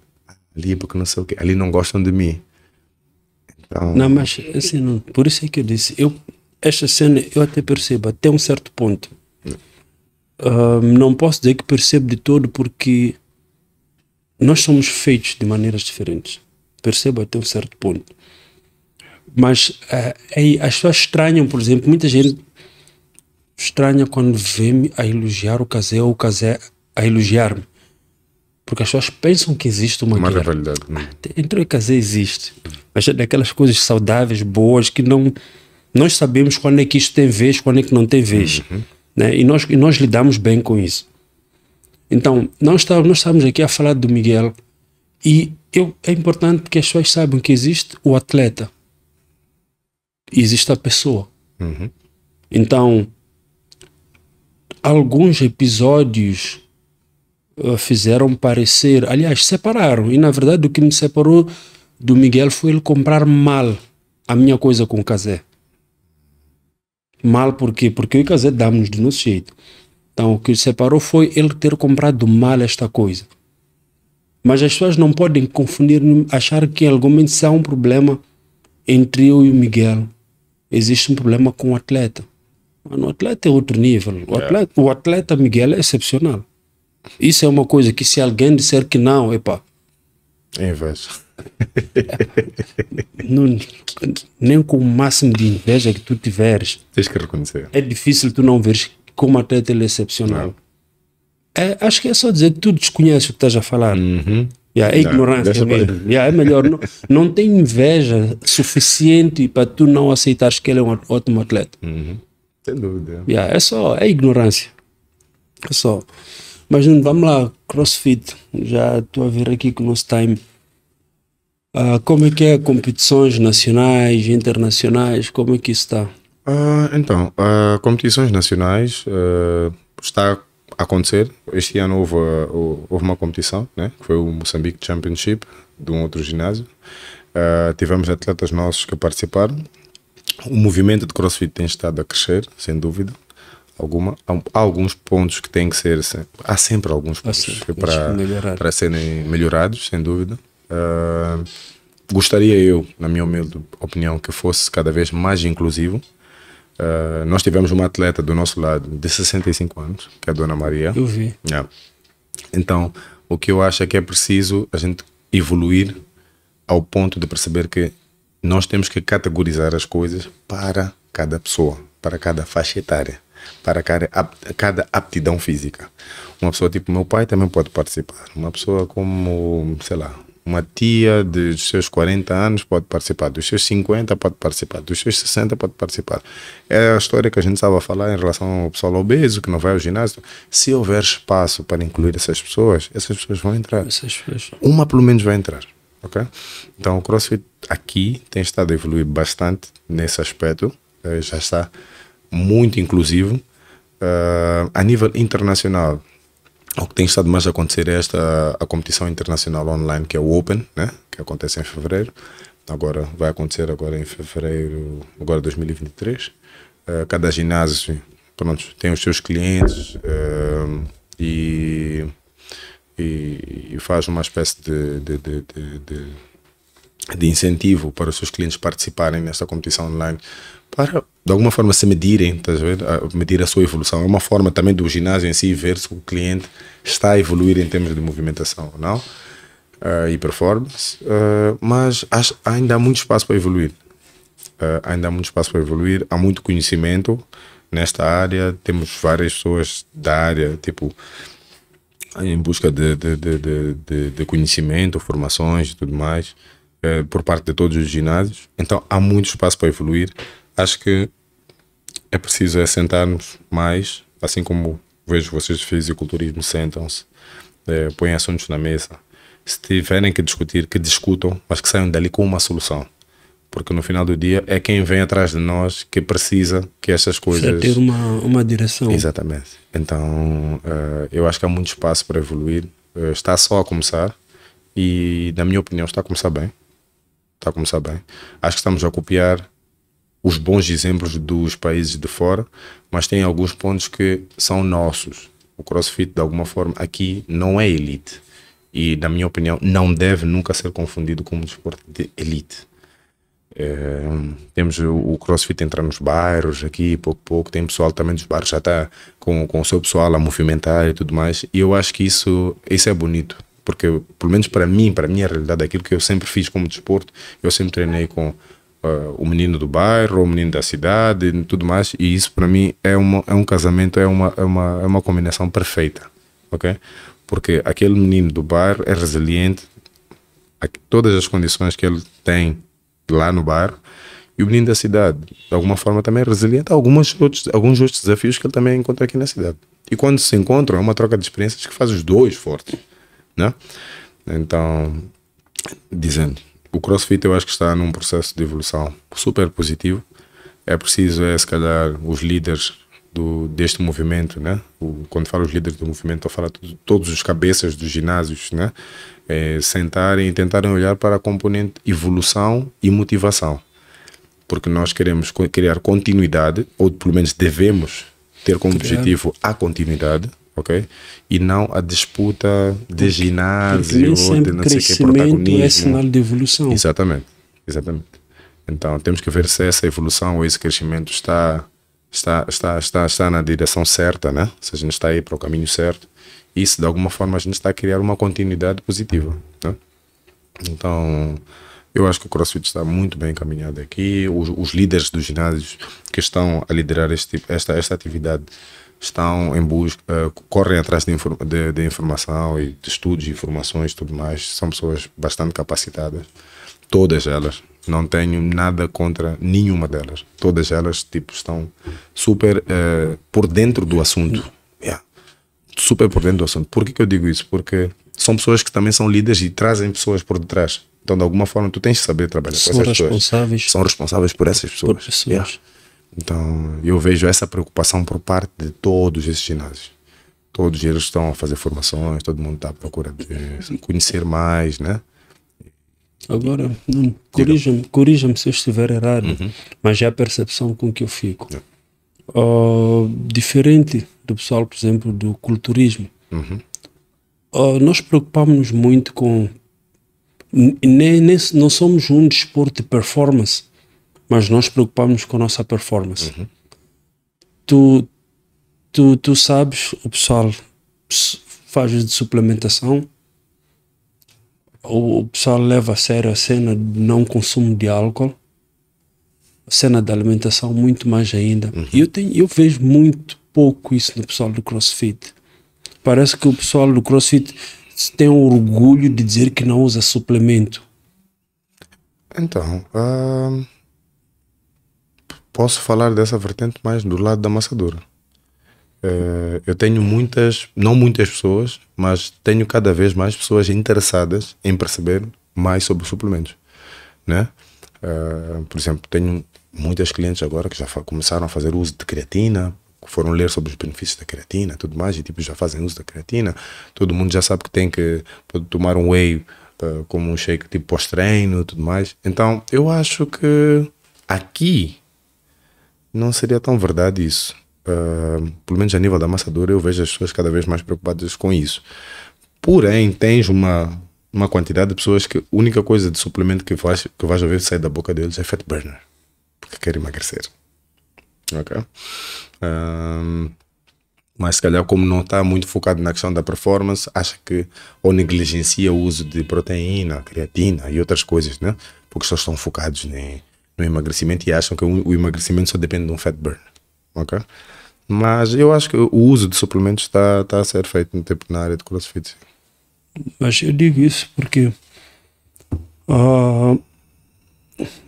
Ali porque não sei o quê. Ali não gostam de mim. Então... Não, mas assim, não, por isso é que eu disse, eu esta cena eu até percebo até um certo ponto. não posso dizer que percebo de todo porque nós somos feitos de maneiras diferentes. Percebo até um certo ponto. Mas uh, é, as pessoas estranham, por exemplo, muita gente estranha quando vê-me a elogiar o casé ou o casé a elogiar-me. Porque as pessoas pensam que existe uma, uma guerra. rivalidade. Ah, né? entre o casé existe. Mas é daquelas coisas saudáveis, boas, que não nós sabemos quando é que isto tem vez, quando é que não tem vez. Uhum. Né? E, nós, e nós lidamos bem com isso. Então, nós estamos, tá, nós estamos aqui a falar do Miguel e eu, é importante que as pessoas saibam que existe o atleta e existe a pessoa. Uhum. Então, alguns episódios eh, fizeram parecer, aliás, separaram. E na verdade, o que me separou do Miguel foi ele comprar mal a minha coisa com o Casé. Mal por quê? Porque eu e Casé damos do nosso jeito. Então o que separou foi ele ter comprado mal esta coisa. Mas as pessoas não podem confundir, achar que em algum momento se há um problema entre eu e o Miguel. Existe um problema com o atleta. Mano, o atleta é outro nível. O é. atleta, o atleta Miguel é excepcional. Isso é uma coisa que se alguém disser que não, epá. É inveja não, nem com o máximo de inveja que tu tiveres. Tens que reconhecer. É difícil tu não veres como atleta ele é excepcional. É, acho que é só dizer que tu desconheces o que estás a falar. Uhum. Yeah, é não, ignorância Yeah, é melhor. não, não tem inveja suficiente para tu não aceitares que ele é um ótimo atleta. Uhum. Sem dúvida. Yeah, é só, é ignorância. É só. Mas vamos lá, CrossFit. Já estou a ver aqui que o nosso time Uh, como é que é competições nacionais, internacionais, como é que isso está? Uh, então, uh, competições nacionais uh, está a acontecer. Este ano houve, houve uma competição, né, que foi o Moçambique Championship, de um outro ginásio. tivemos atletas nossos que participaram. O movimento de CrossFit tem estado a crescer, sem dúvida alguma. Há alguns pontos que têm que ser. Há sempre alguns pontos para, para serem melhorados, sem dúvida. Ah, gostaria eu, na minha humilde opinião, que fosse cada vez mais inclusivo. Uh, nós tivemos uma atleta do nosso lado de 65 anos, que é a Dona Maria. Eu vi. Yeah. Então, o que eu acho é que é preciso a gente evoluir ao ponto de perceber que nós temos que categorizar as coisas para cada pessoa, para cada faixa etária, para cada, cada aptidão física. Uma pessoa tipo meu pai também pode participar. Uma pessoa como, sei lá, uma tia dos seus 40 anos pode participar, dos seus 50 pode participar, dos seus 60 pode participar. É a história que a gente estava a falar em relação ao pessoal obeso que não vai ao ginásio. Se houver espaço para incluir essas pessoas, essas pessoas vão entrar. Pessoas. Uma pelo menos vai entrar. ok Então o CrossFit aqui tem estado a evoluir bastante nesse aspecto. Eh, já está muito inclusivo. Uh, a nível internacional, o que tem estado mais a acontecer é esta a competição internacional online que é o Open, né? que acontece em fevereiro. Agora vai acontecer agora em fevereiro, agora 2023. Uh, eh, cada ginásio pronto, tem os seus clientes uh, e, e, e, faz uma espécie de, de, de, de de incentivo para os seus clientes participarem nesta competição online para de alguma forma se medirem, a ver? medir a sua evolução. É uma forma também do ginásio em si ver se o cliente está a evoluir em termos de movimentação não? Uh, e performance, uh, mas acho, ainda há muito espaço para evoluir. Uh, ainda há muito espaço para evoluir, há muito conhecimento nesta área, temos várias pessoas da área, tipo, em busca de, de, de, de, de conhecimento, formações e tudo mais, por parte de todos os ginásios. Então há muito espaço para evoluir acho que é preciso assentar-nos é mais, assim como vejo vocês de fisiculturismo sentam-se, é, põem assuntos na mesa. Se tiverem que discutir, que discutam, mas que saiam dali com uma solução. Porque no final do dia é quem vem atrás de nós que precisa que estas coisas. Precisa ter uma, uma direção. Exatamente. Então uh, eu acho que há muito espaço para evoluir. Uh, está só a começar e, na minha opinião, está a começar bem. Está a começar bem. Acho que estamos a copiar os bons exemplos dos países de fora, mas tem alguns pontos que são nossos. O CrossFit, de alguma forma, aqui não é elite. E, na minha opinião, não deve nunca ser confundido com um desporto de elite. É, temos o, o crossfit entrar nos bairros aqui, pouco a pouco. Tem pessoal também dos bairros já está com, com o seu pessoal a movimentar e tudo mais. E eu acho que isso, isso é bonito, porque, pelo menos para mim, para a minha realidade, aquilo que eu sempre fiz como desporto, eu sempre treinei com uh, o menino do bairro, o menino da cidade e tudo mais. E isso para mim é, uma, é um casamento, é uma, é, uma, é uma combinação perfeita, ok? Porque aquele menino do bairro é resiliente a todas as condições que ele tem lá no bairro e o menino da cidade, de alguma forma, também é resiliente a algumas outros, alguns outros desafios que ele também encontra aqui na cidade. E quando se encontram, é uma troca de experiências que faz os dois fortes, né? Então, dizendo, o CrossFit eu acho que está num processo de evolução super positivo. É preciso, é, se calhar, os líderes do, deste movimento, né? O, quando falo os líderes do movimento, estou a falar de todos os cabeças dos ginásios, né? É, sentarem e tentarem olhar para a componente evolução e motivação. Porque nós queremos criar continuidade, ou pelo menos devemos ter como objetivo a continuidade, ok? E não a disputa de ginásio, de não sei o que, é protagonismo. é sinal de evolução. Exatamente, exatamente. Então temos que ver se essa evolução ou esse crescimento está, está, está, está, está na direção certa, né? Se a gente está aí para o caminho certo e se de alguma forma a gente está a criar uma continuidade positiva, né? Então, eu acho que o CrossFit está muito bem encaminhado aqui. Os, os líderes dos ginásios que estão a liderar este, esta, esta atividade estão em busca, eh, correm atrás de, inform de, de informação e de estudos e informações tudo mais. São pessoas bastante capacitadas, todas elas. Não tenho nada contra nenhuma delas. Todas elas tipo, estão super uh, por dentro do assunto. Yeah. Super por dentro do assunto. Por que, que eu digo isso? Porque são pessoas que também são líderes e trazem pessoas por detrás. Então, de alguma forma, tu tens de saber trabalhar são com essas pessoas. São responsáveis por essas pessoas. Por pessoas. Yeah. Então, eu vejo essa preocupação por parte de todos esses ginásios. Todos eles estão a fazer formações, todo mundo está à procura de conhecer mais, né? Agora, corrija-me corrija se eu estiver errado, uhum. mas é a percepção com que eu fico. Uh, diferente do pessoal, por exemplo, do culturismo, uhum. uh, nós preocupamos-nos muito com. Nem, nem, não somos um desporto de performance, mas nós preocupamos com a nossa performance. Uhum. Tu, tu, tu sabes, o pessoal faz de suplementação, o, o pessoal leva a sério a cena de não consumo de álcool, a cena da alimentação muito mais ainda. Uhum. Eu, tenho, eu vejo muito pouco isso no pessoal do CrossFit. Parece que o pessoal do CrossFit tem o orgulho de dizer que não usa suplemento. Então, uh posso falar dessa vertente mais do lado da amassadora. Eh, eu tenho muitas, não muitas pessoas, mas tenho cada vez mais pessoas interessadas em perceber mais sobre os suplementos. Né? Eh, por exemplo, tenho muitas clientes agora que já começaram a fazer uso de creatina, foram ler sobre os benefícios da creatina, tudo mais, e tipo, já fazem uso da creatina. Todo mundo já sabe que tem que tomar um whey eh, como um shake tipo pós-treino, tudo mais. Então, eu acho que aqui não seria tão verdade isso. Uh, pelo menos a nível da dura eu vejo as pessoas cada vez mais preocupadas com isso. Porém, tens uma, uma quantidade de pessoas que a única coisa de suplemento que vais, que vais ouvir sair da boca deles é fat burner, porque querem emagrecer. Ok? Uh, mas se calhar, como não está muito focado na questão da performance, acha que ou negligencia o uso de proteína, creatina e outras coisas, né? Porque só estão focados em no emagrecimento e acham que o emagrecimento só depende de um fat burn, ok? Mas eu acho que o uso de suplementos está tá a ser feito no tempo na área de crossfit. Mas eu digo isso porque uh,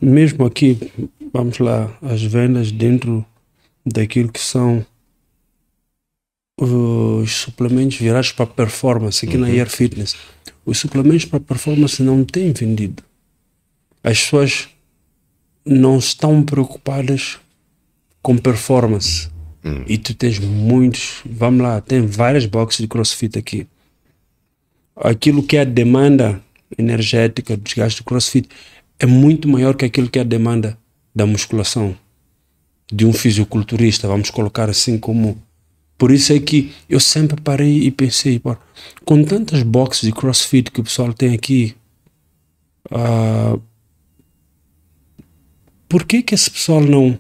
mesmo aqui, vamos lá, as vendas dentro daquilo que são uh, os suplementos virados para performance aqui uhum. na Air Fitness. Os suplementos para performance não têm vendido. As pessoas não estão preocupadas com performance. Hum. E tu tens muitos, vamos lá, tem várias boxes de crossfit aqui. Aquilo que é a demanda energética dos gajos do crossfit é muito maior que aquilo que é a demanda da musculação de um fisiculturista, vamos colocar assim como. Por isso é que eu sempre parei e pensei, pô, com tantas boxes de crossfit que o pessoal tem aqui, uh, por que, esse pessoal não,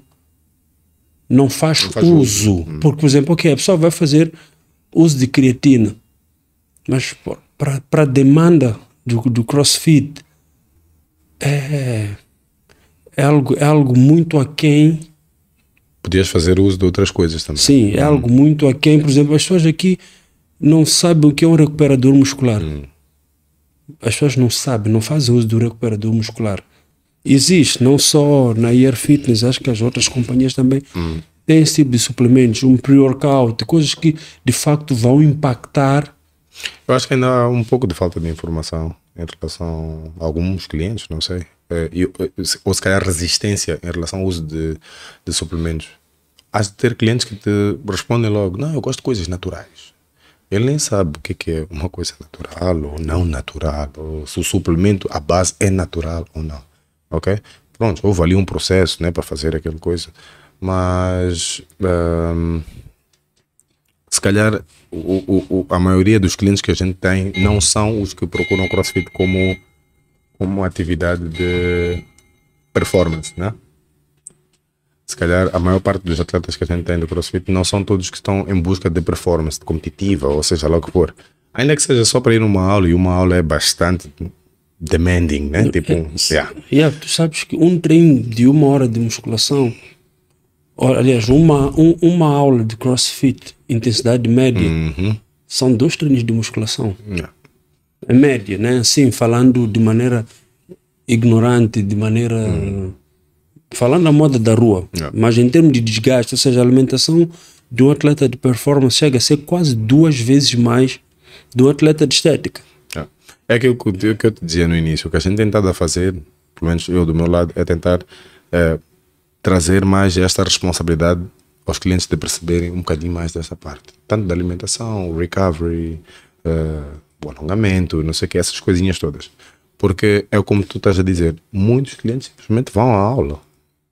não faz, não faz uso? uso. Hum. Porque, por exemplo, okay, a pessoa vai fazer uso de creatina, mas para a demanda do, do crossfit é, é, algo, é algo muito aquém. Podias fazer uso de outras coisas também. Sim, é hum. algo muito aquém. Por exemplo, as pessoas aqui não sabem o que é um recuperador muscular. Hum. As pessoas não sabem, não fazem uso do recuperador muscular existe, não só na Air Fitness, acho que as outras companhias também hum. têm esse tipo de suplementos, um pre-workout, coisas que de facto vão impactar. Eu acho que ainda há um pouco de falta de informação em relação a alguns clientes, não sei. É, é, ou se calhar resistência em relação ao uso de, de suplementos. Há de ter clientes que te respondem logo: Não, eu gosto de coisas naturais. Ele nem sabe o que é, é uma coisa natural ou não natural, ou se o suplemento, à base é natural ou não ok? Pronto, houve ali um processo, né, para fazer aquela coisa, mas um, se calhar o, o, a maioria dos clientes que a gente tem não são os que procuram CrossFit como, como atividade de performance, né? Se calhar a maior parte dos atletas que a gente tem do CrossFit não são todos que estão em busca de performance de competitiva, ou seja lá o que for. Ainda que seja só para ir numa aula, e uma aula é bastante demanding, né? Do, tipo, é, yeah. yeah. Tu sabes que um treino de uma hora de musculação, ou, aliás, uma, um, uma aula de crossfit, intensidade média, uhum. são dois treinos de musculação. Yeah. É média, né? Assim, falando de maneira ignorante, de maneira. Uhum. Falando na moda da rua, yeah. mas em termos de desgaste, ou seja, a alimentação de um atleta de performance chega a ser quase duas vezes mais do atleta de estética. É aquilo que eu, que eu te dizia no início, o que a gente tem a fazer, pelo menos eu do meu lado, é tentar é, trazer mais esta responsabilidade aos clientes de perceberem um bocadinho mais dessa parte. Tanto da alimentação, recovery, é, o alongamento, não sei o que, essas coisinhas todas. Porque é como tu estás a dizer, muitos clientes simplesmente vão à aula.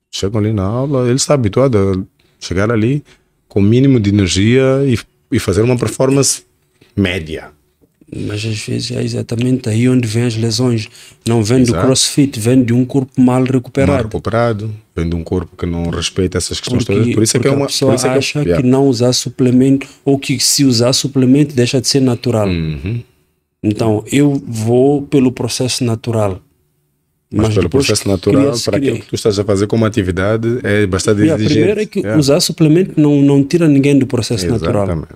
Chegam ali na aula, ele está habituado a chegar ali com o mínimo de energia e, e fazer uma performance média mas às vezes é exatamente aí onde vêm as lesões. Não vem Exato. do crossfit, vem de um corpo mal recuperado. Mal recuperado, vem de um corpo que não respeita essas questões porque, todas. Por isso é que é uma. A pessoa é, é acha que, é. que, não usar suplemento, ou que se usar suplemento deixa de ser natural. Uhum. Então eu vou pelo processo natural. Mas, mas pelo processo natural, para aquilo que tu estás a fazer como atividade, é bastante exigente exigente. primeira é que usar suplemento não, não tira ninguém do processo Exatamente. natural.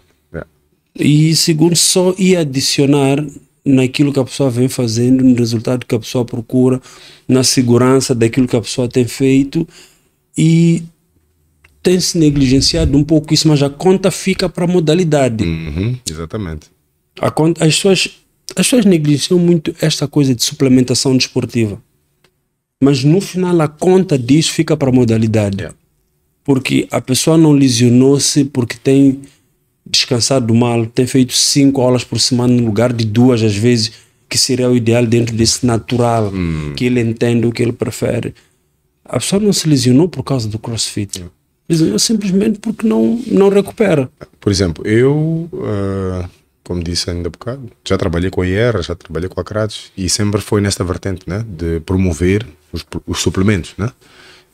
E segundo, só ir adicionar naquilo que a pessoa vem fazendo, no resultado que a pessoa procura, na segurança daquilo que a pessoa tem feito. E tem se negligenciado um pouco isso, mas a conta fica para a modalidade. Uhum, exatamente. A conta, as, pessoas, as pessoas negligenciam muito esta coisa de suplementação desportiva. Mas no final a conta disso fica para a modalidade. Yeah. É. Porque a pessoa não lesionou-se porque tem descansar do mal, tem feito cinco aulas por semana no lugar de duas às vezes, que seria o ideal dentro desse natural, hum. que ele entende o que ele prefere. A pessoa não se lesionou por causa do crossfit. Lesionou simplesmente porque não, não recupera. Por exemplo, eu, uh, como disse ainda há bocado, já trabalhei com a IR, já trabalhei com a Kratos, e sempre foi nesta vertente, né? De promover os, os suplementos, né?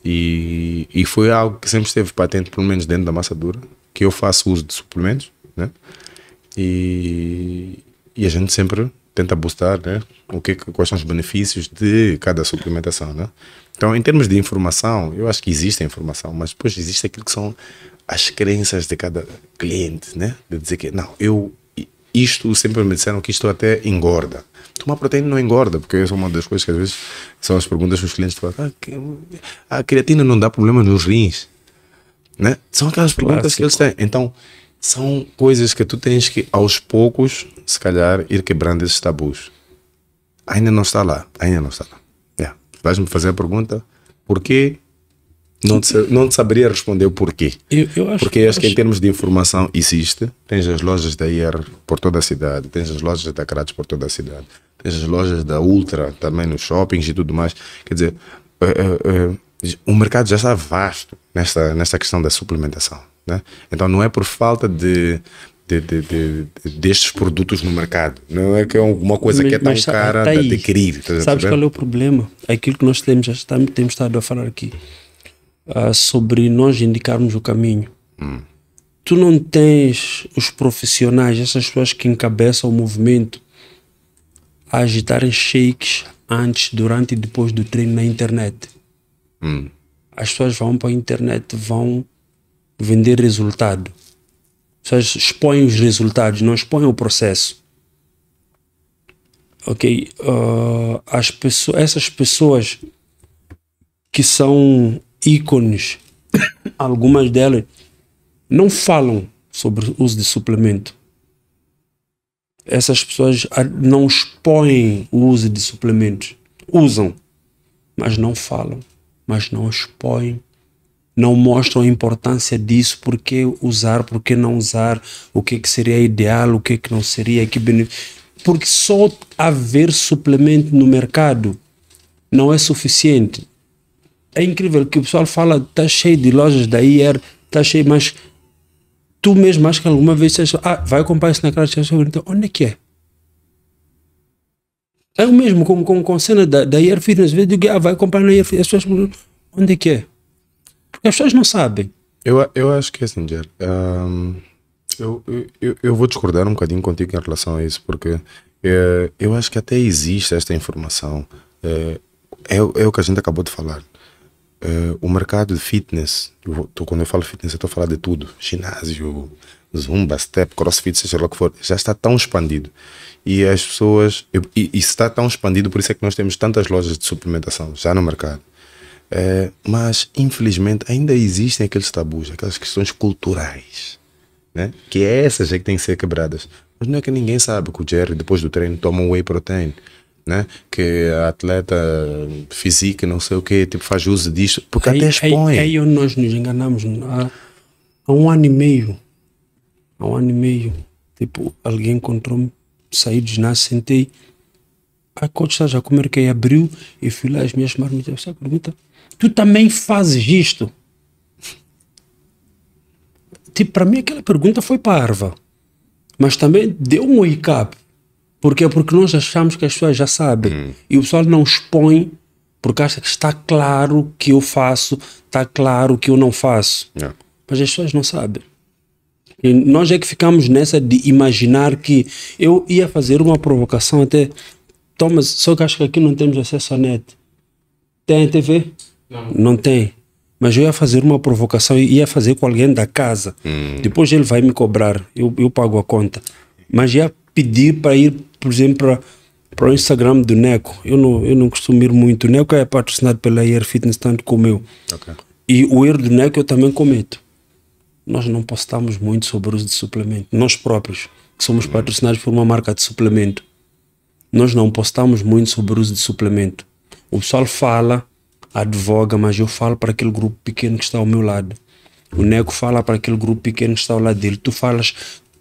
E, e foi algo que sempre esteve patente, pelo menos dentro da massa dura, que eu faço uso de suplementos, né? E, e a gente sempre tenta buscar, né? O que, quais são os benefícios de cada suplementação, né? Então, em termos de informação, eu acho que existe a informação, mas depois existe aquilo que são as crenças de cada cliente, né? De dizer que, não, eu, isto, sempre me disseram que isto até engorda. Tomar proteína não engorda, porque essa é uma das coisas que às vezes são as perguntas que os clientes falam. Ah, a ah, creatina não dá problemas nos rins. Né? São aquelas perguntas Clássico. que eles têm. Então, são coisas que tu tens que, aos poucos, se calhar, ir quebrando esses tabus. Ainda não está lá, ainda não está lá. Yeah. Vais-me fazer a pergunta, porquê? Não te, não te saberia responder o porquê. Eu, eu acho, Porque eu acho que em termos de informação existe. Tens as lojas da IR por toda a cidade, tens as lojas da Kratos por toda a cidade, tens as lojas da Ultra também nos shoppings e tudo mais. Quer dizer, eh, eh, eh, o mercado já está vasto nesta, nesta questão da suplementação. Né? Então não é por falta de, de, de, de, destes produtos no mercado. Não é que é uma coisa mas, que é tão cara tá de adquirir. Tá sabes qual é o problema? Aquilo que nós temos, já estamos, temos estado a falar aqui uh, sobre nós indicarmos o caminho. Hum. Tu não tens os profissionais, essas pessoas que encabeçam o movimento, a agitarem shakes antes, durante e depois do treino na internet Hum. As pessoas vão para a internet, vão vender resultado. As pessoas expõem os resultados, não expõem o processo. Ok? Uh, as pessoas, essas pessoas que são ícones, algumas delas não falam sobre o uso de suplemento. Essas pessoas ah, não expõem o uso de suplementos. Usam, mas não falam mas não expõem, não mostram a importância disso, por que usar, por que não usar, o que, que seria ideal, o que, que não seria, que benefício. Porque só haver suplemento no mercado não é suficiente. É incrível que o pessoal fala, está cheio de lojas da IR, está cheio, mas tu mesmo acho que alguma vez você ah, vai comprar isso naquela loja, onde é que é? É o mesmo com, com, com a cena da, da Air Fitness. Eu digo, ah, vai comprar na Air Fitness. As pessoas onde é que é? Porque as pessoas não sabem. Eu, eu acho que é assim, Jair. Um, eu, eu, eu vou discordar um bocadinho contigo em relação a isso, porque é, eu acho que até existe esta informação. Eh, é, é, é o que a gente acabou de falar. É, o mercado de fitness, eu tô, quando eu falo fitness, eu estou a falar de tudo: ginásio, zumba, step, crossfit, seja lá o que for, já está tão expandido e as pessoas. E, isso está tão expandido, por isso é que nós temos tantas lojas de suplementação já no mercado. É, mas, infelizmente, ainda existem aqueles tabus, aquelas questões culturais, né? que é essas é que têm que ser quebradas. Mas não é que ninguém sabe que o Jerry, depois do treino, toma um whey protein. Né? que a atleta física, não sei o que, tipo, faz uso disto, porque aí, até expõe. Aí, aí onde nós nos enganamos. Há, há, um ano e meio, há um ano e meio, tipo, alguém encontrou-me saí de ginásio sentei. Aí quando estás a comer, que abriu e fui lá as minhas marmitas. Você pergunta, tu também fazes isto? Tipo, para mim aquela pergunta foi parva. Mas também deu um wake up. Porque é porque nós achamos que as pessoas já sabem. Hum. E o pessoal não expõe porque acha que está claro que eu faço, está claro que eu não faço. Não. É. Mas as pessoas não sabem. E nós é que ficamos nessa de imaginar que eu ia fazer uma provocação até. Thomas, só que acho que aqui não temos acesso à net. Tem TV? Não. Não tem. Mas eu ia fazer uma provocação, ia fazer com alguém da casa. Hum. Depois ele vai me cobrar, eu, eu pago a conta. Mas ia pedir para ir, por exemplo, para o Instagram do Neco. Eu não, eu não costumo ir muito. O Neco é patrocinado pela Air Fitness, tanto como eu. Okay. E o erro do Neco eu também cometo nós não postamos muito sobre o uso de suplemento. Nós próprios, que somos uhum. patrocinados por uma marca de suplemento, nós não postamos muito sobre o uso de suplemento. O pessoal fala, advoga, mas eu falo para aquele grupo pequeno que está ao meu lado. O nego fala para aquele grupo pequeno que está ao lado dele. Tu falas,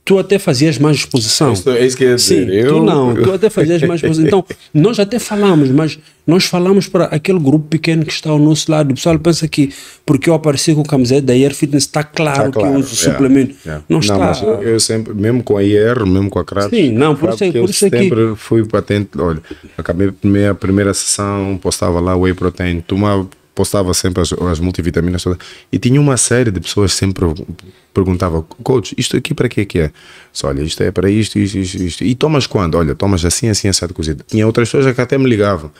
tu até fazias mais exposição. Isso, é isso que eu Sim, tu não, tu até fazias mais exposição. Então, nós até falamos, mas nós falamos para aquele grupo pequeno que está ao nosso lado. O pessoal pensa que porque eu apareci com camiseta da Air Fitness está claro, tá claro que eu uso yeah, é, suplemento. Yeah. É. Não, não está. eu sempre, mesmo com a IR, mesmo com a Kratos, Sim, não, por isso, é- por sempre fui patente. Olha, acabei a primeira sessão, postava lá whey protein, tomava postava sempre as, as multivitaminas todas. E tinha uma série de pessoas sempre perguntava, coach, isto aqui para que é que é? Só, olha, isto é para isto, isto, isto, isto. E tomas quando? Olha, tomas assim, assim, assado cozido. Tinha outras pessoas que até me ligavam.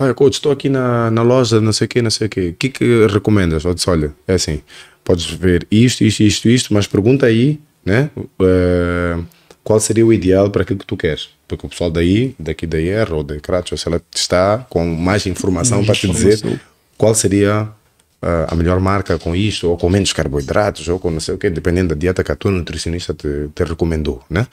Olha, coach, estou aqui na, na loja, não sei o quê, não sei o quê. O que, que recomendas? Eu disse, olha, é assim, podes ver isto, isto, isto, isto, mas pergunta aí, né? Uh, qual seria o ideal para aquilo que tu queres? Porque o pessoal daí, daqui da IR ou da Kratos, ela está com mais informação para te dizer qual seria ah, a melhor marca com isto, ou com menos carboidratos, ou com não sei o quê, dependendo da dieta que a tua nutricionista te, te recomendou, né?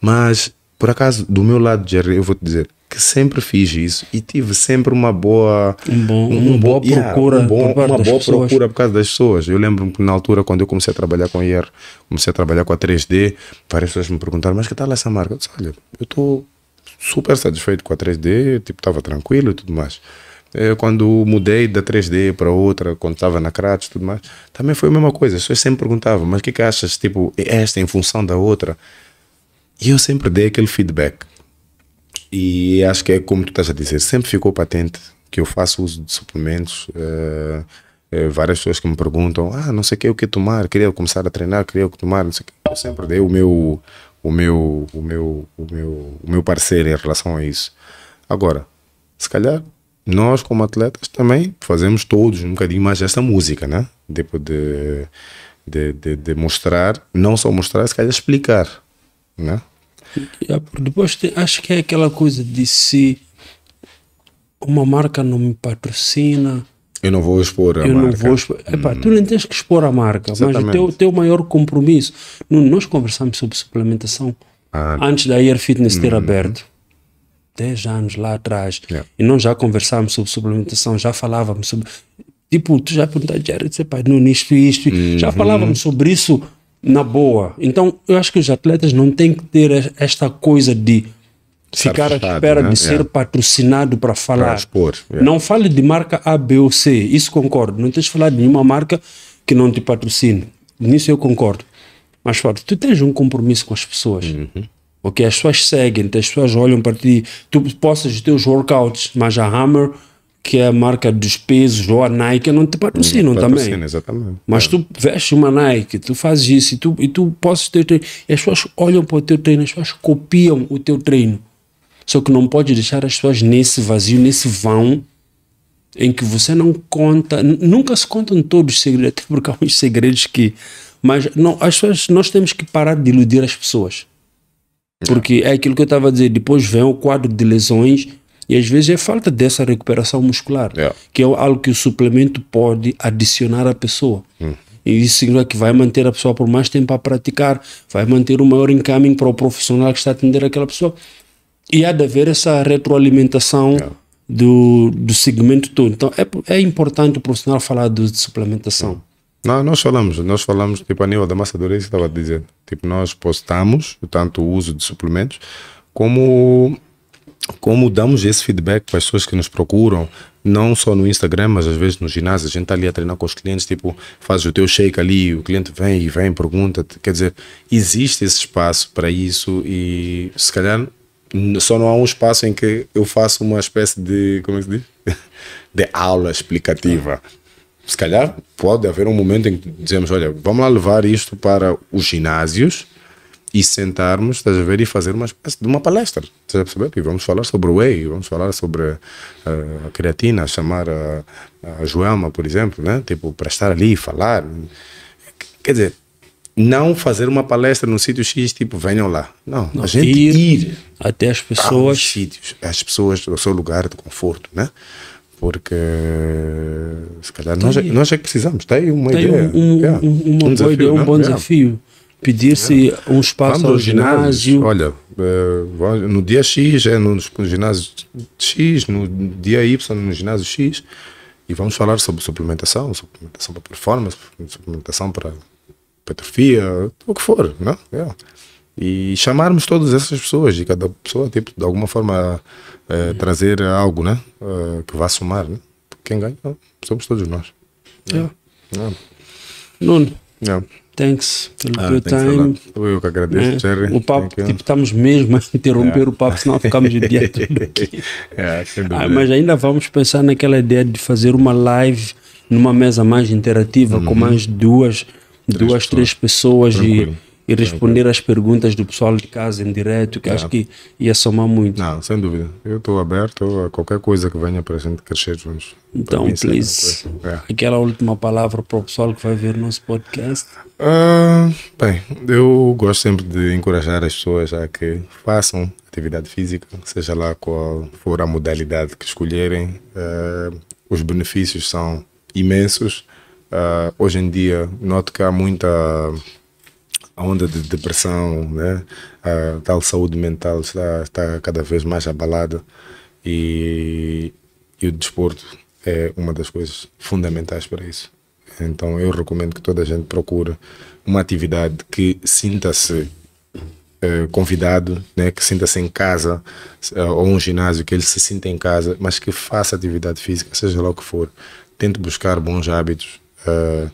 Mas, por acaso, do meu lado, Jerry, eu vou te dizer que sempre fiz isso e tive sempre uma boa... Um bom, um, boa procura. um bom, uma boa pessoas. procura por causa das pessoas. Eu lembro que na altura, quando eu comecei a trabalhar com a IR, comecei a trabalhar com a 3D, várias pessoas me perguntaram, mas que tal essa marca? Eu disse, olha, eu estou super satisfeito com a 3D, tipo, estava tranquilo e tudo mais quando mudei da 3D para outra, quando estava na Kratos e tudo mais, também foi a mesma coisa. As pessoas sempre perguntavam, mas o que, é que achas? Tipo, esta em função da outra? E eu sempre dei aquele feedback. E acho que é como tu estás a dizer, sempre ficou patente que eu faço uso de suplementos. Uh, várias pessoas que me perguntam, ah, não sei o que, o que tomar, queria começar a treinar, queria o que tomar, não sei o que. Eu sempre dei o meu, o meu, o meu, o meu, o meu parceiro em relação a isso. Agora, se calhar nós como atletas também fazemos todos um bocadinho mais esta música, né? depois de, de, de, de mostrar, não só mostrar, se calhar explicar, né? Ah, depois tem, acho que é aquela coisa de se uma marca não me patrocina. Eu não vou expor a eu marca. Não vou expor. Epá, hum. Tu nem tens que expor a marca, Exatamente. mas o teu, teu maior compromisso. Nós conversamos sobre suplementação ah. antes da Air Fitness ter hum. aberto. 10 anos lá atrás yeah. e não já conversávamos sobre suplementação, já falávamos sobre. Tipo, tu já perguntaste, Jared, você é pai, não, nisto e isto. Uhum. Já falávamos sobre isso na boa. Então, eu acho que os atletas não têm que ter esta coisa de ficar à espera né? de ser yeah. patrocinado para falar. Expor, yeah. Não fale de marca A, B ou C, isso concordo. Não tens de falar de nenhuma marca que não te patrocine. Nisso eu concordo. Mas, Fábio, tu tens um compromisso com as pessoas. Uhum o que as pessoas seguem, então as pessoas olham para ti, tu possas ter os teus workouts, mas a Hammer, que é a marca dos pesos, ou a Nike, não te patrocinam não patrocina, também. Exatamente. Mas é. tu vestes uma Nike, tu fazes isso, e tu, e tu possas o treino, e as pessoas olham para o teu treino, as pessoas copiam o teu treino. Só que não pode deixar as pessoas nesse vazio, nesse vão, em que você não conta, nunca se contam todos os segredos, até porque há uns segredos que. Mas não, as pessoas, nós temos que parar de iludir as pessoas. Porque é aquilo que eu estava a dizer, depois vem o quadro de lesões e às vezes é falta dessa recuperação muscular, yeah. É. que é algo que o suplemento pode adicionar à pessoa. Hum. E isso significa que vai manter a pessoa por mais tempo a praticar, vai manter um maior encaminho para o profissional que está a atender aquela pessoa. E há de haver essa retroalimentação yeah. É. do, do segmento todo. Então é, é importante o profissional falar de, de suplementação. Não, nós falamos, nós falamos, tipo, a nível da massa dura, isso que estava a dizer. Tipo, nós postamos tanto o uso de suplementos, como, como damos esse feedback para as pessoas que nos procuram, não só no Instagram, mas às vezes no ginásio. A gente está ali a treinar com os clientes, tipo, faz o teu shake ali, o cliente vem e vem, pergunta. -te. Quer dizer, existe esse espaço para isso e se calhar só não há um espaço em que eu faço uma espécie de, como é que se diz? De aula explicativa se calhar pode haver um momento em que dizemos, olha, vamos lá levar isto para os ginásios e sentarmos, estás a ver, e fazer uma espécie de uma palestra, estás a perceber? E vamos falar sobre o whey, vamos falar sobre uh, a creatina, chamar a, a Joelma, por exemplo, né? Tipo, para estar ali e falar. Quer dizer, não fazer uma palestra no sítio X, tipo, venham lá. Não, não a gente ir, ir até as pessoas... Sítios, as pessoas, o seu lugar de conforto, né? porque eh, se calhar nós, é nós é que precisamos, tem uma tem ideia. Um, yeah. um, uma um desafio, ideia, é um bom yeah. desafio. Pedir-se yeah. um espaço Vamos ao ginásio. Olha, uh, no dia X, é no, no ginásio X, no dia Y, no ginásio X, e vamos falar sobre suplementação, suplementação para performance, suplementação para hipertrofia, o que for, não? Yeah e chamarmos todas essas pessoas e cada pessoa, tipo, de alguma forma eh, uhum. trazer algo, né? Eh, que vá somar, né? Quem ganha somos todos nós. Yeah. É. Yeah. É. É. Nuno. Yeah. Thanks pelo ah, teu time. Eu que agradeço, Jerry. O papo, tipo, estamos mesmo a interromper yeah. o papo, senão ficamos de dia todo aqui. Yeah, ah, mas ainda vamos pensar naquela ideia de fazer uma live numa mesa mais interativa, uhum. com mais duas, três duas, pessoas. três pessoas Tranquilo. e e responder às perguntas do pessoal de casa em direto, que é. acho que ia somar muito. Não, sem dúvida. Eu estou aberto a qualquer coisa que venha para a gente crescer juntos. Então, please, é, é. aquela última palavra para o pessoal que vai ver o nosso podcast. Uh, bem, eu gosto sempre de encorajar as pessoas a que façam atividade física, seja lá qual for a modalidade que escolherem. Uh, os benefícios são imensos. Uh, hoje em dia, noto que há muita a onda de depressão, né? a tal saúde mental está, está cada vez mais abalada e, e, o desporto é uma das coisas fundamentais para isso. Então eu recomendo que toda a gente procure uma atividade que sinta-se eh, convidado, né? que sinta-se em casa, eh, ou um ginásio que ele se sinta em casa, mas que faça atividade física, seja lá o que for. Tente buscar bons hábitos. Eh,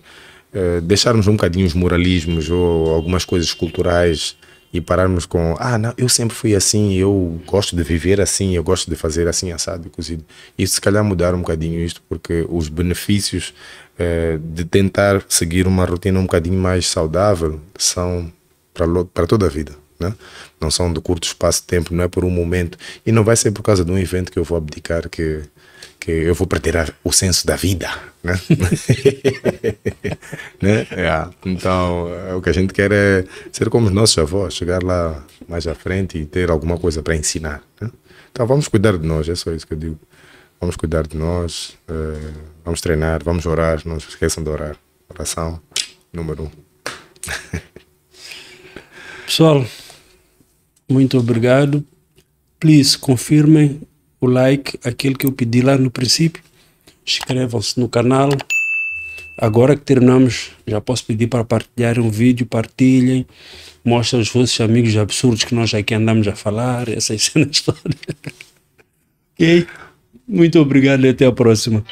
eh, deixarmos um bocadinho os moralismos ou algumas coisas culturais e pararmos com ah não eu sempre fui assim eu gosto de viver assim eu gosto de fazer assim assado e cozido isso se calhar mudar um bocadinho isto porque os benefícios eh, de tentar seguir uma rotina um bocadinho mais saudável são para para toda a vida né? não são de curto espaço de tempo não é por um momento e não vai ser por causa de um evento que eu vou abdicar que que eu vou perder o senso da vida, né? né? Yeah. É, então, é, o que a gente quer é ser como os nossos avós, chegar lá mais à frente e ter alguma coisa para ensinar. Né? Então, vamos cuidar de nós, é só isso que eu digo. Vamos cuidar de nós, uh, vamos treinar, vamos orar, não se esqueçam de orar. Oração número um. Pessoal, muito obrigado. Please, confirmem o like, aquele que eu pedi lá no princípio. Inscrevam-se no canal. Agora que terminamos, já posso pedir para partilhar um vídeo, partilhem, mostrem os vossos amigos absurdos que nós aqui andamos a falar, essas cenas todas. ok? Muito obrigado e até a próxima.